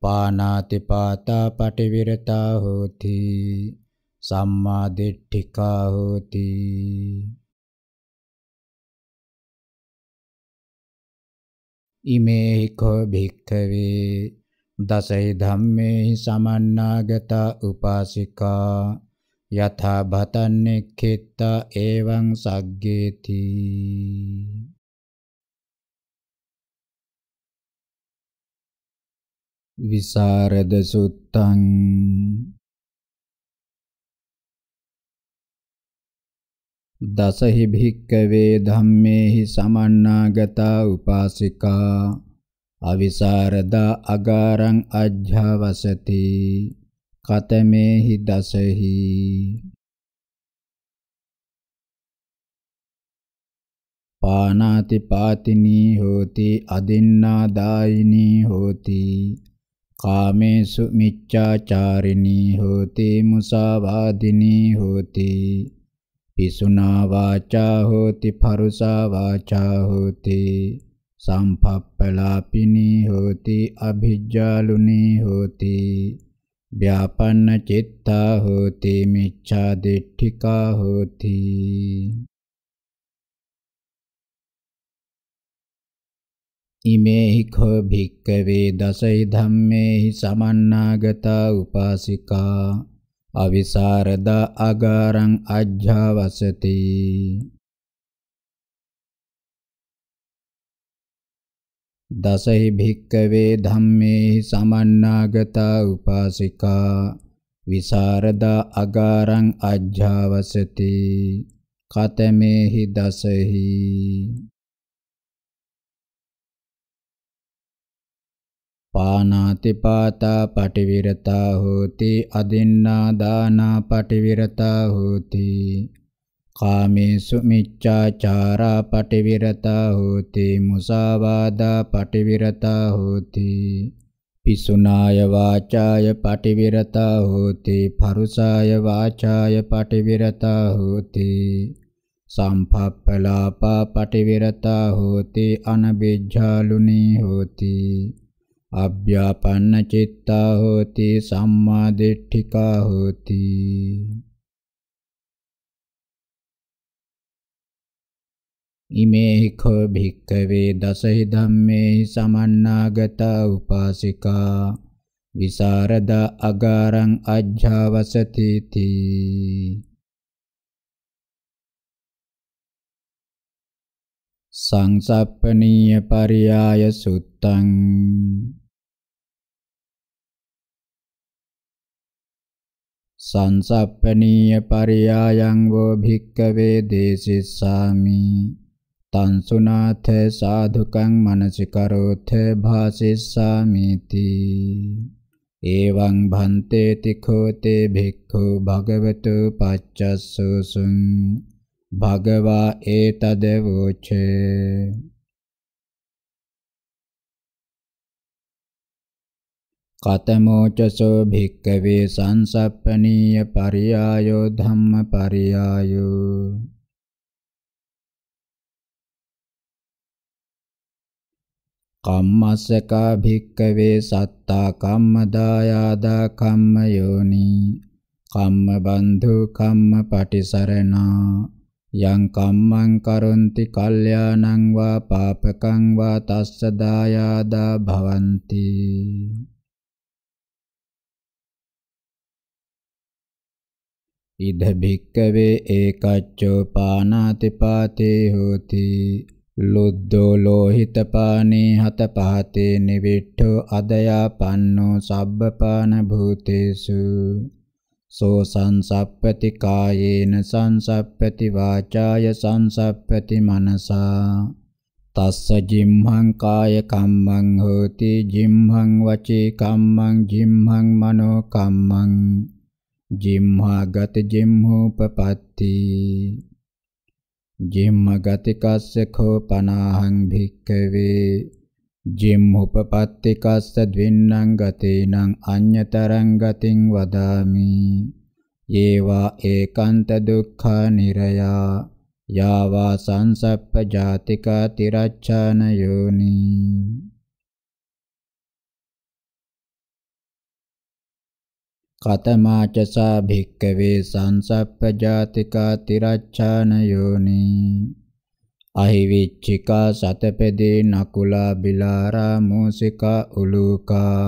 පානාති පාතා පටිවිරතා හෝති සම්මා දිට්ඨිකා හෝති ඉමේ කෝ භික්ඛවේ දසයි ධම්මේ සමන්නාගත උපාසිකා යථා භතන්නෙක්ඛිතා එවං සග්ගේති විසරද සුත්තං දසහි භික්කවේ ධම්මේහි සමන්නාගතා උපාසිකා අවිසරදා අගාරං අජ්ජවසති කතමේහි දසහි පානාති පාතිනී හෝති අදින්නා දායිනී හෝති කාමේසු මිච්ඡාචාරිනී හෝති මුසාවාදිනී හෝති පිසුනා වාචා හෝති පරුසා වාචා හෝති සම්පප්පලාපිනී හෝති අභිජ්ජාලුනී හෝති ව්‍යාපන්න චිත්තා හෝති මිච්ඡා දිට්ඨිකා හෝති ඉමේහි කෝ භික්කවේ දසයි ධම්මේහි සමන්නාගතා උපාසිකා අවිසාරදා අගාරං අජ්ජවසති දසයි භික්කවේ ධම්මේහි සමන්නාගතා උපාසිකා විසරදා අගාරං අජ්ජවසති කතමේහි දසහි පානාති පාතා පටිවිරතා හෝති අදින්නා දානා පටිවිරතා හෝති කාමේසු මිච්ඡාචාරා පටිවිරතා හෝති මුසාවාදා පටිවිරතා හෝති පිසුනාය වාචාය පටිවිරතා හෝති පරුසාය වාචාය පටිවිරතා හෝති සම්පප්පලාපා පටිවිරතා හෝති අනබිජ්ජාලුනි හෝති අභ්‍යාපන්න චිත්තා හෝති සම්මා දිට්ඨිකා හෝති ඉමේහි කෝ භික්ඛවේ දසහි ධම්මේහි සමන්නාගතා උපාසිකා විසරදා අගාරං අජ්ජාවසති තී සංසප්පනීය පරියාය සුත්තං සංසප්පනීය පරියායං වෝ භික්කවේ දේසිස්සාමි තං සුනාථ සාධුකං මනසිකරෝථ භාසිස්සාමිති එවං භන්තේ තිඛෝතේ භික්ඛු භගවතු පච්චස්සසුං භගවා ඒතද වූචේ කතමෝච සෝ භික්කවේ සංසප්පනීය පරියායෝ ධම්ම පරියායෝ කම්මස්සකා භික්කවේ සත්තා කම්මදායාදා කම්ම යෝනි කම්ම බන්ධු කම්ම පටිසරණා යං කම්මං කරොන්ති කල්යාණං වා පාපකං වා තස්ස දායාදා භවಂತಿ ඉද භික්කවේ ඒකච්චෝ පානාති පාතේ හෝති ලුද්දෝ ලෝහිත පානේ හත පහතේ නිවිට්ඨෝ අදයා පන්නෝ සබ්බපාන භූතේසු සෝ සංසප්පති කායේන සංසප්පති වාචාය සංසප්පති මනසා තස්ස ජිම්හං කාය කම්මං හෝති ජිම්හං වචේ කම්මං ජිම්හං මනෝ කම්මං ජිම්හාගත ජිම්හෝපපත්ති ජිම්මගති කස්සකෝ පනාහං භික්කවේ ජිම්හෝපපත්ති කස්ස ද්වින්නං ගතේනං අඤ්‍යතරං ගතින් වදාමි ඒවා ඒකාන්ත දුක්ඛා නිරයා යාවා සංසප්ප ජාතිකා තිරච්ඡාන යෝනි කතමාච සා භික්කවේ සංසප්පජාතිකා තිරච්ඡාන යෝනි අහිවිච්චිකා සතපදේ නකුලා බිලාරා මෝසිකා උලූකා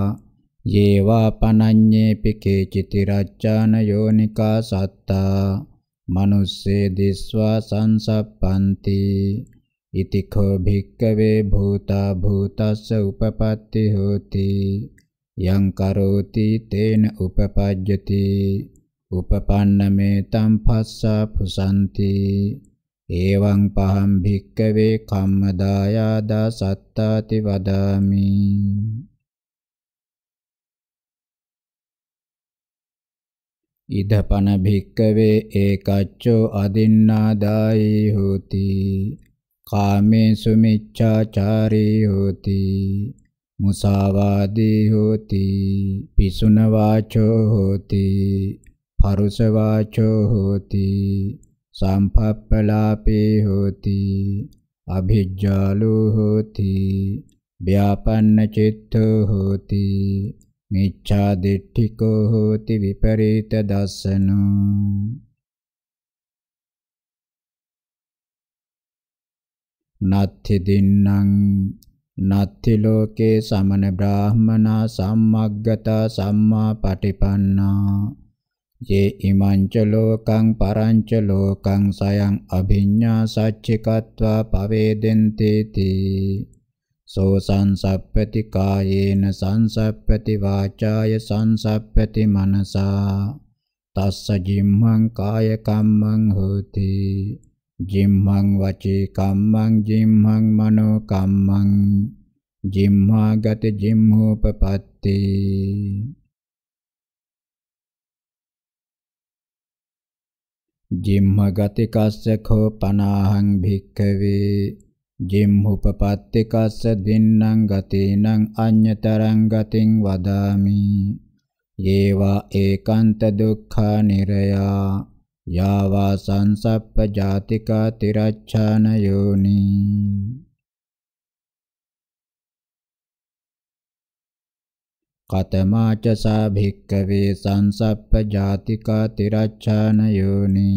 යේවා පනඤ්ඤේපි කේචිතිරච්ඡාන යෝනිකා සත්තා මනුස්සේ දිස්වා සංසප්පන්ති ඉතිඛෝ භික්කවේ භූතා භූතස්ස උපපත්ති හෝති යං කරෝති තේන උපපජ්ජති උපපන්නමේ තම් පස්සා පුසන්ති එවං පහම් භික්කවේ කම්මදායාදා සත්තාති වදාමි ඉදපන භික්කවේ ඒකච්චෝ අදින්නාදායි හෝති කාමේ සුමිච්ඡාචාරී හෝති මුසාවාදී හෝති පිසුන වාචෝ හෝති පරුස වාචෝ හෝති සම්පප්පලාපේ හෝති අභිජ්ජාලෝ හෝති ව්‍යාපන්න චිත්තෝ හෝති මිච්ඡා දිට්ඨිකෝ හෝති විපරීත දස්සනෝ නත්ති දින්නම් නත්ති ලෝකේ සමන බ්‍රාහමනා සම්මග්ගතා සම්මා පටිපන්නා යේ ඉමංච ලෝකං පරංච ලෝකං සයං අභිඤ්ඤා සච්චිකत्वा පවේදෙන්තේ තී සෝ සංසප්පති කායේන සංසප්පති වාචාය සංසප්පති මනසා තස්ස ජිම්මං කාය කම්මං හෝති ජිම්හං වචී කම්මං ජිම්හං මනෝ කම්මං ජිම්මාගත ජිම්හෝපපත්ති ජිම්මගති කස්සකෝ පනාහං භික්ඛවේ ජිම්හුපපත්ති කස්ස දින්නම් ගතේනම් අඤ්‍යතරං ගතින් වදාමි ඒවා ඒකාන්ත දුක්ඛා නිරයා යාවා සංසප්ප ජාතිකා තිරච්ඡාන යෝනි කතමාච සා භික්කවේ සංසප්ප ජාතිකා තිරච්ඡාන යෝනි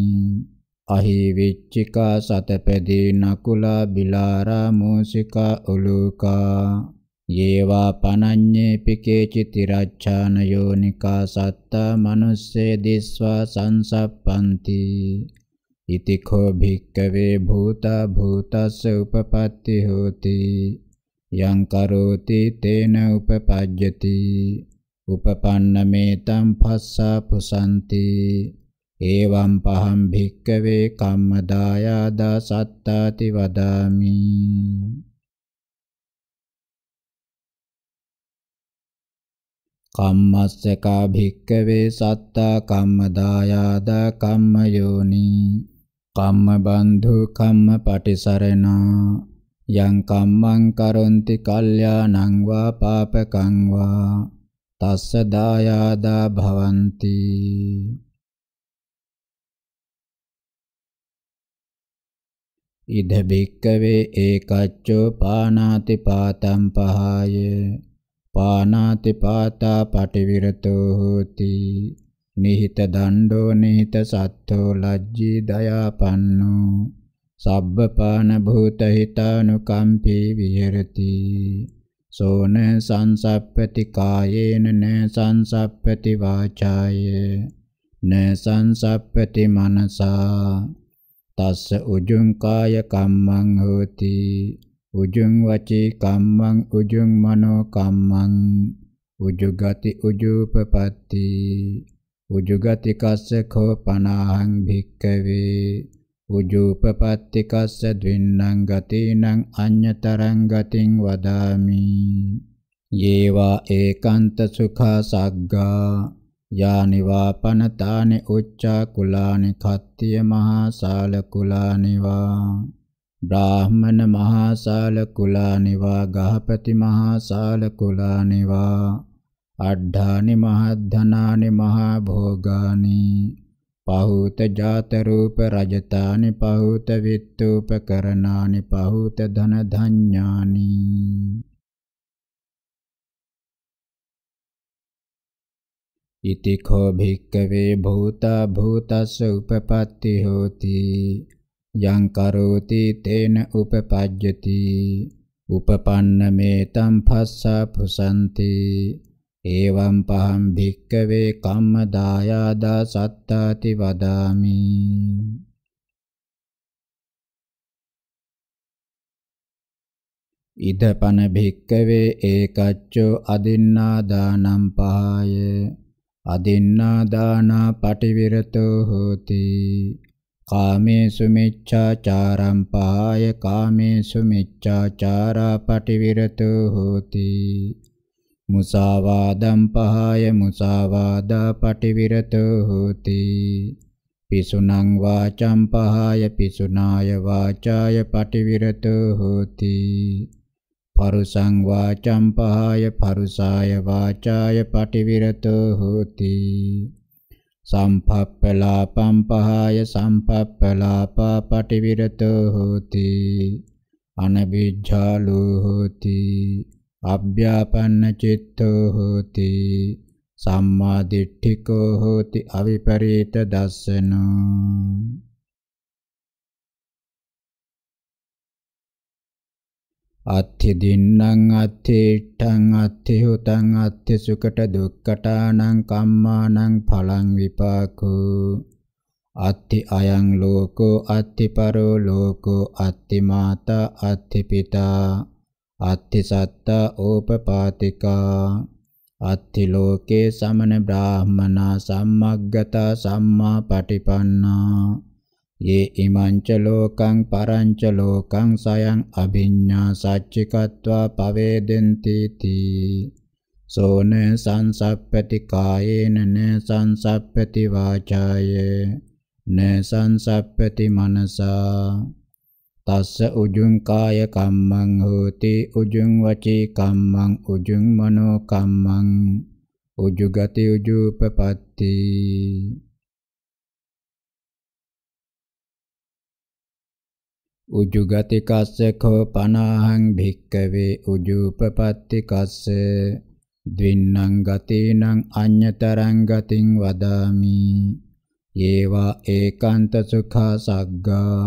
අහි විච්චිකා සතපදී නකුලා බිලාරා මූසිකා උලූකා යේවා පනඤ්ඤේපි කේචිති රච්ඡාන යෝනිකා සත්තා මනුස්සේ දිස්වා සංසප්පන්ති ඉති කෝ භික්කවේ භූතා භූතස්ස උපපත්ති හෝති යං කරෝති තේන උපපජ්ජති උපපන්න මේතම් පස්සා පුසන්ති එවං පහම් භික්කවේ කම්මදායාදා සත්තාති වදාමි කම්මස්සකා භික්කවේ සත්තා කම්මදායාද කම්මයෝනි කම්මබන්ධු කම්මපටිසරණා යං කම්මං කරොන්ති කල්යාණං වා පාපකං වා තස්ස දායාදා භවಂತಿ ඉද බික්කවේ ඒකච්චෝ පානාති පාතම් පහාය පානාති පාතා පටිවිරතෝ හෝති නිහිත දණ්ඩෝ නිහිත සත්තෝ ලජ්ජී දයාපන්නෝ සබ්බපාන භූත හිතානුකම්පී විහෙරති සෝන සංසප්පති කායේන න සංසප්පති වාචාය න සංසප්පති මනසා තස්ස උජුං කාය කම්මං හෝති උජුං වචී කම්මං උජුං මනෝ කම්මං උජුගති උජූපපatti උජුගති කස්ස කෝපනාහං භික්කවේ උජූපපatti කස්ස ද්වින්නං ගතිනං අඤ්‍යතරං ගතින් වදාමි යේවා ඒකාන්ත සුඛා සග්ගා යානි වාපනතානි උච්චා කුලානි කත්තිය මහා සාල කුලානි වා බ්‍රාහ්මණ මහා ශාල කුලානිවා ගහපති මහා ශාල කුලානිවා අඩ්ඩානි මහද්ධනානි මහා භෝගානි පහූත ජාත රූප රජතානි පහූත විත්තුපකරණානි පහූත ධන ධඤ්ඤානි ඉතිඛෝ භික්කවේ භූතා භූතස්ස උපපත්ති හෝති යං කරෝති තේන උපපජ්ජති උපපන්න මේතම් භස්සා පුසන්ති එවං පහම් භික්කවේ කම්මදායාදා සත්තාති වදාමි ඉදපන භික්කවේ ඒකච්චෝ අදින්නා දානම් පහය අදින්නා දානා පටිවිරතෝ හෝති කාමේසු මිච්ඡාචාරම් පහය කාමේසු මිච්ඡාචාරා පටිවිරතු හෝති මුසාවාදම් පහය මුසාවාදා පටිවිරතු හෝති පිසුනං වාචම් පහය පිසුනාය වාචාය පටිවිරතු හෝති පරුසං වාචම් පහය පරුසාය වාචාය පටිවිරතු හෝති සම්පප්පලාපම් පහය සම්පප්පලාපා පටිවිරතෝ හෝති අනබිජ්ජාලෝ හෝති අභ්‍යාපන්න චිත්තෝ හෝති සම්මා දිට්ඨිකෝ හෝති අවිපරීත දස්සනෝ අත්ථි දින්නම් අත්ථි ඨං අත්ථි හුතං අත්ථි සුකට දුක්කටානං කම්මානං ඵලං විපාකෝ අත්ථි අයං ලෝකෝ අත්ථි පරෝ ලෝකෝ අත්ථි මාතා අත්ථි පිතා අත්ථි සත්තා ඕපපාතිකා අත්ථි ලෝකේ සමන බ්‍රාහමනා සම්මග්ගතා සම්මා පටිපන්නා යේ ඉමංච ලෝකං පරංච ලෝකං සයං අභිඤ්ඤා සච්චිකत्वा පවේදෙන්ති තී සෝන සංසප්පති කායේන න සංසප්පති වාචාය න සංසප්පති මනසා තස්ස උජුං කාය කම්මං හෝති උජුං වචී කම්මං උජුං මනෝ කම්මං උජුගති උජූපපත්ති උජුගති කස්ස කෝ පනාහං භික්කවේ උජූපපත්ති කස්ස ද්වින්නං ගතේනං අඤ්‍යතරං ගතින් වදාමි ඒවා ඒකාන්ත සුඛා සග්ගා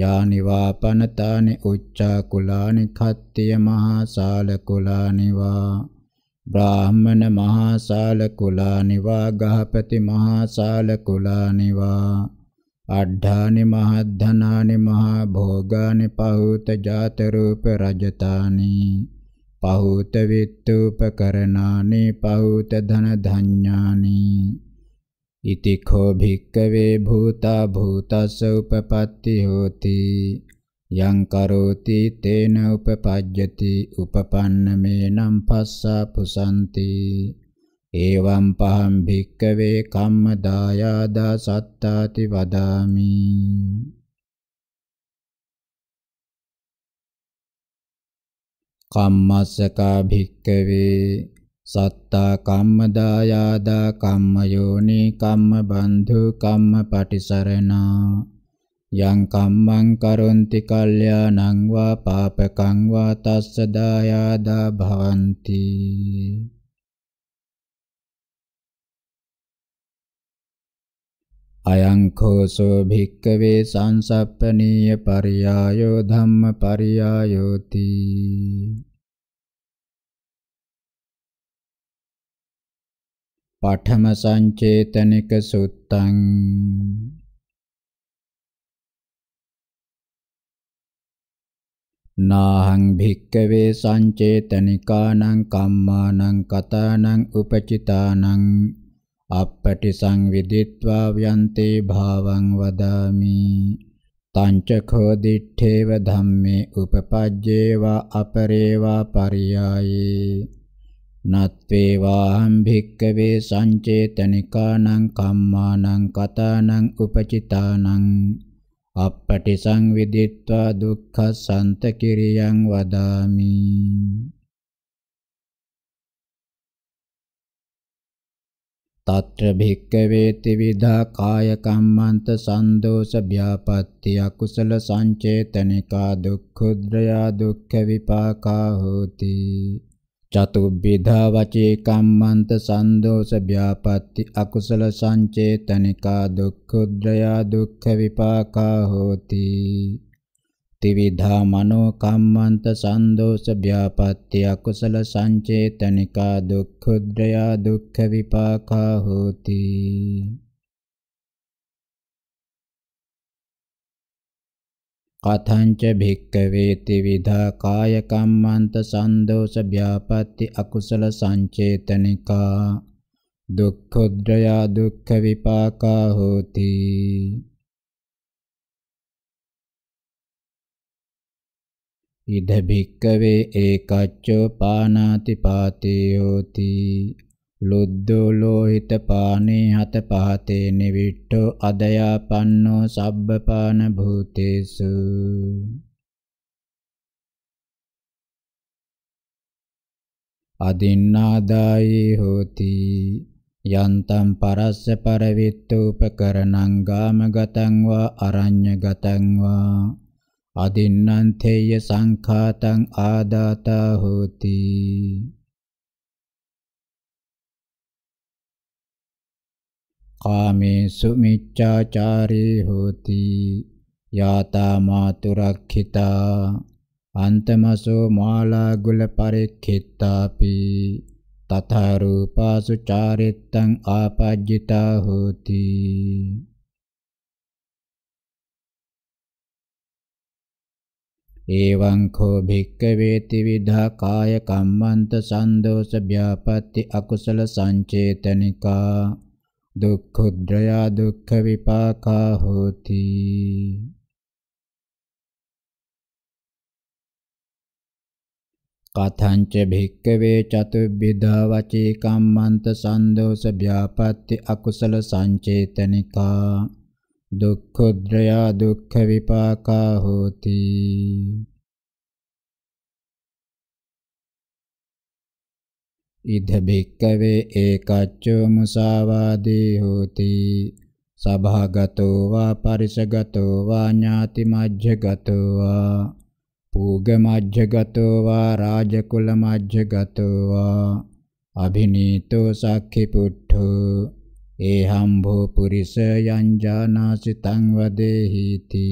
යානි වාපනතානි උච්චා කුලානි කත්තිය මහා සාල කුලානි වා බ්‍රාහ්මණ මහා සාල කුලානි වා ගහපති මහා සාල කුලානි වා අඩ්ඩානි මහද්ධානි මහා භෝගානි පහූත ජාත රූප රජතානි පහූත විත්තුපකරණානි පහූත ධන ධඤ්ඤානි ඉති කෝ භික්කවේ භූතා භූතස්ස උපපත්ති හෝති යං කරෝති තේන උපපජ්ජති උපපන්නමේනම් පස්සා පුසන්ති එවං පහම් භික්කවේ කම්මදායාදා සත්තාති වදාමි කම්මස්සකා භික්කවේ සත්තා කම්මදායාදා කම්මයෝනි කම්මබන්ධු කම්මපටිසරණා යං කම්මං කරොන්ති කල්යාණං වා පාපකං වා තස්ස දායාදා භවಂತಿ අයංඛෝසෝ භික්කවේ සංසප්පනීය පරියායෝ ධම්ම පරියායෝති පඨම සංචේතනික සුත්තං නාහං භික්කවේ සංචේතනිකානං කම්මානං කතානං උපචිතානං අපටි සංවිදිත්වා ව්‍යන්තේ භාවං වදාමි තංචඛෝ දිත්තේව ධම්මේ උපපජ්ජේවා අපරේවා පරියායේ නත්වේවාහම් භික්කවේ සංචේතනිකානං කම්මානං කතානං උපචිතානං අපටි සංවිදිත්වා දුක්ඛ සන්ත කිරියං වදාමි తత్ర භික්කවේති විදා කාය කම්මන්ත සන්දෝෂ ව්‍යාපත්ති අකුසල සංචේතනිකා දුක්ඛුද්‍රයා දුක්ඛ විපාකා හෝති චතුබ්බිධා වචේ කම්මන්ත සන්දෝෂ ව්‍යාපත්ති අකුසල සංචේතනිකා දුක්ඛුද්‍රයා දුක්ඛ විපාකා හෝති ත්‍රිවිධා මනෝ කම්මන්ත සන්දෝෂ ව්‍යාපත්‍ය අකුසල සංචේතනිකා දුක්ඛුද්‍රයා දුක්ඛ විපාකා හෝති කතංච භික්කවේ ත්‍රිවිධා කාය කම්මන්ත සන්දෝෂ ව්‍යාපatti අකුසල සංචේතනිකා දුක්ඛොද්දයා දුක්ඛ විපාකා හෝති ඉද භික්කවේ ඒකච්චෝ පානාති පාතේයෝති ලුද්දෝ ලෝහිත පානේ හත පහතේ නිවිට්ඨෝ අදයාපන්නෝ සබ්බපාන භූතේසු අදින්නාදායේ හෝති යන්තම් පරස්ස පරවිත්තු උපකරණං ගාමගතං වා අරඤ්‍යගතං වා අදින්නන්තේය සංඛාතං ආදාතා හෝති කාමේසු මිච්ඡාචාරේ හෝති යාතා මාතුරක්ඛිතා අන්තමසෝ මාලා ගුල පරික්ඛිතාපි තථා රූපාසු චාරිත්තං ආපජ්ජිතා හෝති එවං කෝ භික්කවේති විධා කාය කම්මන්ත සන්දෝෂ ව්‍යාපatti අකුසල සංචේතනිකා දුක්ඛුද්‍රයා දුක්ඛ විපාකා හෝති කතංච භික්කවේ චතුබ්බිදා වචී කම්මන්ත සන්දෝෂ ව්‍යාපatti අකුසල සංචේතනිකා දුක්ඛොද්‍රයා දුක්ඛ විපාකා හෝති ඉද බික්කවේ ඒකච්චෝ මුසාවාදී හෝති සභාගතෝ වා පරිසගතෝ වා ඥාති මජ්ජගතෝ වා පූග මජ්ජගතෝ වා රාජකුල මජ්ජගතෝ වා අභිනීතෝ සක්ඛි පුට්ඨෝ ඒහම්භෝ පුරිස යංජානාසි තං වදේහිති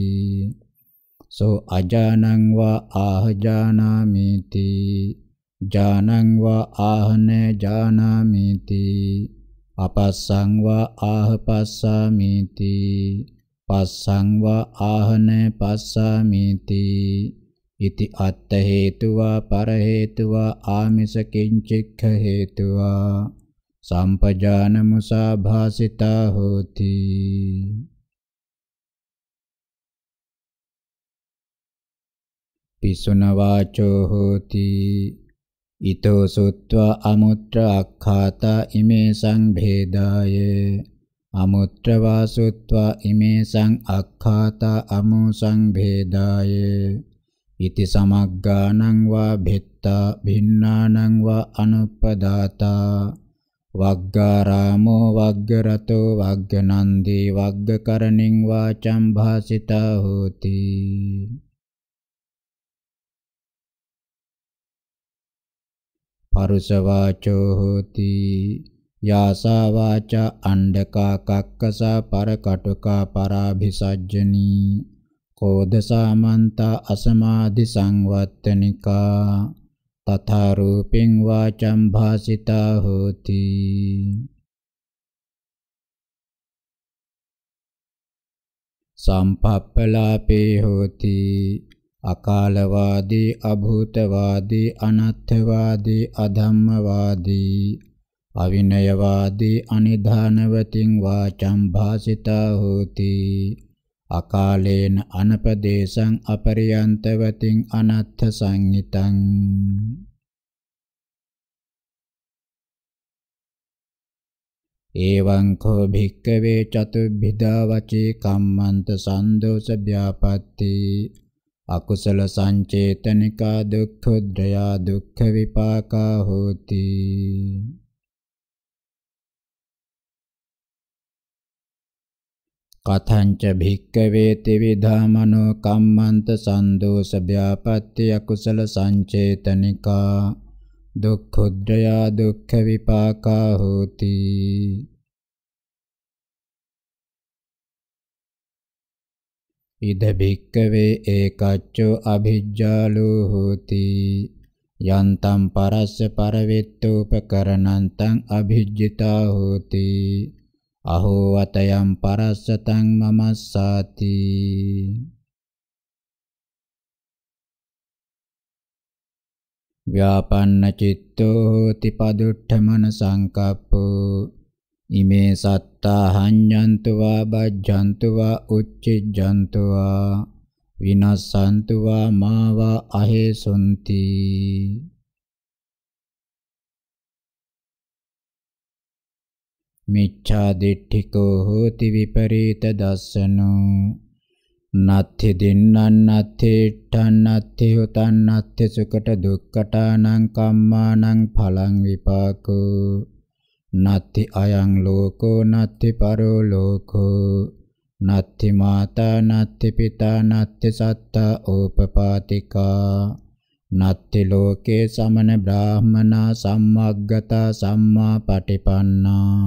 සෝ අජානං වා ආහජානාමිති ජානං වා ආහන ජානාමිති අපස්සං වා ආහපස්සාමිති පස්සං වා ආහන පස්සාමිති ඉති අත්ථ හේතුවා පර හේතුවා ආමිස කිංචික්ඛ හේතුවා සම්පජානමුසා භාසිතා හෝති පිසුන වාචෝ හෝති ඊතෝ සුත්වා අමුත්‍ර අක්ඛාතා ඉමේ සංභේදාය අමුත්‍ර වාසුත්වා ඉමේ සං අක්ඛාතා අමෝ සංභේදාය ඉති සමග්ගානං වා භිත්තා භින්නානං වා අනුප්පදාතා වග්ගාරාමෝ වග්ගරතෝ වග්ගනන්දි වග්ගකරණින් වාචම් භාසිතා හෝති පරුස වාචෝ හෝති යාසා වාචා අණ්ඩකා කක්කසා පරකටුකා පරාභිසජ්ජනී කෝදසාමන්තා අසමාදි සංවත්තනිකා तथा रूपिं वाचं भाषिता होति සම්පප්පලාපේ හෝති අකාලවාදී අභූතවාදී අනත්ථවාදී අධම්මවාදී අවිනයවාදී අනිධානවතින් වාචම් භාසිතා හෝති අකාලේන අනපදේශං අපරියන්තවතින් අනත්ථ සංහිතං එවං කෝ භික්කවේ චතුබ්බිදා වචේ කම්මන්ත සන්දෝෂ ව්‍යාපatti අකුසල සංචේතනිකා දුක්ඛ උද්‍රයා දුක්ඛ විපාකා හෝති කතංච භික්කවේ ත්‍රිවිධා මනෝ කම්මන්ත සන්දෝෂ ව්‍යාපත්ති අකුසල සංචේතනිකා දුක්ඛුද්දයා දුක්ඛ විපාකා හෝති ඉද භික්කවේ ඒකච්චෝ අභිජ්ජාලෝ හෝති යන්තම් පරස්ස පරවිත්තෝපකරණන්තං අභිජ්ජිතා හෝති අහෝ අතයම් පරස්සතං මමස්සාති ව්‍යාපන්න චිත්තෝ හෝති පදුට්ඨමන සංකප්පෝ ඉමේ සත්තා හඤ්ඤන්තු වා බජ්ජන්තු වා උච්චිජ්ජන්තු වා විනස්සන්තු වා මාවා අහේසොන්ති මිච්ඡා දිට්ඨිකෝ හෝති විපරීත දස්සනෝ නත්ථි දින්නං නත්ථි ඨං නත්ථි හොතං නත්ථි සුකට දුක්කටානං කම්මානං ඵලං විපාකෝ නත්ති අයං ලෝකෝ නත්ති පරෝ ලෝකෝ නත්ති මාතා නත්ති පිතා නත්ති සත්තා ඕපපාතිකා නත්ති ලෝකේ සමන බ්‍රාහමනා සම්මග්ගතා සම්මා පටිපන්නා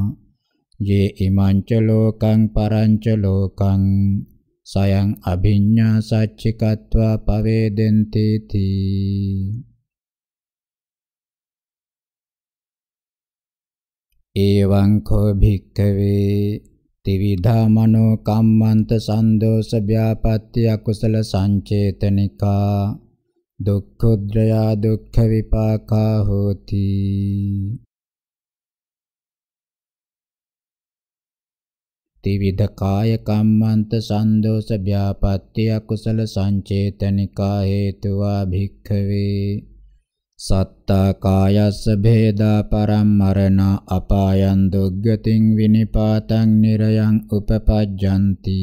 ये इमाञ्च लोकं परञ्च लोकं සයං අභිඤ්ඤා සච්චිකत्वा පවේදෙන්ති තී එවං කෝ භික්ඛවේ ත්‍රිවිධා මනෝ කම්මන්ත සන්දෝෂ ව්‍යාපත්‍ය අකුසල සංචේතනිකා දුක්ඛුද්‍රයා දුක්ඛ විපාකා හෝති ත්‍රිවිධ කාය කම්මන්ත සන්දෝෂ ව්‍යාපත්‍ය අකුසල සංචේතනිකා හේතුවා භික්ඛවේ සත්තා කායස්ස භේදා පරම්මරණ අපායන් දුග්ගතින් විනිපාතං නිරයන් උපපජ්ජಂತಿ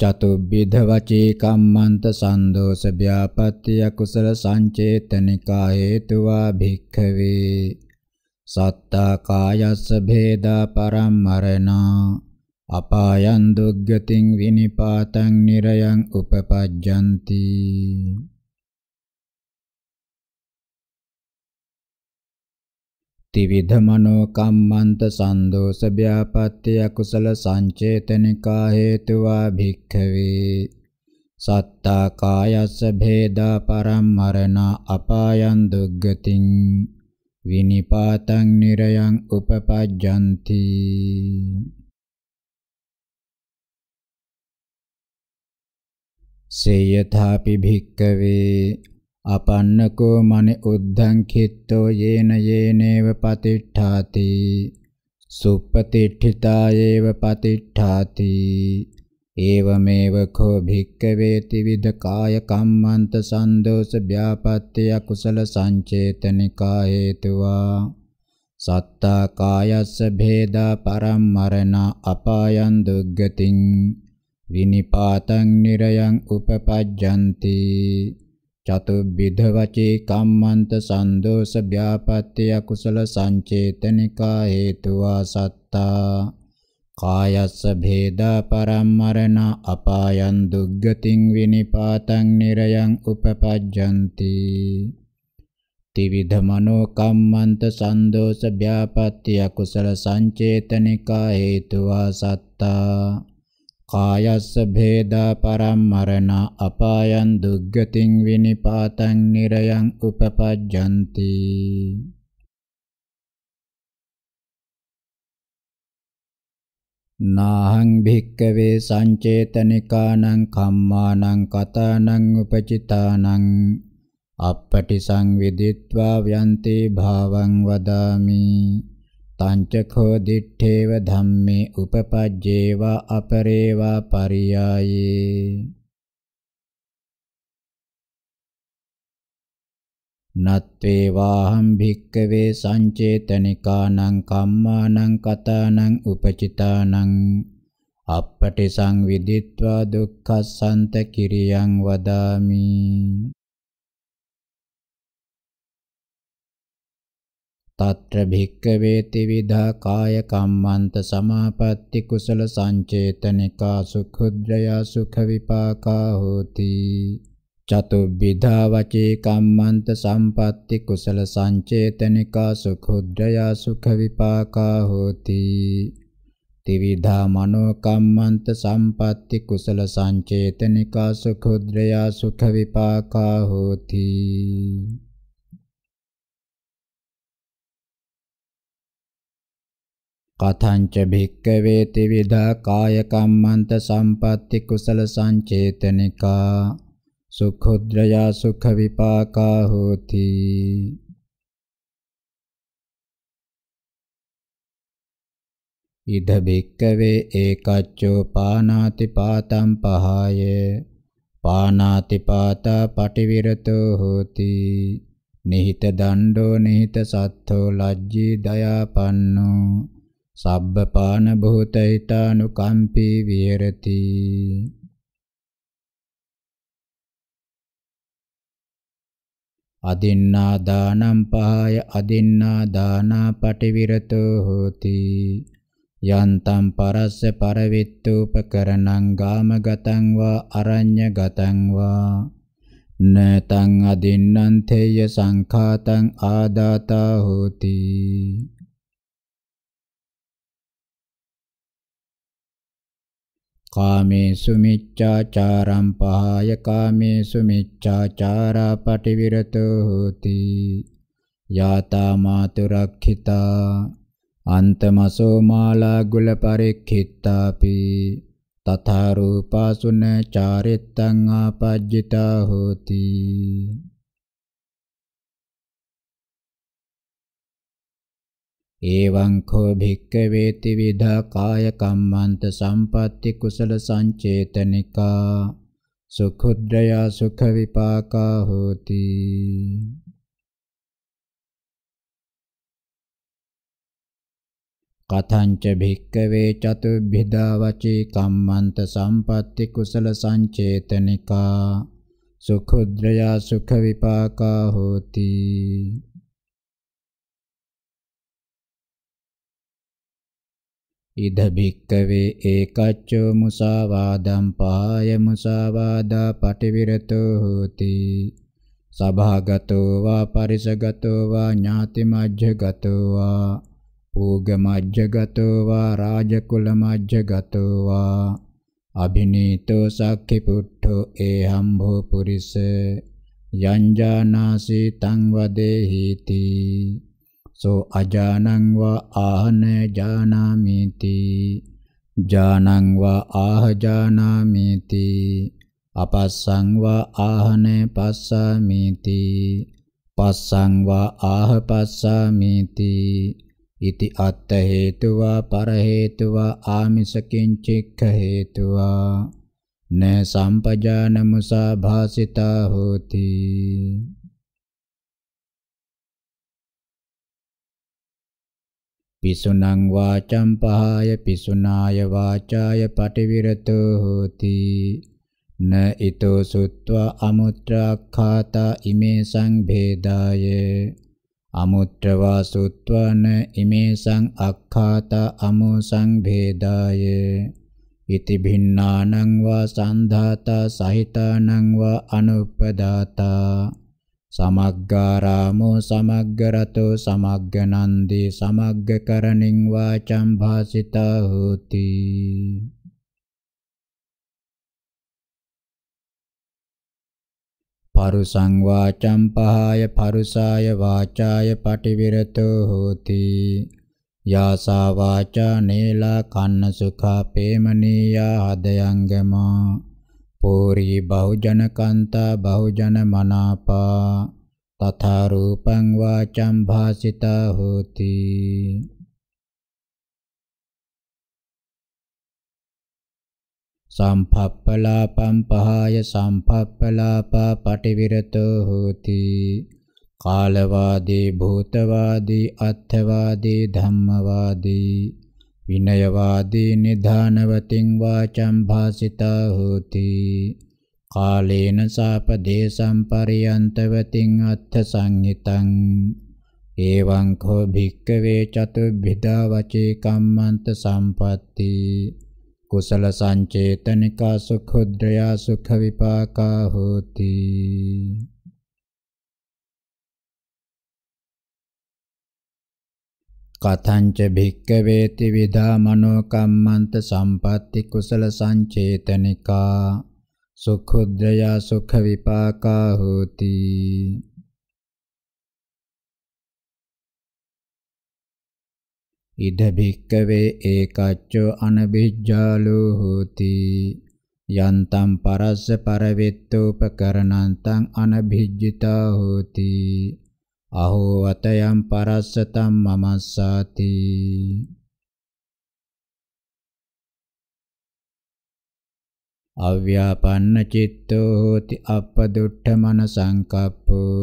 චතුබ්බිධ වචී කම්මන්ත සන්දෝෂ ව්‍යාපත්‍ය අකුසල සංචේතනිකා හේතුවා භික්ඛවේ සත්තා කායස්ස භේදා පරම්මරණා අපායන් දුග්ගතින් විනිපාතං නිරයන් උපපජ්ජಂತಿ ත්‍රිවිධ මනෝ කම්මන්ත සන්දෝෂ ව්‍යාපත්‍ය කුසල සංචේතනිකා හේතුවා භික්ඛවේ සත්තා කායස්ස භේදා පරම්මරණා අපායන් දුග්ගතින් විනිපාතං නිරයං උපපජ්ජಂತಿ සේයථාපි භික්කවේ අපන්නකෝ මන උද්ධං කිත්තෝ යේන යේනේව පතිට්ඨාති සුප්පතිට්ඨිතායේව පතිට්ඨාති ඒවමේව කෝ භික්කවේති විද කාය කම්මන්ත සන්දෝෂ ව්‍යාපත්‍ය කුසල සංචේතනිකා හේතුවා සත්තා කායස්ස භේදා පරම්මරණ අපායන් දුග්ගතින් විනිපාතං නිරයන් උපපජ්ජಂತಿ චතුබ්බිධ වචේ කම්මන්ත සන්දෝෂ ව්‍යාපත්‍ය කුසල සංචේතනිකා හේතුවා සත්තා කායස්ස භේදා පරම්මරණ අපායන් දුග්ගතින් විනිපාතං නිරයන් උපපජ්ජಂತಿ ත්‍රිවිධ මනෝ කම්මන්ත සන්දෝෂ ව්‍යාපත්‍ය කුසල සංචේතනිකා හේතුවා සත්තා කායස්ස භේදා පරම්මරණ අපායන් දුග්ගතින් විනිපාතං නිරයන් උපපජ්ජಂತಿ නාහං භික්කවේ සංචේතනිකානං කම්මානං කතානං උපචිතානං අපපටි සංවිදිත්වා ව්‍යන්ති භාවං වදාමි තංචඛෝ දිත්තේව ධම්මේ උපපජ්ජේවා අපරේවා පරියායේ නත්වේවාහම් භික්කවේ සංචේතනිකානං කම්මානං කතානං උපචිතානං අපපටි සංවිදිත්වා දුක්ඛස්සන්ත කිරියං වදාමි తత్ర භික්කවේති විධා කාය කම්මන්ත සමාපatti කුසල සංචේතනිකා සුඛුද්‍රයා සුඛ විපාකා හෝති චතුබ්බිධා වචේ කම්මන්ත සම්පatti කුසල සංචේතනිකා සුඛුද්දයා සුඛ විපාකා හෝති ත්‍රිවිධා මනෝ කම්මන්ත සම්පatti කුසල සංචේතනිකා සුඛුද්දයා සුඛ විපාකා හෝති කතංච භික්කවේ ත්‍රිවිධා කාය කම්මන්ත සම්පatti කුසල සංචේතනිකා සුඛුද්‍රයා සුඛ විපාකා හෝති ඉද බික්කවේ ඒකච්චෝ පානාති පාතම් පහය පානාති පාතා පටිවිරතෝ හෝති නිහිත දණ්ඩෝ නිහිත සත්තෝ ලජ්ජී දයාපන්නෝ සබ්බ පාන භූතයිතානුකම්පී විහෙරති අදින්නා දානම් පහය අදින්නා දානා පටිවිරතෝ හෝති යන්තම් පරස්ස පරවිත්තූපකරණං ගාමගතං වා අරඤ්‍යගතං වා නතං අදින්නං තේය සංඛාතං ආදාතා හෝති කාමේසු මිච්ඡාචාරම් පහය කාමේසු මිච්ඡාචාරා පටිවිරතෝ හෝති යාතා මාතුරක්ඛිතා අන්තමසෝ මාලා ගුල පරික්ඛිතාපි තථා රූපාසුන චාරිත්තං ආපජ්ජිතා හෝති එවං කෝ භික්කවේති විධා කාය කම්මන්ත සම්පatti කුසල සංචේතනිකා සුඛුද්දයා සුඛ විපාකා හෝති කතංච භික්කවේ චතුර්භිදා වචී කම්මන්ත සම්පatti කුසල සංචේතනිකා සුඛුද්‍රයා සුඛ විපාකා හෝති ඉද භික්කවේ ඒකච්චෝ මුසාවාදම් පාය මුසාවාදා පටිවිරතෝ හෝති සභාගතෝ වා පරිසගතෝ වා ඥාති මජ්ජගතෝ වා පූග මජ්ජගතෝ වා රාජකුල මජ්ජගතෝ වා අභිනීතෝ සක්ඛි පුට්ඨෝ ඒහම්භෝ පුරිස යංජානාසී තං වදේහිති සෝ අජානං වා ආහන ජානාමිති ජානං වා ආහ ජානාමිති අපස්සං වා ආහන පස්සාමිති පස්සං වා ආහ පස්සාමිති ඉති අත්ත හේතුවා පර හේතුවා ආමිස කිංචික්ඛ හේතුවා න සම්පජාන මුසා භාසිතා හෝති පිසුනං වාචම් පහය පිසුනාය වාචාය පටිවිරතෝ හෝති න ඊතෝ සුත්වා අමුත්‍රාඛාතා ඉමේ සංභේදාය අමුත්‍රවා සුත්වා න ඉමේ සං අක්ඛාතා අමෝ සංභේදාය ඉති භින්නානං වා සන්ධාතා සහිතානං වා අනුප්පදාතා සමග්ගාරාමෝ සමග්ගරතෝ සමග්ගනන්දි සමග්ගකරණින් වාචම් භාසිතා හෝති පරුසං වාචම් පහාය පරුසාය වාචාය පටිවිරතෝ හෝති යාසා වාචා නේලා කන්න සුඛා පේමනීයා හදයන්ගමා පූරී බහුජන කාන්තා බහුජන මනාපා තථා රූපං වාචං භාසිතා හෝති සම්පප්පලාපං පහය සම්පප්පලාපා පටිවිරතෝ හෝති කාලවාදී භූතවාදී අත්ථවාදී ධම්මවාදී විනයවාදී නිධානවතින් වාචම් භාසිතා හෝති කාලේන සාපදේශම් පරියන්තවතින් අත්ථ සංහිතං එවං කෝ භික්කවේ චතුර්භිදා වචේ කම්මන්ත සම්පatti කුසල සංචේතනිකා සුඛුද්‍රයා සුඛ විපාකා හෝති කතංච භික්කවේති විදා මනෝ කම්මන්ත සම්පatti කුසල සංචේතනිකා සුඛුද්දයා සුඛ විපාකා හෝති ඉද භික්කවේ ඒකච්චෝ අනබිජ්ජාලෝ හෝති යන්තම් පරස්ස පරවිත්තෝපකරණන්තං අනබිජ්ජිතා හෝති අහෝ අතයන් පරස්සතම් මමස්සාති අව්‍යාපන්න චිත්තෝ හෝති අප්පදුට්ඨ මන සංකප්පෝ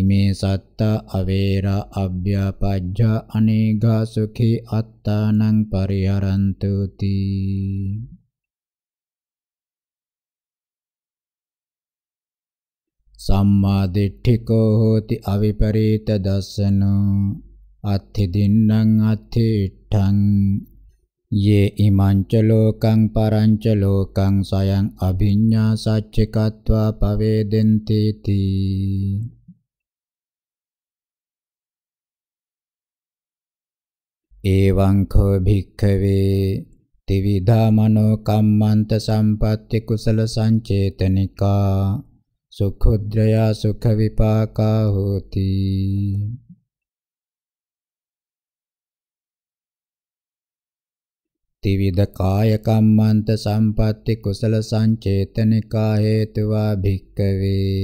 ඉමේ සත්තා අවේරා අභ්‍යාපජ්ජා අනේඝා සුඛී අත්තානං පරිහරන්තුති සම්මා දිට්ඨිකෝ හෝති අවිපරීත දස්සනෝ අත්ථි දින්නම් අත්ථිට්ඨං යේ ඉමංච ලෝකං පරංච ලෝකං සයං අභිඤ්ඤා සච්චිකत्वा පවේදෙන්ති තී එවං කෝ භික්ඛවේ ත්‍රිවිධා මනෝ කම්මන්ත සම්පත්‍ති කුසල සංචේතනිකා සුඛුද්‍රයා සුඛ විපාකා හෝති ත්‍රිවිධ කාය කම්මන්ත සම්පatti කුසල සංචේතනිකා හේතුවා භික්කවේ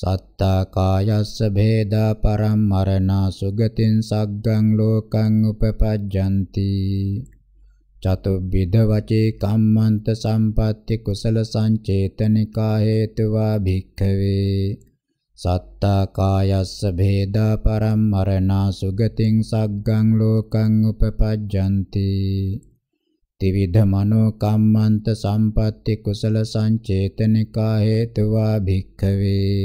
සත්තා කායස්ස භේදා පරම්මරණා සුගතින් සග්ගං ලෝකං උපපජ්ජಂತಿ චතුබ්බිද වචේ කම්මන්ත සම්පatti කුසල සංචේතනිකා හේතුවා භික්ඛවේ සත්තා කායස්ස භේදා පරම්මරණා සුගතින් සග්ගං ලෝකං උපපජ්ජಂತಿ ත්‍රිවිධ මනෝ කම්මන්ත සම්පatti කුසල සංචේතනිකා හේතුවා භික්ඛවේ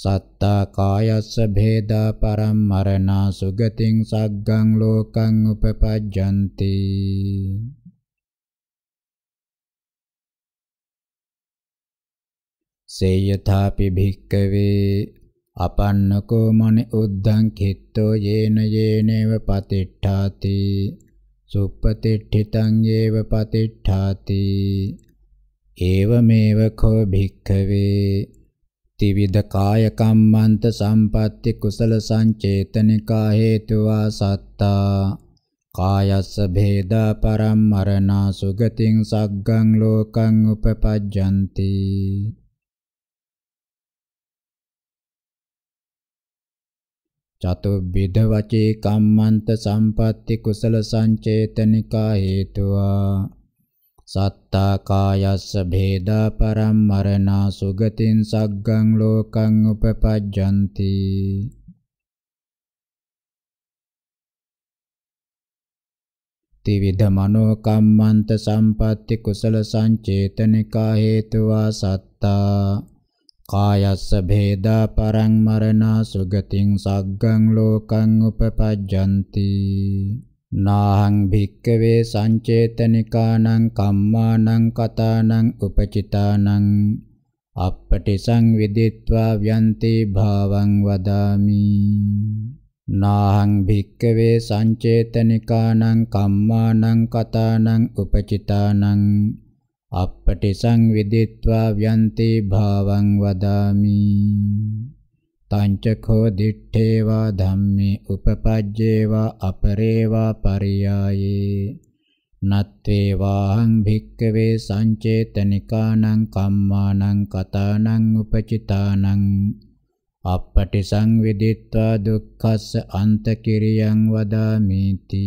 සත්තා කායස්ස භේදා පරම්මරණා සුගතින් සග්ගං ලෝකං උපපජ්ජಂತಿ සේයථාපි භික්කවේ අපන්නකෝ මනි උද්ධං කිත්තෝ යේන යේනේව පතිට්ඨාති සුප්පතිට්ඨිතං යේව පතිට්ඨාති ඒවමේව කෝ භික්කවේ ත්‍රිවිධ කාය කම්මන්ත සම්පatti කුසල සංචේතනිකා හේතුවා සත්තා කායස්ස භේදා පරම්මරණා සුගතින් සග්ගං ලෝකං උපපජ්ජಂತಿ චතුබ්බිද වචේ කම්මන්ත සම්පatti කුසල සංචේතනිකා හේතුවා සත්තා කායස්ස භේදා පරම්මරණා සුගතින් සග්ගං ලෝකං උපපජ්ජಂತಿ ත්‍රිවිධ මනෝ කම්මන්ත සම්පatti කුසල සංචේතනිකා හේතුවා සත්තා කායස්ස භේදා පරම්මරණා සුගතින් සග්ගං ලෝකං උපපජ්ජಂತಿ නාහං භික්කවේ සංචේතනිකානං කම්මානං කතානං උපචිතානං අප්පටිසං විදිත්වා ව්‍යන්ති භාවං වදාමි නාහං භික්කවේ සංචේතනිකානං කම්මානං කතානං උපචිතානං අප්පටිසං විදිත්වා ව්‍යන්ති භාවං වදාමි තංචකෝ දිත්තේවා ධම්මේ උපපජ්ජේවා අපරේවා පරියායේ නත්තේ වාං භික්කවේ සංචේතනිකානං කම්මානං කතානං උපචිතානං අපපටි සංවිදිත්වා දුක්ඛස්ස අන්තකිරියං වදාමිති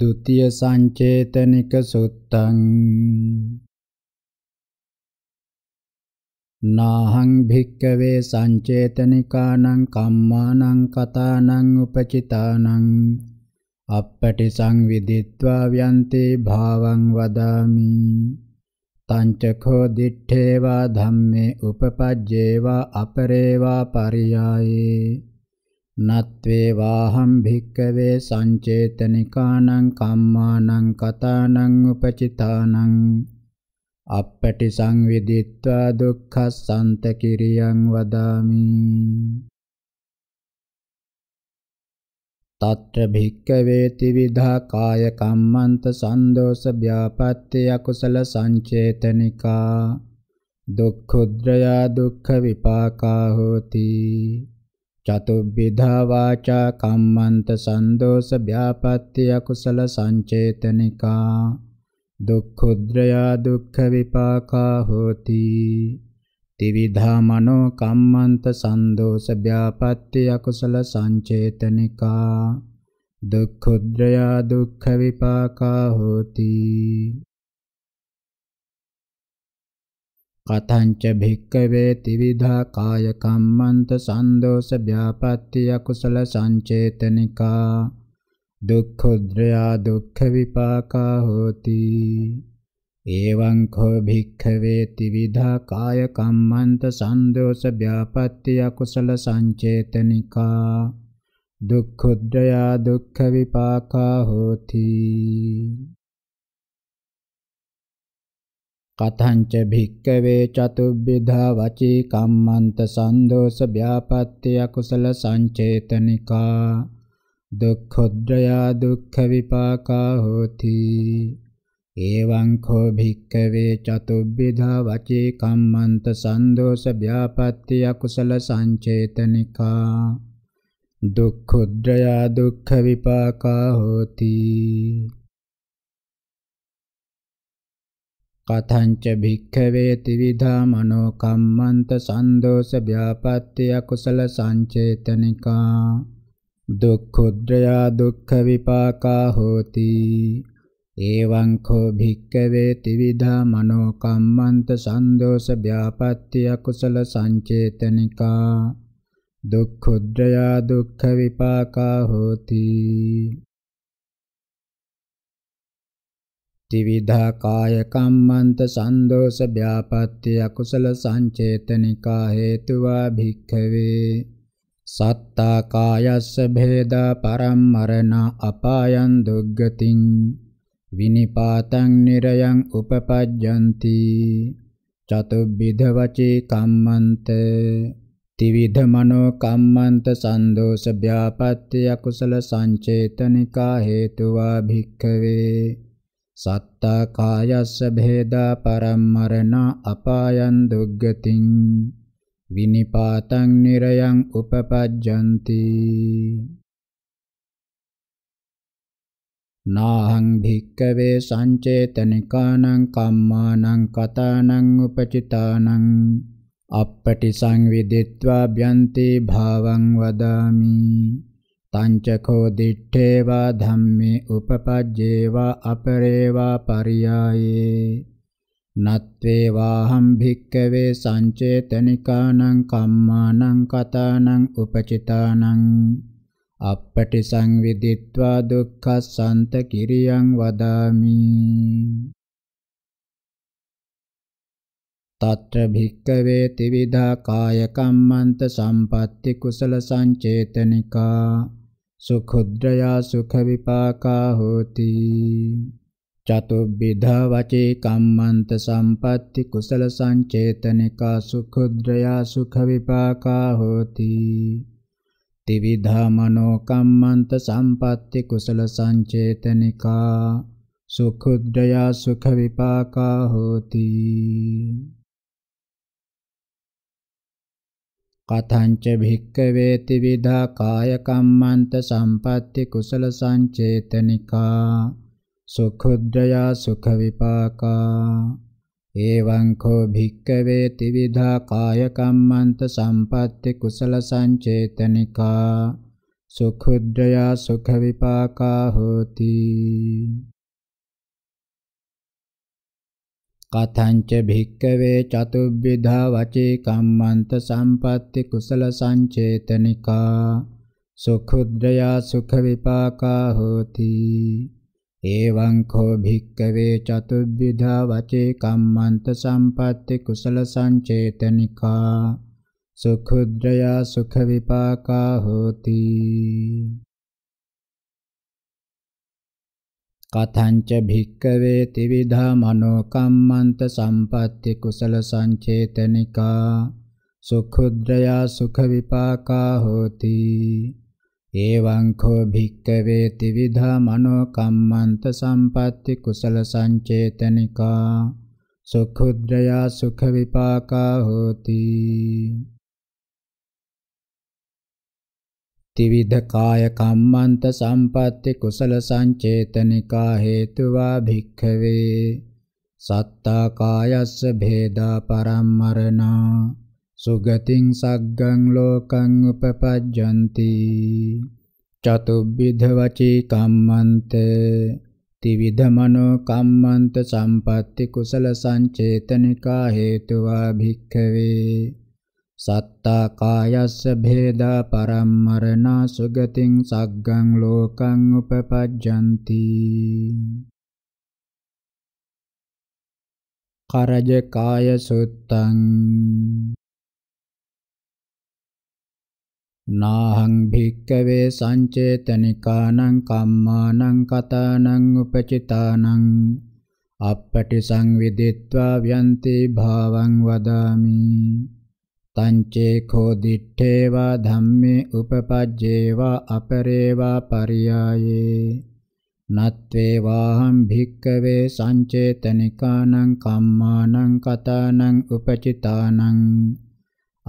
ද්විතිය සංචේතනික සුත්තං නාහං භික්කවේ සංචේතනිකානං කම්මානං කතානං උපචිතානං අපපටි සංවිදිත්වා ව්‍යන්තේ භාවං වදාමි තංචකෝ දිත්තේවා ධම්මේ උපපජ්ජේවා අපරේවා පරියායේ නත්වේ වාහම් භික්කවේ සංචේතනිකානං කම්මානං කතානං උපචිතානං අපපටි සංවිදිත්වා දුක්ඛසන්ත කිරියං වදාමි තත්‍ර භික්කවේති විධා කාය කම්මන්ත සන්දෝෂ ව්‍යාපත්‍ය අකුසල සංචේතනිකා දුක්ඛුද්‍රයා දුක්ඛ විපාකා හෝති චතුබ්බිධා වාචා කම්මන්ත සන්දෝෂ ව්‍යාපත්‍ය අකුසල සංචේතනිකා දුක්ඛුද්‍රයා දුක්ඛ විපාකා හෝති ත්‍රිවිධා මනෝ කම්මන්ත සන්දෝෂ ව්‍යාපත්‍ය අකුසල සංචේතනිකා දුක්ඛුද්‍රයා දුක්ඛ විපාකා හෝති කතංච භික්කවේ ත්‍රිවිධා කාය කම්මන්ත සන්දෝෂ ව්‍යාපත්‍ය අකුසල සංචේතනිකා දුක්ඛොද්‍රයා දුක්ඛ විපාකා හෝති එවං කෝ භික්ඛවේ ත්‍විධා කාය කම්මන්ත සන්දෝෂ ව්‍යාපත්ති අකුසල සංචේතනිකා දුක්ඛොද්‍රයා දුක්ඛ විපාකා හෝති කතංච භික්කවේ චතුබ්බිධා වචී කම්මන්ත සන්දෝෂ ව්‍යාපත්ති අකුසල සංචේතනිකා දුක්ඛොද්දයා දුක්ඛ විපාකා හෝති එවං කෝ භික්ඛවේ චතුබ්බිධා වචේ කම්මන්ත සන්දෝෂ ව්‍යාපත්ති අකුසල සංචේතනිකා දුක්ඛොද්දයා දුක්ඛ විපාකා හෝති කතංච භික්ඛවේ ත්‍රිවිධා මනෝ කම්මන්ත සන්දෝෂ ව්‍යාපත්ති අකුසල සංචේතනිකා දුක්ඛුද්‍රයා දුක්ඛ විපාකා හෝති එවං කෝ භික්කවේ ත්‍විධා මනෝ කම්මන්ත සන්දෝෂ ව්‍යාපත්‍ය කුසල සංචේතනිකා දුක්ඛුද්‍රයා දුක්ඛ විපාකා හෝති ත්‍විධා කාය කම්මන්ත සන්දෝෂ ව්‍යාපත්‍ය කුසල සංචේතනිකා හේතුවා භික්ඛවේ සත්තා කායස්ස භේදා පරම්මරණ අපායන් දුග්ගතින් විනිපාතං නිරයන් උපපජ්ජಂತಿ චතුබ්බිධ වචේ කම්මන්ත ත්‍රිවිධ මනෝ කම්මන්ත සන්දෝෂ ව්‍යාපත්‍ය අකුසල සංචේතනිකා හේතුවා භික්ඛවේ සත්තා කායස්ස භේදා පරම්මරණ අපායන් දුග්ගතින් විනිපාතං නිරයං උපපජ්ජಂತಿ නාහං භික්කවේ සංචේතනිකානං කම්මානං කතානං උපචිතානං අප්පටි සංවිදිත්වා භ්‍යන්ති භාවං වදාමි තංචකෝ දිත්තේවා ධම්මේ උපපජ්ජේවා අපරේවා පරියායේ නත්වේවාහම් භික්කවේ සංචේතනිකානං කම්මානං කතානං උපචිතානං අපපටි සංවිදිත්වා දුක්ඛසන්ත කිරියං වදාමි තත්‍ර භික්කවේ ත්‍රිවිධා කාය කම්මන්ත සම්පatti කුසල සංචේතනිකා සුඛුද්‍රයා සුඛ විපාකා හෝති චතුබ්බිධා වචේ කම්මන්ත සම්පatti කුසල සංචේතනිකා සුඛුද්‍රයා සුඛ විපාකා හෝති ත්‍රිවිධා මනෝ කම්මන්ත සම්පatti කුසල සංචේතනිකා සුඛුද්‍රයා සුඛ විපාකා හෝති කතංච භික්කවේ ත්‍රිවිධා කාය කම්මන්ත සම්පatti කුසල සංචේතනිකා සුඛුද්දයා සුඛ විපාකා එවං කෝ භික්කවේ ත්‍විධා කාය කම්මන්ත සම්පatti කුසල සංචේතනිකා සුඛුද්දයා සුඛ විපාකා හෝති කතංච භික්කවේ චතුබ්බිධා වචේ කම්මන්ත සම්පatti කුසල සංචේතනිකා සුඛුද්දයා සුඛ විපාකා හෝති එවං කෝ භික්කවේ චතුර්විධා වචේ කම්මන්ත සම්පatti කුසල සංචේතනිකා සුඛුද්‍රයා සුඛ විපාකා හෝති කතංච භික්කවේ ත්‍රිවිධා මනෝ කම්මන්ත සම්පatti කුසල සංචේතනිකා සුඛුද්‍රයා සුඛ විපාකා හෝති එවං කෝ භික්කවේ ත්‍විධා මනෝ කම්මන්ත සම්පatti කුසල සංචේතනිකා සුඛුද්‍රයා සුඛ විපාකා හෝති ත්‍විධ කාය කම්මන්ත සම්පatti කුසල සංචේතනිකා හේතුවා භික්ඛවේ සත්තා කායස්ස භේදා පරම්මරණා සුගතින් සග්ගං ලෝකං උපපජ්ජಂತಿ චතුබ්බිධ වචී කම්මන්ත ත්‍රිවිධ මනෝ කම්මන්ත සම්පatti කුසල සංචේතනිකා හේතුවා භික්ඛවේ සත්තා කායස්ස භේදා පරම්මරණා සුගතින් සග්ගං ලෝකං උපපජ්ජಂತಿ කරජ කාය සුත්තං නාහං භික්කවේ සංචේතනිකානං කම්මානං කතානං උපචිතානං අපපටි සංවිදිත්වා ව්‍යන්ති භාවං වදාමි තංචේ කෝදිත්තේවා ධම්මේ උපපජ්ජේවා අපරේවා පරියායේ නත්වේ වාහං භික්කවේ සංචේතනිකානං කම්මානං කතානං උපචිතානං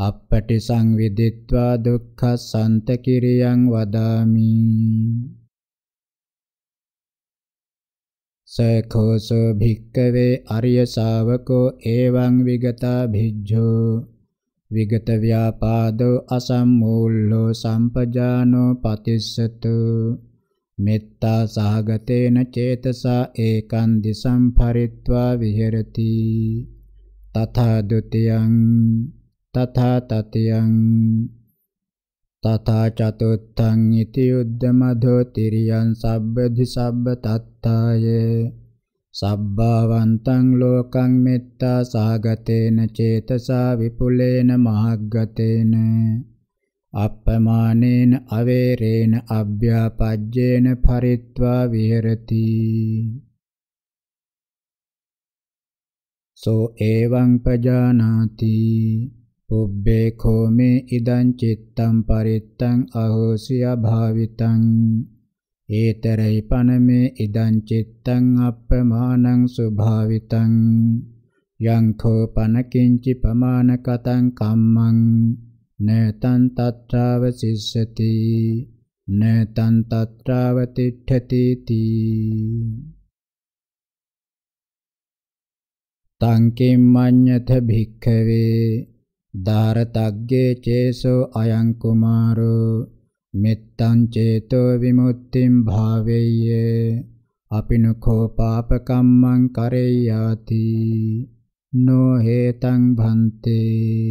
අපපටි සංවිදිත්වා දුක්ඛසන්ත කිරියං වදාමි සඛෝසෝ භික්කවේ අරිය ශාවකෝ එවං විගතා භිජ්ජෝ විගත ව්‍යාපාදෝ අසම්මූල්ලෝ සම්පජානෝ පතිස්සතු මෙත්තා සහගතේන චේතසා ඒකං දිසම් පරිත්වා විහෙරති තථා ဒ ුතියං තථා තතියං තථා චතුත්ථං ඉති උද්දමධෝ තිරියං සබ්බදි සබ්බ තත්තාය සබ්බවන්තං ලෝකං මෙත්තා සාගතේන චේතසා විපුලේන මහග්ගතේන අප්පමානේන අවේරේන අභ්‍යාපජ්ජේන පරිත්වා විහෙරති සෝ එවං පජානාති උබ්බේඛෝ මේ ඉදං චිත්තං පරිත්තං අහෝසිය භාවිතං ඒතරයි පනමේ ඉදං චිත්තං අප්පමානං සුභාවිතං යං තෝ පනකින්චි පමානකතං කම්මං නතං තත්‍රාව සිස්සති නතං තත්‍රාව තිට්ඨති තී තං කිම්මඤ්ඤත භික්ඛවේ ධාරතග්ගේ චේසෝ අයං කුමාරෝ මෙත්තං චේතෝ විමුක්තිම් භාවෙය්‍ය අපිනකෝ පාපකම්මං කරෙය්‍යාති නෝ හේතං භන්තේ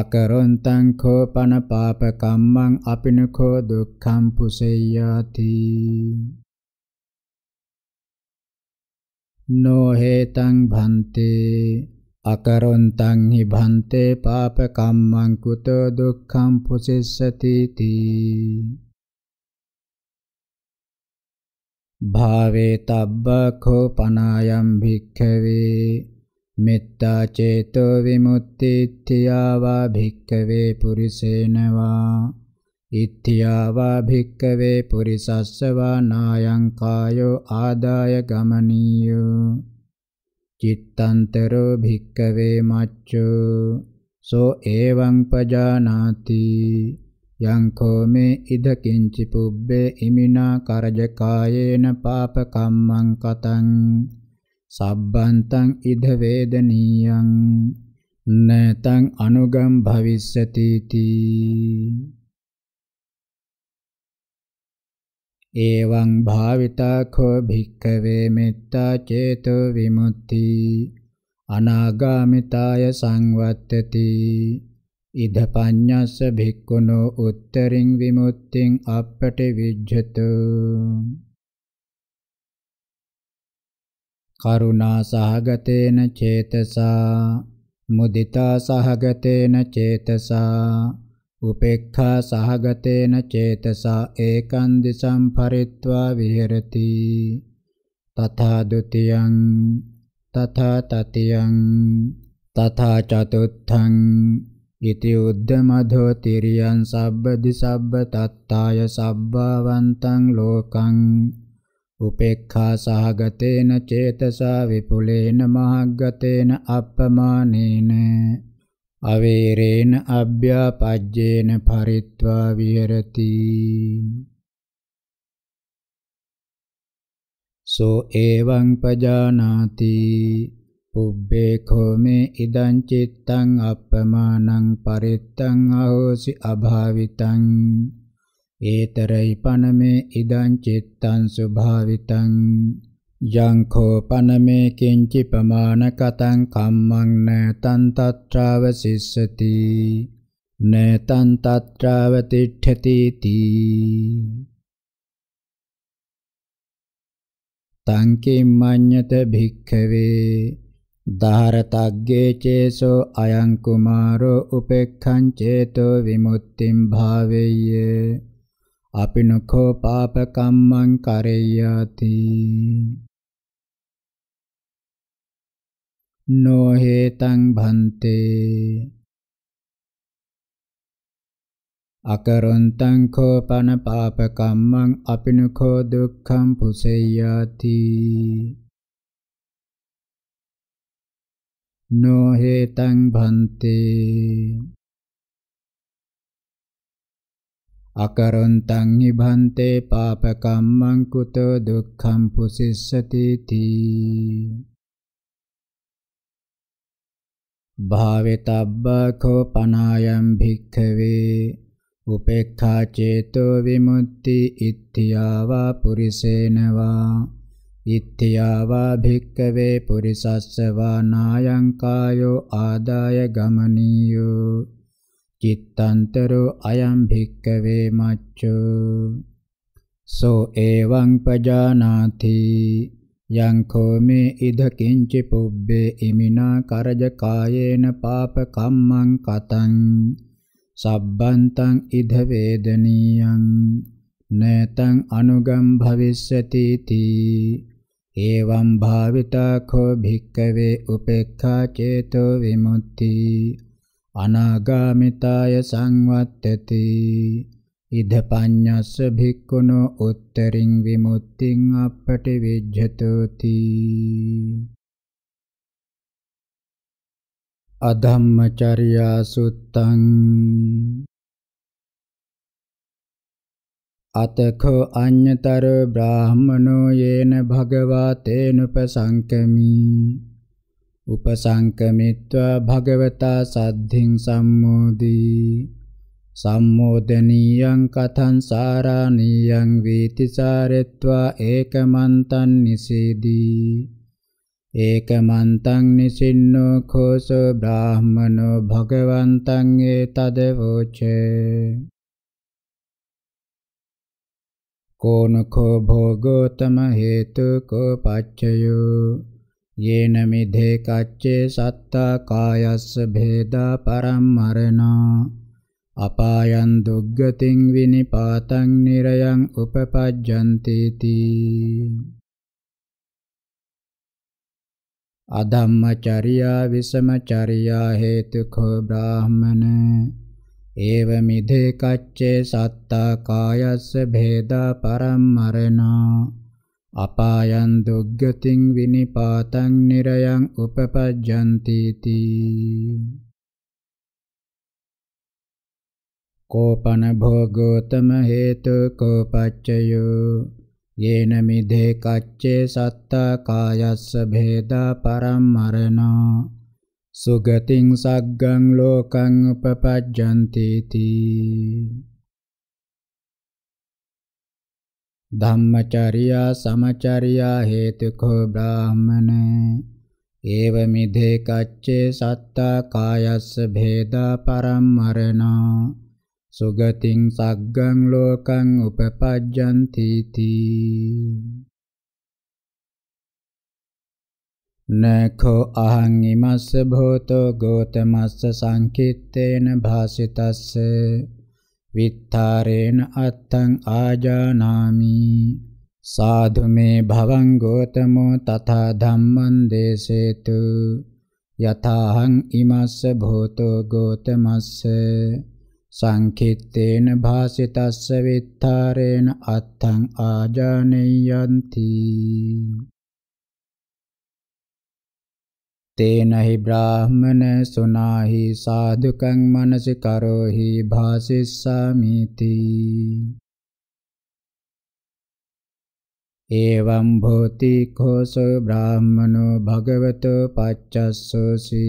අකරොන්තං කෝපන පාපකම්මං අපිනකෝ දුක්ඛං පුසෙය්‍යාති නොහෙතං භන්තේ අකරොන්තං හි භන්තේ පාපකම්මං කුතෝ දුක්ඛං පුසෙස්සති තී භාවේ තබ්බකෝ පනායම් භික්ඛවේ මෙත්තා චේතෝ විමුක්තිත්‍යාවා භික්ඛවේ පුරිසේනවා ඉත්‍ත්‍යාවා භික්කවේ පුරිසස්සවා නායං කායෝ ආදාය ගමනීයෝ චිත්තන්තරෝ භික්කවේ මච්චෝ සෝ එවං පජානාති යං කෝමේ ඉද කිංචි පුබ්බේ ඉමිනා කරජ කායේන පාපකම්මං කතං සබ්බන්තං ඉද වේදනීයං නතං අනුගම් භවිස්සති තී එවං භාවිතා කෝ භික්ඛවේ මෙත්තා චේතෝ විමුක්ති අනාගාමිතාය සංවත්තති ඉද පඤ්ඤස්ස භික්ඛුනෝ උත්තරින් විමුක්තිං අපටි විජ්ජතු කරුණා සහගතේන චේතසා මුදිතා සහගතේන චේතසා උපේක්ඛා සහගතේන චේතසා ඒකං දිසං පරිත්වා විහෙරති තථා ဒ ුතියං තථා තතියං තථා චතුත්ථං ඉති උද්දමධෝ තිරියං සබ්බදි සබ්බ තත්තාය සබ්බවන්තං ලෝකං උපේක්ඛා සහගතේන චේතසා විපුලේන මහග්ගතේන අප්පමානේන අවේරේන අභ්‍යාපජ්ජේන පරිත්වා විහෙරති සෝ එවං පජානාති පුබ්බේ කෝමේ ඉදං චිත්තං අප්පමානං පරිත්තං අහෝසි අභාවිතං ඒතරයි පනමේ ඉදං චිත්තං සුභාවිතං ยังโคปนเมกินจิปมานกตังคัมมังเนตันตัตราวสิสติเนตันตัตราวติทติตีตังกิมัญญตภิกขเวดารตักเกเจโสอายังกุมารอุเปกขันเจโตวิมุตติมภาเวเยอปินโคปาปกัมมังกเรยติ no hetang bhante අකරොන්තං කෝපන පාපකම්මං අපිනුකෝ දුක්ඛං පුසෙය්‍යාති නෝ හේතං භන්තේ අකරොන්තං හි භන්තේ පාපකම්මං කුතෝ දුක්ඛං පුසිස්සති තී භාවිතබ්බඛෝ පනායම් භික්ඛවේ උපේක්ඛා චේතෝ විමුක්ති ඉත්‍ත්‍යාවා පුරිසේනවා ඉත්‍ත්‍යාවා භික්ඛවේ පුරිසස්ස වානායං කායෝ ආදාය ගමනියෝ චිත්තන්තරෝ අයම් භික්ඛවේ මච්චෝ සෝ එවං පජානාති යං කෝමේ ඉද කිංචි පුබ්බේ ඉමිනා කරජ කායේන පාප කම්මං කතං සබ්බන්තං ඉද වේදනීයං නේතං අනුගම් භවිස්සති තී එවං භාවිතා කෝ භික්කවේ උපේක්ඛා චේතෝ විමුක්ති අනාගාමිතාය සංවත්තති ඉද පඤ්ඤස්ස භික්ඛුනෝ උත්තරින් විමුක්තිං අපටි විජ්ජතෝති අධම්මචර්යා සුත්තං අතකෝ අඤ්ඤතර බ්‍රාහමනෝ යේන භගවා තේනුපසංකමි උපසංකමිත්වා භගවතා සද්ධින් සම්මෝදී සම්මෝදනීයං කතං සාරාණීයං වීතිසාරෙත්වා ඒකමන්තං නිසීදී ඒකමන්තං නිසින්නෝ කෝසෝ බ්‍රාහමනෝ භගවන්තං ඒතද වෝචේ कोनखो भोगोतम हेतु को पाच्ययो येन मिधे काच्ये सत्ता कायस्य भेदा परं मरणा අපායන් දුග්ගතින් විනිපාතං නිරයං උපපජ්ජන්ති තී අධම්මචර්යා විසමචර්යා හේතුකෝ බ්‍රාහමන ඒව මිදේ කච්චේ සත්තා කායස්ස භේදා පරම්මරණා අපායන් දුග්ගතින් විනිපාතං නිරයං උපපජ්ජන්ති තී कोपन भोगोतम हेतु कोपच्चयो येन मिधे कच्चे सत्ता कायस्स भेदा परं मरणो සුගතින් සග්ගං ලෝකං උපපජ්ජන්ති තී ධම්මචර්යා සමචර්යා හේතුකෝ බ්‍රාහමන ඒව මිදේ කච්චේ සත්තා කායස්ස භේදා පරම්මරණා සුගතින් සග්ගං ලෝකං උපපජ්ජන්ති තී නඛෝ අහං ඉමස්ස භෝතෝ ගෝතමස්ස සංකිට්ඨේන භාසිතස්ස විත්තරේන අත්තං ආජානාමි සාධු මේ භවං ගෝතමෝ තථා ධම්මං දේසේතු යතාහං ඉමස්ස භෝතෝ ගෝතමස්ස සංකිත්තේන භාසිතස්ස විත්තරේන අත්තං ආජානෙයන්ති තේන හි බ්‍රාහමන සුනාහි සාදුකං මනසිකරෝහි භාසිස්සාමිති एवं भूति कोसो ब्राह्मणो भगवतो पच्चसोऽसि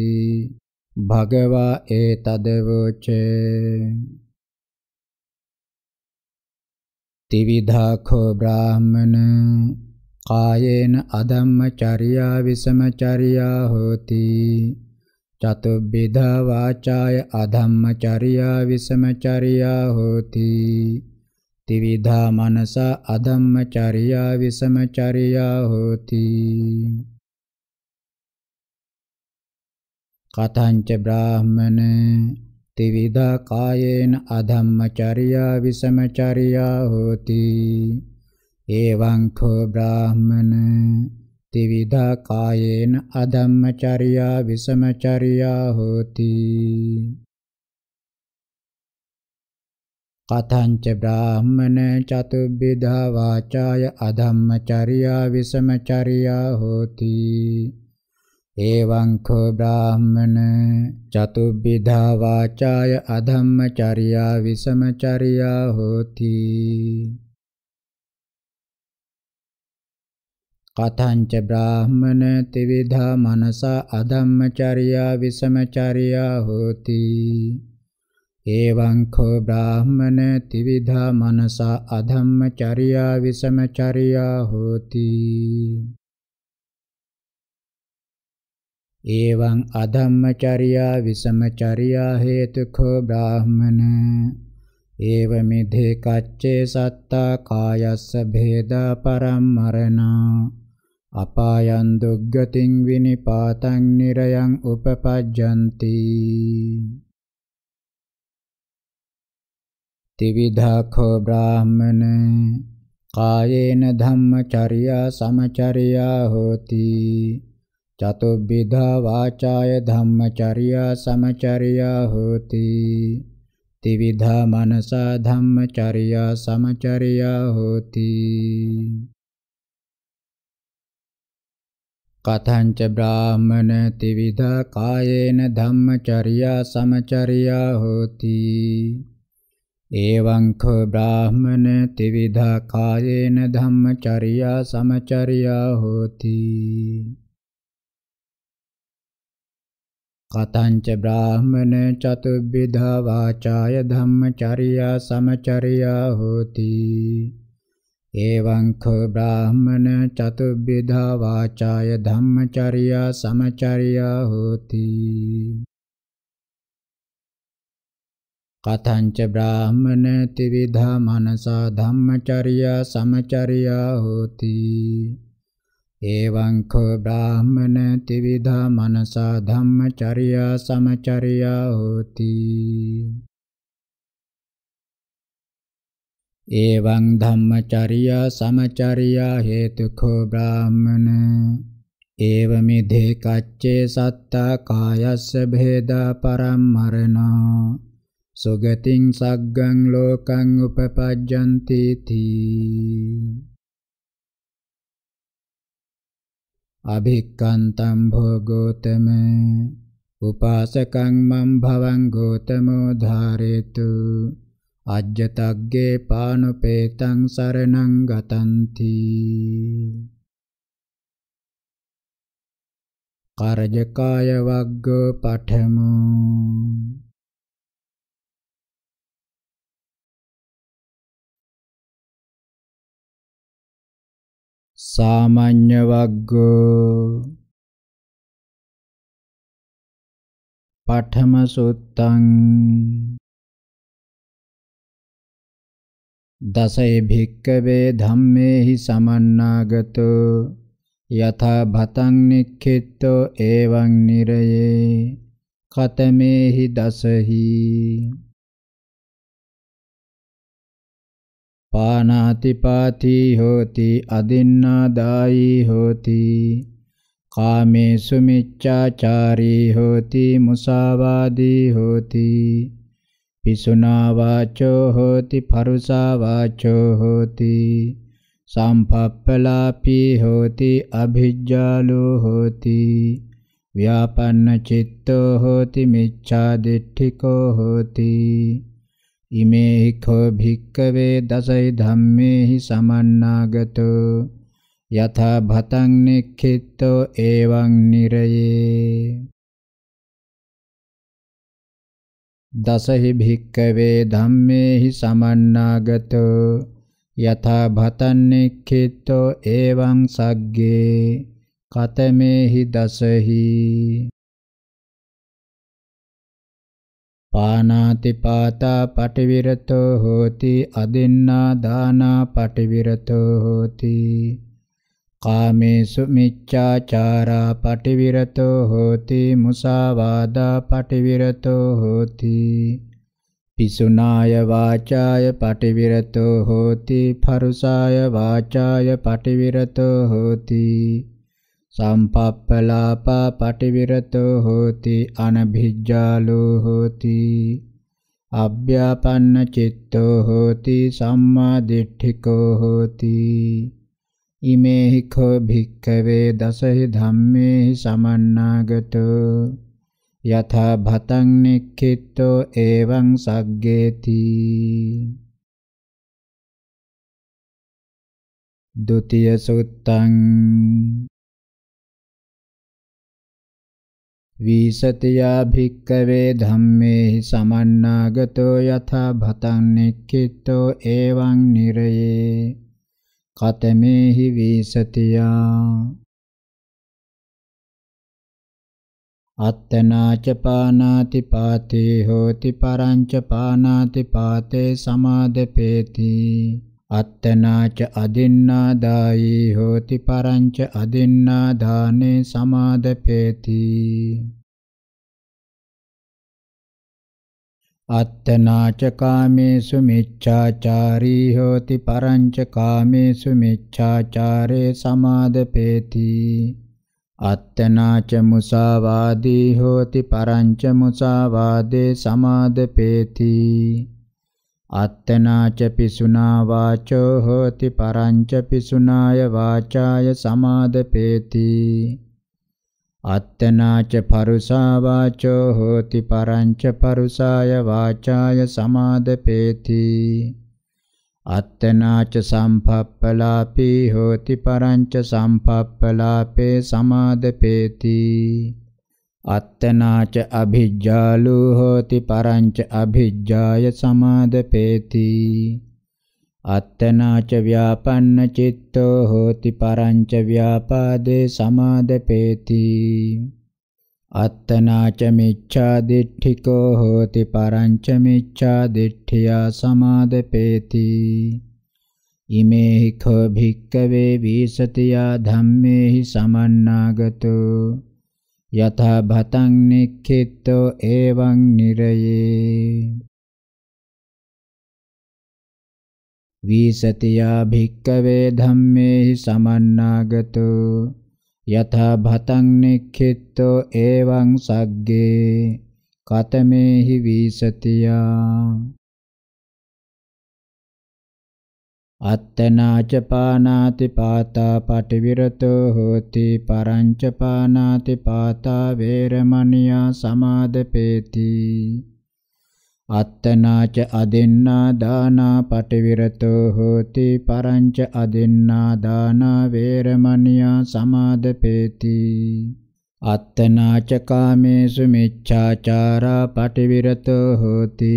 භගවා ඒතදවෝචේ ත්‍රිවිධාඛෝ බ්‍රාහමන කායේන අධම්මචර්යා විසමචර්යා හෝති චතුබ්බිධා වාචාය අධම්මචර්යා විසමචර්යා හෝති ත්‍රිවිධා මනස අධම්මචර්යා විසමචර්යා හෝති කතංච බ්‍රාහමන ත්‍රිවිධා කායේන අධම්මචර්යා විසමචර්යා හෝති එවං කෝ බ්‍රාහමන ත්‍රිවිධා කායේන අධම්මචර්යා විසමචර්යා හෝති කතංච බ්‍රාහමන චතුබ්බිධා වාචාය අධම්මචර්යා විසමචර්යා හෝති එවං කෝ බ්‍රාහමන චතුබ්බිධා වාචාය අධම්මචර්යා විසමචර්යා හෝති කතංච බ්‍රාහමන ත්‍රිවිධා මනස අධම්මචර්යා විසමචර්යා හෝති එවං කෝ බ්‍රාහමන ත්‍රිවිධා මනස අධම්මචර්යා විසමචර්යා හෝති एवं अधम्मचर्या विषमचर्या हेतुखो ब्राह्मण एवमिधे कच्चे सत्ता कायस्स भेदा परं मरणा අපායන් දුග්ගතින් විනිපාතං නිරයන් උපපජ්ජಂತಿ ත්‍රිවිධාඛෝ බ්‍රාහමන කායේන ධම්මචර්යා සමචර්යා හෝති චතුබ්බිධා වාචාය ධම්මචර්යා සමචර්යා හෝති ත්‍රිවිධා මනසා ධම්මචර්යා සමචර්යා හෝති කතංච බ්‍රාහමන ත්‍රිවිධා කායේන ධම්මචර්යා සමචර්යා හෝති එවං ඛ බ්‍රාහමන ත්‍රිවිධා කායේන ධම්මචර්යා සමචර්යා හෝති කතංච බ්‍රාහමන චතුබ්බිධා වාචාය ධම්මචර්යා සමචර්යා හෝති එවං කෝ බ්‍රාහමන චතුබ්බිධා වාචාය ධම්මචර්යා සමචර්යා හෝති කතංච බ්‍රාහමන ත්‍රිවිධා මනසා ධම්මචර්යා සමචර්යා හෝති එවං කෝ බ්‍රාහමන ත්‍රිවිධා මනසා ධම්මචර්යා සමචර්යා හෝති එවං ධම්මචර්යා සමචර්යා හේතුකෝ බ්‍රාහමන ඒවමි දේ කච්චේ සත්තා කායස්ස භේදා පරම්මරණෝ සුගතින් සග්ගං ලෝකං උපපජ්ජන්ති තී අභික්කන්තම් භෝගෝතම උපාසකං මම් භවං ගෝතමෝ ධාරේතු අජ්ජතග්ගේ පානුපේතං සරණං ගතන්ති කරජකාය වග්ග පඨමෝ සාමාන්‍ය වග්ගෝ පඨම සුත්තං දසයේ භික්කවේ ධම්මේහි සමන්නාගතෝ යථා භතං නික්ඛිතෝ එවං නිරයේ කතමේහි දසහි පානාතිපාතී හෝති අදින්නාදායි හෝති කාමේසු මිච්ඡාචාරී හෝති මුසාවාදී හෝති පිසුනා වාචෝ හෝති පරුසා වාචෝ හෝති සම්පප්පලාපී හෝති අභිජ්ජාලෝ හෝති ව්‍යාපන්න චිත්තෝ හෝති මිච්ඡා දිට්ඨිකෝ හෝති ඉමේ කෝ භික්කවේ දසයි ධම්මේහි සමන්නාගතෝ යථා භතං නික්ඛිතෝ එවං නිරයේ දසහි භික්කවේ ධම්මේහි සමන්නාගතෝ යථා භතං නික්ඛිතෝ එවං සග්ගේ කතමේහි දසහි පානාති පාතා පටිවිරතෝ හෝති අදින්නා දානා පටිවිරතෝ හෝති කාමේසු මිච්ඡාචාරා පටිවිරතෝ හෝති මුසාවාදා පටිවිරතෝ හෝති පිසුනාය වාචාය පටිවිරතෝ හෝති පරුසාය වාචාය පටිවිරතෝ හෝති සම්පප්පලාපා පටිවිරතෝ හෝති අනභිජ්ජාලෝ හෝති අභ්‍යාපන්න චිත්තෝ හෝති සම්මා දිට්ඨිකෝ හෝති ඉමේහි කෝ භික්ඛවේ දසහි ධම්මේහි සමන්නාගතෝ යථා භතං නික්ඛිතෝ එවං සග්ගේති ဒုတိယ සුත්තං වීසතියා භික්කවේ ධම්මේහි සමන්නාගතෝ යථා භතං නික්ඛිතෝ එවං නිරයේ කතමේහි වීසතියා අත්තනාච පානාති පාතේ හෝති පරංච පානාති පාතේ සමාදපේති අත්තනාච අදින්නා දායී හෝති පරංච අදින්නා දානේ සමාදපේති අත්තනාච කාමේසු මිච්ඡාචාරී හෝති පරංච කාමේසු මිච්ඡාචාරේ සමාදපේති අත්තනාච මුසාවාදී හෝති පරංච මුසාවාදේ සමාදපේති අත්තනාච පිසුනා වාචෝ හෝති පරංච පිසුනාය වාචාය සමාදපේති අත්තනාච පරුසා වාචෝ හෝති පරංච පරුසාය වාචාය සමාදපේති අත්තනාච සම්පප්පලාපී හෝති පරංච සම්පප්පලාපේ සමාදපේති අත්තනාච අභිජ්ජාලෝ හෝති පරංච අභිජ්ජාය සමාදපේති අත්තනාච ව්‍යාපන්න චිත්තෝ හෝති පරංච ව්‍යාපාදේ සමාදපේති අත්තනාච මිච්ඡා දිට්ඨිකෝ හෝති පරංච මිච්ඡා දිට්ඨියා සමාදපේති ඉමේහි කෝ භික්කවේ වීසතියා ධම්මේහි සමන්නාගතෝ යතහ භතං නික්ඛිතෝ එවං නිරයේ වීසතියා භික්කවේ ධම්මේහි සමන්නාගතෝ යථා භතං නික්ඛිතෝ එවං සග්ගේ කතමේහි වීසතියා අත්තනාච පානාති පාතා පටිවිරතෝ හෝති පරංච පානාති පාතා වේරමණියා සමාදපේති අත්තනාච අදින්නා දානා පටිවිරතෝ හෝති පරංච අදින්නා දානා වේරමණියා සමාදපේති අත්තනාච කාමේසු මිච්ඡාචාරා පටිවිරතෝ හෝති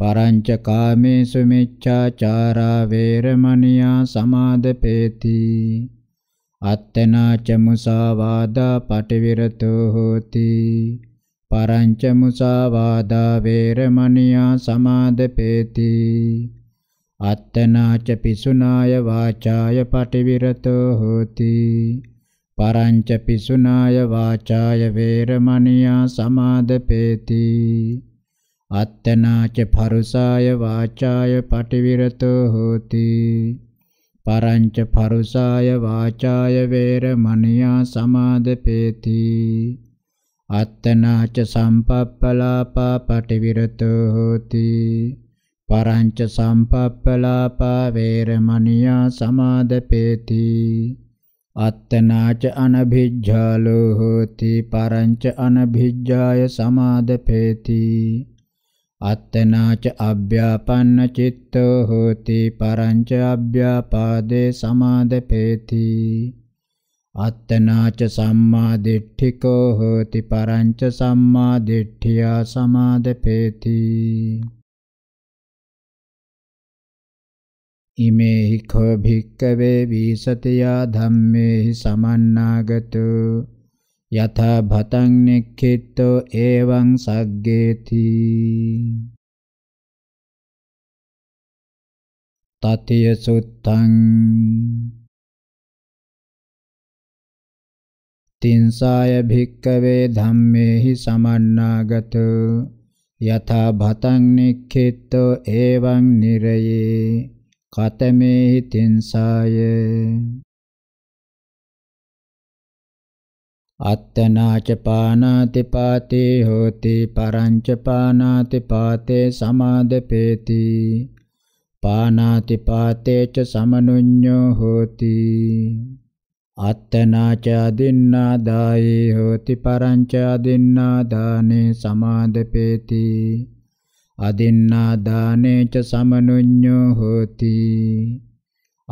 පරංච කාමේසු මිච්ඡාචාරා වේරමණියා සමාදපේති අත්තනා ච මුසාවාදා පටිවිරතෝ හෝති පරංච මුසාවාදා වේරමණියා සමාදපේති අත්තනා ච පිසුනාය වාචාය පටිවිරතෝ හෝති පරංච පිසුනාය වාචාය වේරමණියා සමාදපේති අත්තනාච පරුසාය වාචාය පටිවිරතෝ හෝති පරංච පරුසාය වාචාය වේරමණියා සමාදපේති අත්තනාච සම්පප්පලාපා පටිවිරතෝ හෝති පරංච සම්පප්පලාපා වේරමණියා සමාදපේති අත්තනාච අනභිජ්ජාලෝ හෝති පරංච අනභිජ්ජාය සමාදපේති අත්තනාච අභ්‍යාපන්න චිත්තෝ හෝති පරංච අභ්‍යාපාදේ සමාදපේති අත්තනාච සම්මා දිට්ඨිකෝ හෝති පරංච සම්මා දිට්ඨියා සමාදපේති ඉමේහි කෝ භික්කවේ වීසතියා ධම්මේහි සමන්නාගතෝ යථා භතං නෙක්ඛිතෝ එවං සග්ගේති තතිය සුත්තං තින්සාය භික්කවේ ධම්මේහි සමන්නාගත යථා භතං නික්ඛිතෝ එවං නිරයේ කතමේහි තින්සාය අත්තනාච පානාති පාතේ හෝති පරංච පානාති පාතේ සමාදපේති පානාති පාතේ ච සමනුඤ්ඤෝ හෝති අත්තනාච අදින්නා දායේ හෝති පරංච අදින්නා දානේ සමාදපේති අදින්නා දානේ ච සමනුඤ්ඤෝ හෝති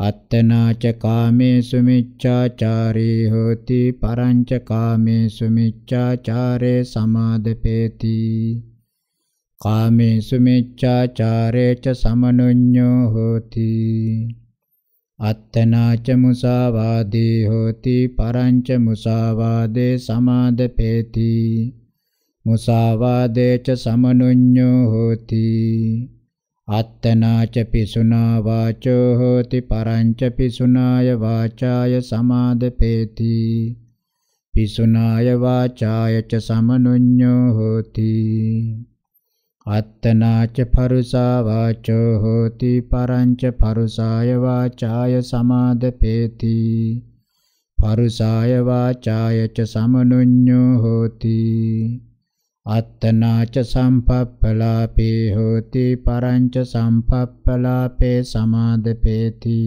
අත්තනාච කාමේසු මිච්ඡාචාරී හෝති පරංච කාමේසු මිච්ඡාචාරේ සමාදපේති කාමේසු මිච්ඡාචාරේ ච සමනුඤ්ඤෝ හෝති අත්තනාච මුසාවාදී හෝති පරංච මුසාවාදේ සමාදපේති මුසාවාදේ ච සමනුඤ්ඤෝ හෝති අත්තනාච පිසුනා වාචෝ හෝති පරංච පිසුනාය වාචාය සමාදපේති පිසුනාය වාචාය ච සමනුඤ්ඤෝ හෝති අත්තනාච පරුසා වාචෝ හෝති පරංච පරුසාය වාචාය සමාදපේති පරුසාය වාචාය ච සමනුඤ්ඤෝ හෝති අත්තනාච සම්පප්පලාපේ හෝති පරංච සම්පප්පලාපේ සමාදපේති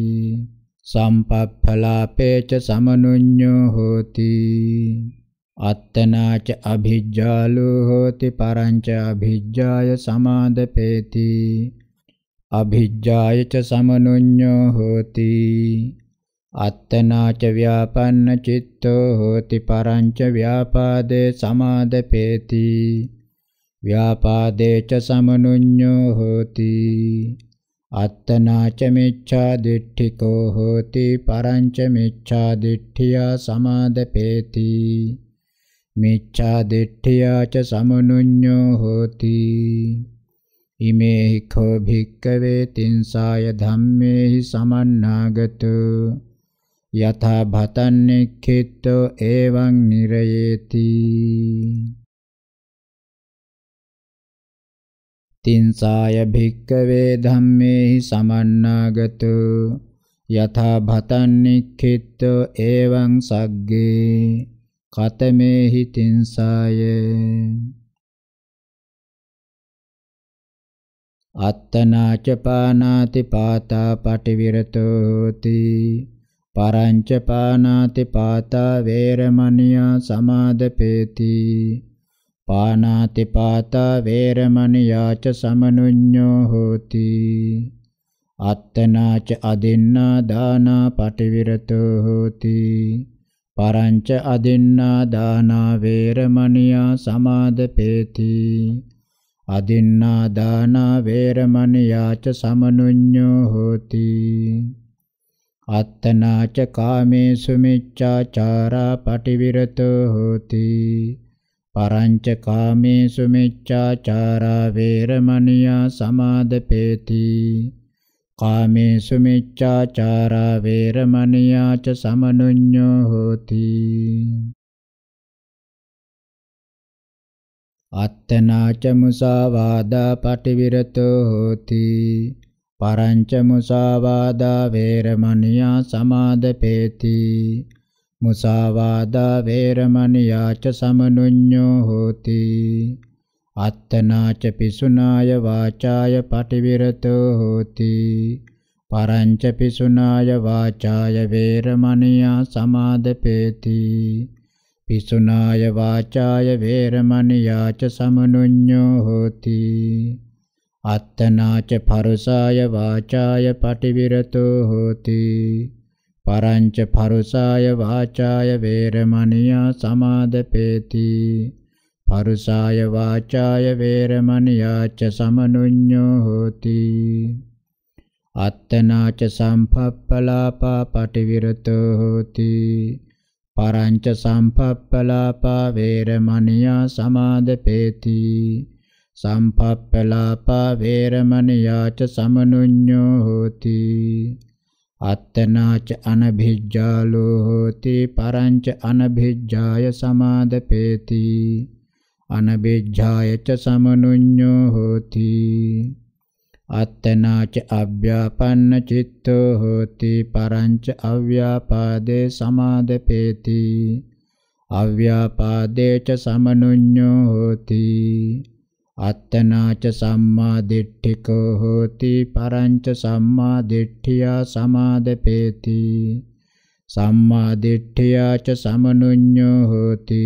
සම්පප්පලාපේච සමනුඤ්ඤෝ හෝති අත්තනාච අභිජ්ජාලෝ හෝති පරංච අභිජ්ජාය සමාදපේති අභිජ්ජාය ච සමනුඤ්ඤෝ හෝති අත්තනාච ව්‍යාපන්න චිත්තෝ හෝති පරංච ව්‍යාපාදේ සමාදපේති ව්‍යාපාදේ ච සමනුඤ්ඤෝ හෝති අත්තනාච මිච්ඡා දිට්ඨිකෝ හෝති පරංච මිච්ඡා දිට්ඨියා සමාදපේති මිච්ඡා දිට්ඨියා ච සමනුඤ්ඤෝ හෝති ඉමේහි කෝ භික්කවේ තින්සාය ධම්මේහි සමන්නාගතෝ යථා භතන්නෙක්ඛිට්ඨෝ එවං නිරයේති තින්සාය භික්කවේ ධම්මේහි සමන්නාගත යථා භතන්නෙක්ඛිට්ඨෝ එවං සග්ගේ කතමේහි තින්සාය අත්තනාච පානාති පාතා පටිවිරතෝති පරංච පානාති පාතා වේරමණියා සමාදපේති පානාති පාතා වේරමණියා ච සමනුඤ්ඤෝ හෝති අත්තනාච අදින්නා දානා පටිවිරතෝ හෝති පරංච අදින්නා දානා වේරමණියා සමාදපේති අදින්නා දානා වේරමණියා ච සමනුඤ්ඤෝ හෝති අත්තනාච කාමේසු මිච්ඡාචාරා පටිවිරතෝ හෝති පරංච කාමේසු මිච්ඡාචාරා වේරමණියා සමාදපේති කාමේසු මිච්ඡාචාරා වේරමණියා ච සමනුඤ්ඤෝ හෝති අත්තනාච මුසාවාදා පටිවිරතෝ හෝති පරංච මුසාවාදා වේරමණියා සමාදපේති මුසාවාදා වේරමණියා ච සමනුඤ්ඤෝ හෝති අත්තනාච පිසුනාය වාචාය පටිවිරතෝ හෝති පරංච පිසුනාය වාචාය වේරමණියා සමාදපේති පිසුනාය වාචාය වේරමණියා ච සමනුඤ්ඤෝ හෝති අත්තනාච පරුසාය වාචාය පටිවිරතෝ හෝති පරංච පරුසාය වාචාය වේරමණියා සමාදපේති පරුසාය වාචාය වේරමණියාච සමනුඤ්ඤෝ හෝති අත්තනාච සම්පප්පලාපා පටිවිරතෝ හෝති පරංච සම්පප්පලාපා වේරමණියා සමාදපේති සම්පප්පලාපා වේරමණියාච සමනුඤ්ඤෝ හෝති අත්තනාච අනභිජ්ජාලෝ හෝති පරංච අනභිජ්ජාය සමාදපේති අනභිජ්ජාය ච සමනුඤ්ඤෝ හෝති අත්තනාච අභ්‍යාපන්න චිත්තෝ හෝති පරංච අව්‍යාපාදේ සමාදපේති අව්‍යාපාදේ ච සමනුඤ්ඤෝ හෝති අත්තනාච සම්මා දිට්ඨිකෝ හෝති පරංච සම්මා දිට්ඨියා සමාදපේති සම්මා දිට්ඨියාච සමනුඤ්ඤෝ හෝති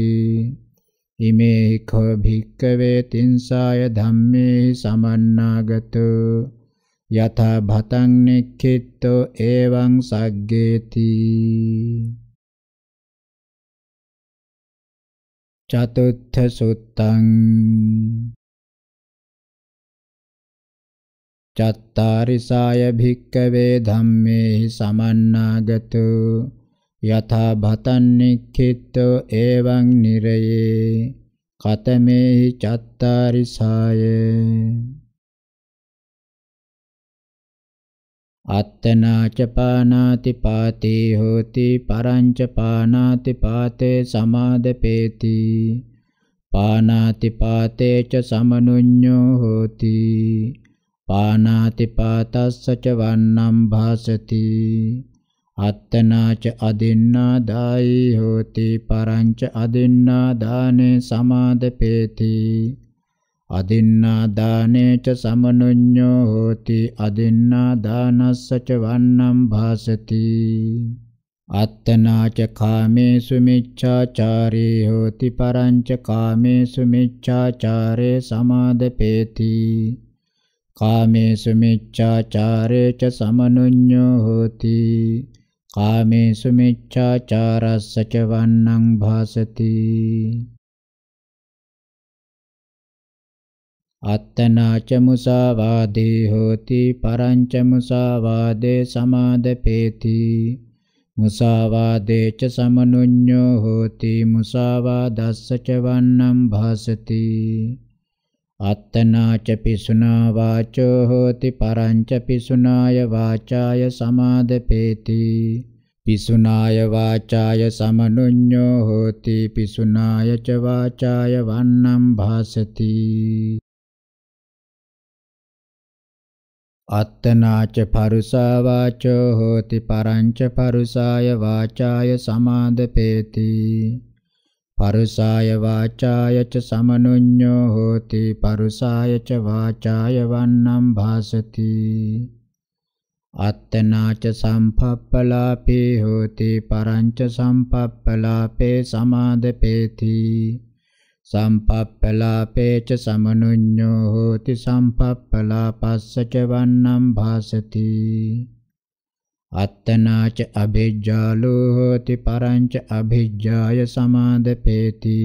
ඉමේ කෝ භික්කවේ තින්සාය ධම්මේ සමන්නාගතෝ යථා භතං නික්ඛිතෝ එවං සග්ගේති චතුත්ථ සුත්තං චත්තාරිසාය භික්කවේ ධම්මේ සමන්නාගතු යථා භතන්නික්ඛිතෝ එවං නිරයේ කතමේ චත්තාරිසාය අත්තනාච පානාති පාතේ හෝති පරංච පානාති පාතේ සමාදපේති පානාති පාතේච සමනුඤ්ඤෝ හෝති පානාති පාතස්ස ච වන්නම් භාසති අත්තනාච අදින්නා දායි හෝති පරංච අදින්නා දානේ සමාදපේති අදින්නා දානේ ච සමනුඤ්ඤෝ හෝති අදින්නා දානස්ස ච වන්නම් භාසති අත්තනාච කාමේසු මිච්ඡාචාරේ හෝති පරංච කාමේසු මිච්ඡාචාරේ සමාදපේති කාමේසු මිච්ඡාචාරේච සමනුඤ්ඤෝ හෝති කාමේසු මිච්ඡාචාරස්ස ච වන්නං භාසති අත්තනාච මුසාවාදී හෝති පරංච මුසාවාදේ සමාදපේති මුසාවාදේ ච සමනුඤ්ඤෝ හෝති මුසාවාදස්ස ච වන්නං භාසති අත්තනා ච පිසුනා වාචෝ හෝති පරං ච පිසුනාය වාචාය සමාදපේති පිසුනාය වාචාය සමනුඤ්ඤෝ හෝති පිසුනාය ච වාචාය වන්නම් භාසති අත්තනාච පරුසා වාචෝ හෝති පරංච පරුසාය වාචාය සමාදපේති පරුසාය වාචාය ච සමනුඤ්ඤෝ හෝති පරුසාය ච වාචාය වන්නම් භාසති අත්තනාච සම්පප්පලාපේ හෝති පරංච සම්පප්පලාපේ සමාදපේති සම්පප්පලාපේ ච සමනුඤ්ඤෝ හෝති සම්පප්පලාපස්ස ච වන්නම් භාසති අත්තනාච අභිජ්ජාලෝ හෝති පරංච අභිජ්ජාය සමාදපේති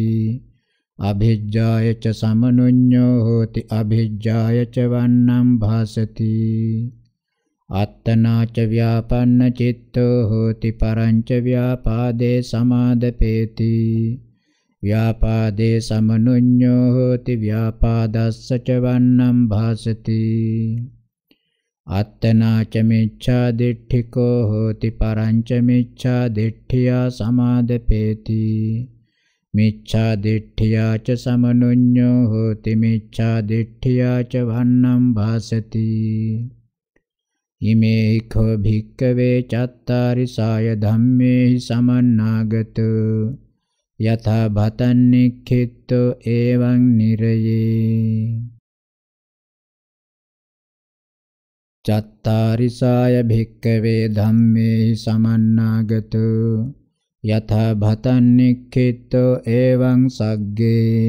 අභිජ්ජාය ච සමනුඤ්ඤෝ හෝති අභිජ්ජාය ච වන්නම් භාසති අත්තනාච ව්‍යාපන්න චිත්තෝ හෝති පරංච ව්‍යාපාදේ සමාදපේති ව්‍යාපාදේ සමනුඤ්ඤෝ හෝති ව්‍යාපාදස්ස ච වන්නම් භාසති අත්තනා ච මිච්ඡා දිට්ඨිකෝ හෝති පරංච මිච්ඡා දිට්ඨියා සමාදපේති මිච්ඡා දිට්ඨියා ච සමනුඤ්ඤෝ හෝති මිච්ඡා දිට්ඨියා ච භන්නම් භාසති ඉමේ කෝ භික්කවේ චත්තාරි සාය ධම්මේහි සමන්නාගත යථා භතන්නික්ඛිත්තු එවං නිරයේ චත්තාරිසාය භික්කවේ ධම්මේ සමන්නාගත යථා භතන්නික්ඛිතෝ එවං සග්ගේ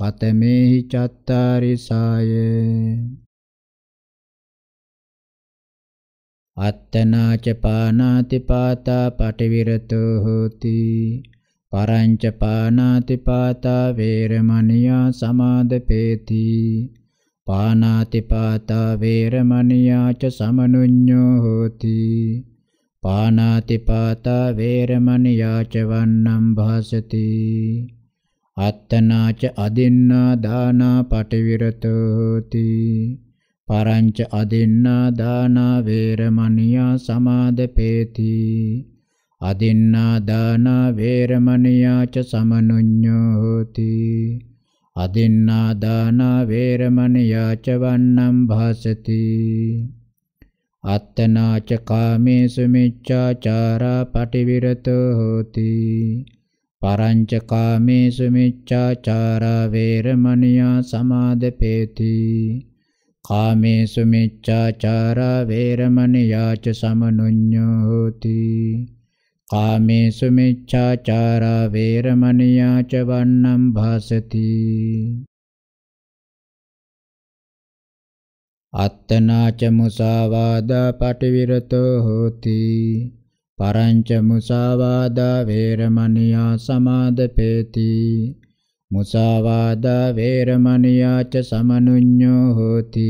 කතමේහි චත්තාරිසාය අත්තනාච පානාති පාතා පටිවිරතෝ හෝති පරංච පානාති පාතා වේරමණියා සමාදපේති පානාතිපාතා වේරමණියා ච සමනුඤ්ඤෝ හෝති පානාතිපාතා වේරමණියා ච වන්නම් භාසති අත්තනාච අදින්නා දානා පටිවිරතෝ හෝති පරංච අදින්නා දානා වේරමණියා සමාදපේති අදින්නා දානා වේරමණියා ච සමනුඤ්ඤෝ හෝති අදින්නා දාන වේරමණියා ච වන්නම් භාසති අත්තනා ච කාමේසු මිච්ඡාචාරා පටිවිරතෝ හෝති පරංච කාමේසු මිච්ඡාචාරා වේරමණියා සමාදපේති කාමේසු මිච්ඡාචාරා වේරමණියා ච සමනුඤ්ඤෝ හෝති කාමේසු මිච්ඡාචාරා වේරමණියා ච වන්නම් භාසති අත්තනාච මුසාවාදා පටිවිරතෝ හෝති පරංච මුසාවාදා වේරමණියා සමාදපේති මුසාවාදා වේරමණියා ච සමනුඤ්ඤෝ හෝති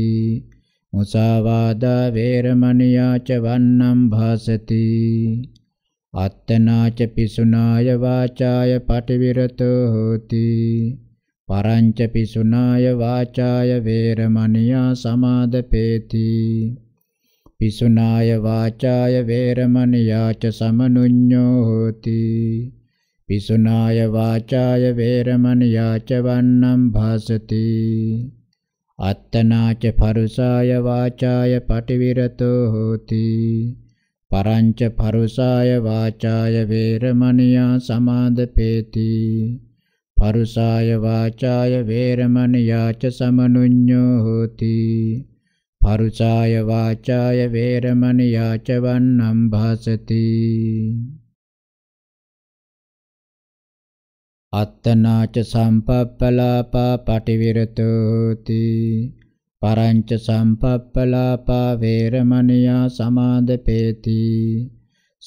මුසාවාදා වේරමණියා ච වන්නම් භාසති අත්තනාච පිසුනාය වාචාය පටිවිරතෝ හෝති පරංච පිසුනාය වාචාය වේරමණියා සමාදපේති පිසුනාය වාචාය වේරමණියා ච සමනුඤ්ඤෝ හෝති පිසුනාය වාචාය වේරමණියා ච වන්නම් භාසති අත්තනාච පරුසාය වාචාය පටිවිරතෝ හෝති පරංච පරුසාය වාචාය වේරමණියා සමාදපේති පරුසාය වාචාය වේරමණියා ච සමනුඤ්ඤෝ හෝති පරුසාය වාචාය වේරමණියා ච වන්නම් භාසති අත්තනාච සම්පප්පලාපා පටිවිරතෝති පරංච සම්පප්පලාපා වේරමණියා සමාදපේති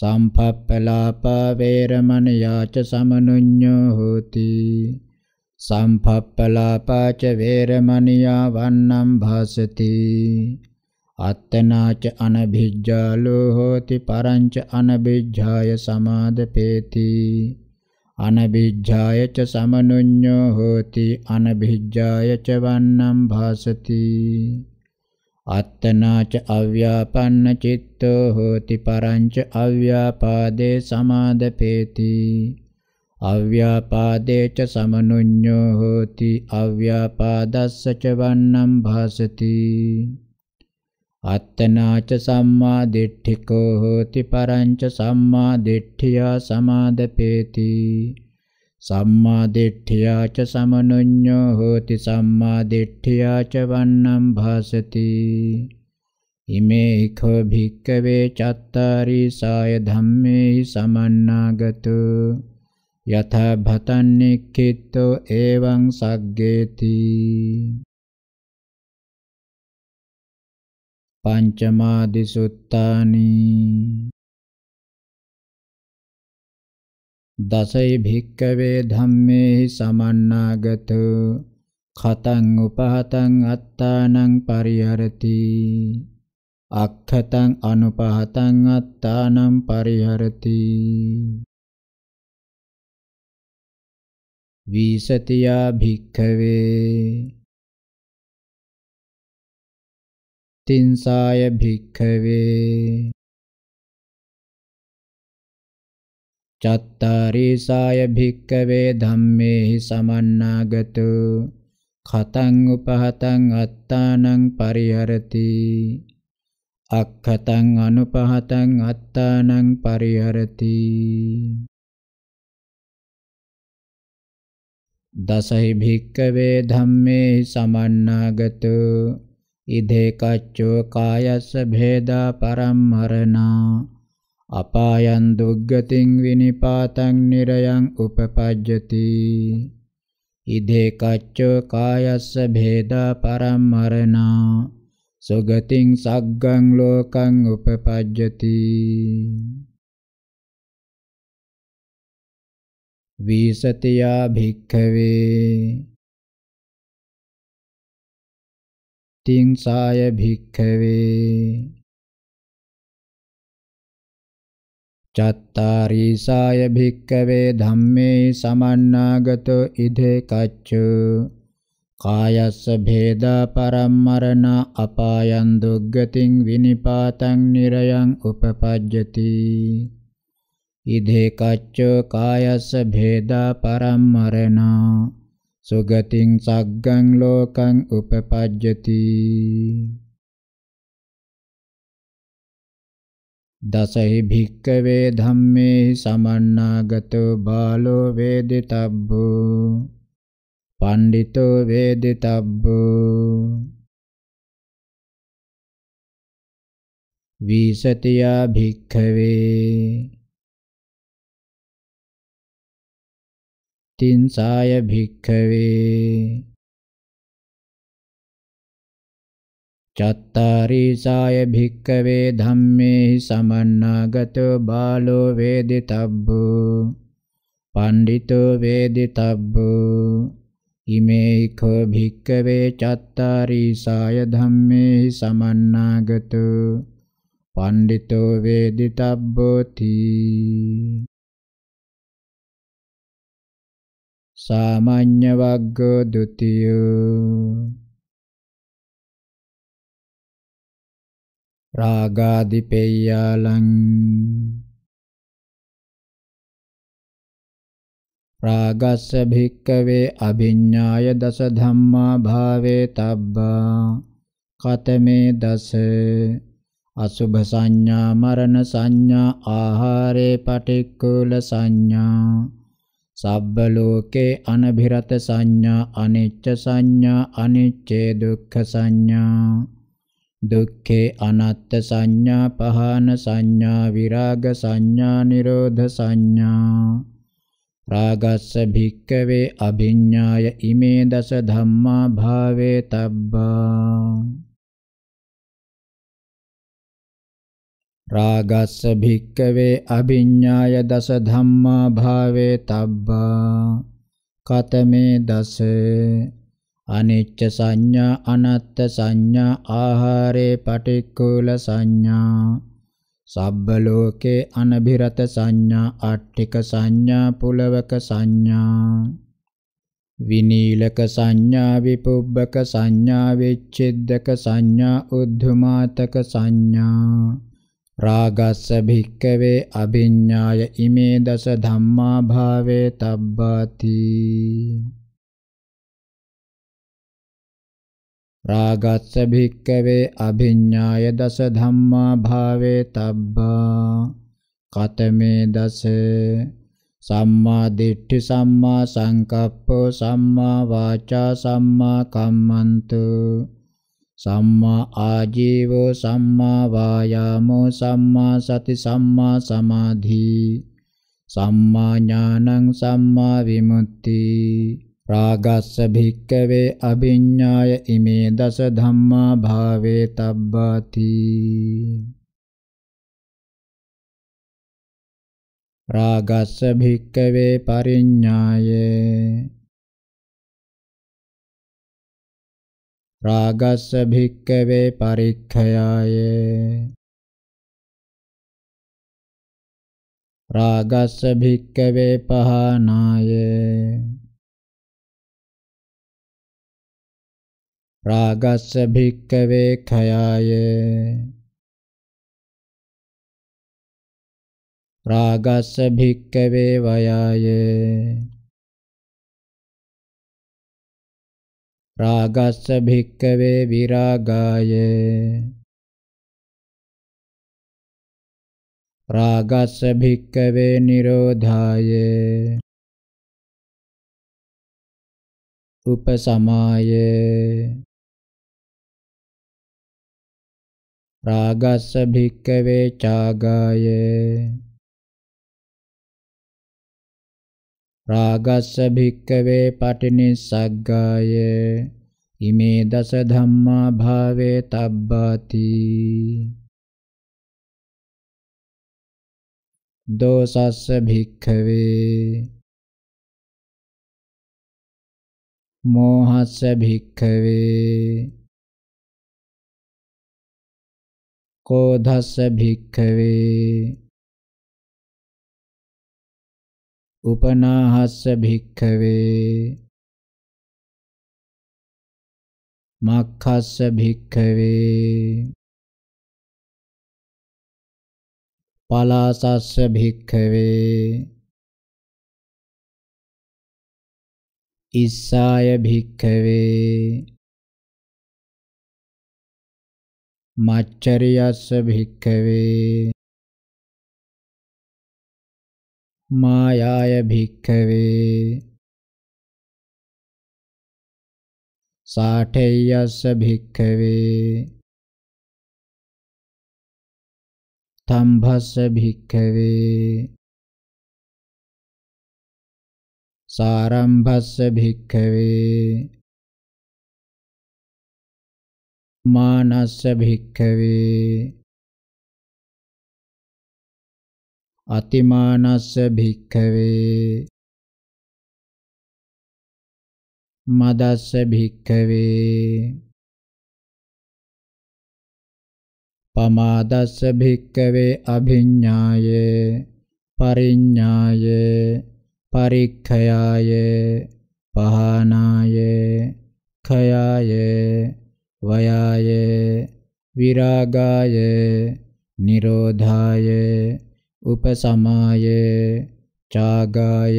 සම්පප්පලාපා වේරමණියා ච සමනුඤ්ඤෝ හෝති සම්පප්පලාපා ච වේරමණියා වන්නම් භාසති අත්තනාච අනභිජ්ජාලෝ හෝති පරංච අනභිජ්ජාය සමාදපේති අනබිජ්ජාය ච සමනුඤ්ඤෝ හෝති අනබිජ්ජාය ච වන්නම් භාසති අත්තනාච අව්‍යාපන්න චිත්තෝ හෝති පරංච අව්‍යාපාදේ සමාදපේති අව්‍යාපාදේ ච සමනුඤ්ඤෝ හෝති අව්‍යාපාදස්ස ච වන්නම් භාසති අත්තනාච සම්මා දිට්ඨිකෝ හෝති පරංච සම්මා දිට්ඨියා සමාදපේති සම්මා දිට්ඨියා ච සමනුඤ්ඤෝ හෝති සම්මා දිට්ඨියා ච වන්නම් භාසති ඉමේ කෝ භික්කවේ චත්තාරි සාය ධම්මේ සමන්නාගතු යථා භතන්නෙක්ඛිතෝ එවං සග්ගේති පංචමාදිසුත්තානි දසයි භික්කවේ ධම්මේහි සමන්නාගත කතං උපහතං අත්තානං පරිහරති අක්ඛතං අනුපහතං අත්තානං පරිහරති වීසතියා භික්ඛවේ තින්සාය භික්ඛවේ චත්තාරීසාය භික්කවේ ධම්මේහි සමන්නාගතු කතං උපහතං අත්තානං පරිහරති අක්ඛතං අනුපහතං අත්තානං පරිහරති දසහි භික්කවේ ධම්මේහි සමන්නාගතු ඉදේකච්චෝ කායස්ස භේදා පරම්මරණා අපායන් දුග්ගතින් විනිපාතං නිරයන් උපපජ්ජති ඉදේකච්චෝ කායස්ස භේදා පරම්මරණා සුගතින් සග්ගං ලෝකං උපපජ්ජති විසතියා භික්ඛවේ තින් සාය භික්ඛවේ චත්තාරී සාය භික්ඛවේ ධම්මේ සමන්නාගතෝ ඉදේ කච්ච කායස්ස භේදා පරම්මරණ අපායන් දුග්ගතින් විනිපාතං නිරයන් උපපජ්ජති ඉදේ කච්ච කායස්ස භේදා පරම්මරණ සුගතින් සග්ගං ලෝකං උපපජ්ජති දසහි භික්කවේ ධම්මේ සමන්නාගතෝ බාලෝ වේදිතබ්බෝ පණ්ඩිතෝ වේදිතබ්බෝ විසතියා භික්ඛවේ තින්සාය භික්ඛවේ චත්තාරීසාය භික්කවේ ධම්මේහි සමන්නාගතෝ බාලෝ වේදිතබ්බෝ පණ්ඩිතෝ වේදිතබ්බෝ ඉමේ කෝ භික්කවේ චත්තාරීසාය ධම්මේහි සමන්නාගතෝ පණ්ඩිතෝ වේදිතබ්බෝ තී සාමාන්‍ය වග්ග ဒ ුතිය රාගාදිපේයාලං රාගස්ස භික්කවේ අභිඤ්ඤාය දස ධම්මා භාවේ තබ්බා කතමේ දස අසුභ සංඥා මරණ සංඥා ආහාරේ පටික්කුල සංඥා සබ්බ ලෝකේ අනභිරත සංඥා අනිච්ච සංඥා අනිච්චේ දුක්ඛ සංඥා දුක්ඛේ අනත්ත් සංඥා පහන සංඥා විරාග සංඥා නිරෝධ සංඥා රාගස්ස භික්කවේ අභිඤ්ඤාය ඉමේ දස ධම්මා භාවේ තබ්බා රාගස්ස භික්කවේ අභිඤ්ඤාය දස ධම්මා භාවේ තබ්බා කතමේ දස අනිච්ච සංඥා අනත්ත් සංඥා ආහාරේ පටික්කුල සංඥා සබ්බ ලෝකේ අනභිරත සංඥා අට්ඨික සංඥා පුලවක සංඥා විනීලක සංඥා විපුබ්බක සංඥා විච්ඡෙද්දක සංඥා උද්ධමාතක සංඥා රාගස්ස භික්කවේ අභිඤ්ඤාය ඉමේ දස ධම්මා භාවේ තබ්බති රාගස්ස භික්කවේ අභිඤ්ඤාය දස ධම්මා භාවේ තබ්බා කතමේ දස සම්මා දිට්ඨි සම්මා සංකප්පෝ සම්මා වාචා සම්මා කම්මන්තෝ සම්මා ආජීවෝ සම්මා වායාමෝ සම්මා සති සම්මා සමාධි සම්මා ඥානං සම්මා විමුක්ති රාගස්ස භික්කවේ අභිඤ්ඤාය ඉමේ දස ධම්මා භාවේ තබ්බති රාගස්ස භික්කවේ පරිඤ්ඤායේ රාගස්ස භික්කවේ පරික්ඛයාය රාගස්ස භික්කවේ පහනාය රාගස්ස භික්කවේ khයාය රාගස්ස භික්කවේ වයාය රාගස්ස භික්කවේ විරාගාය රාගස්ස භික්කවේ නිරෝධාය උපසමාය රාගස්ස භික්කවේ චාගාය රාගස්ස භික්කවේ පටිනිස්සග්ගාය ඉමේ දස ධම්මා භාවේ තබ්බති දෝසස්ස භික්ඛවේ මෝහස්ස භික්ඛවේ කෝධස්ස භික්ඛවේ උපනාහස්ස භික්ඛවේ මක්ඛස්ස භික්ඛවේ පලාසස්ස භික්ඛවේ ඉස්සාය භික්ඛවේ මච්චරියස්ස භික්ඛවේ මායාය භික්ඛවේ සාඨේයස්ස භික්ඛවේ තම්භස්ස භික්ඛවේ සාරම්භස්ස භික්ඛවේ මානස්ස භික්ඛවේ අතිමානස්ස භික්ඛවේ මදස්ස භික්ඛවේ පමාදස්ස භික්ඛවේ අභිඤ්ඤාය පරිඤ්ඤාය පරික්ඛයාය පහනාය ඛයාය වයාය විරාගාය නිරෝධාය උපසමාය චාගාය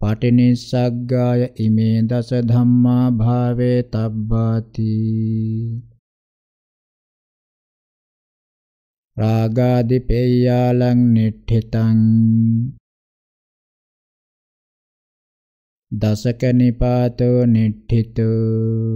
පටිනිස්සග්ගාය ඉමේ දස ධම්මා භාවේ තබ්බාති රාගාදිපේයාලං නිට්ඨිතං දසක නිපාතෝ නිට්ඨිතෝ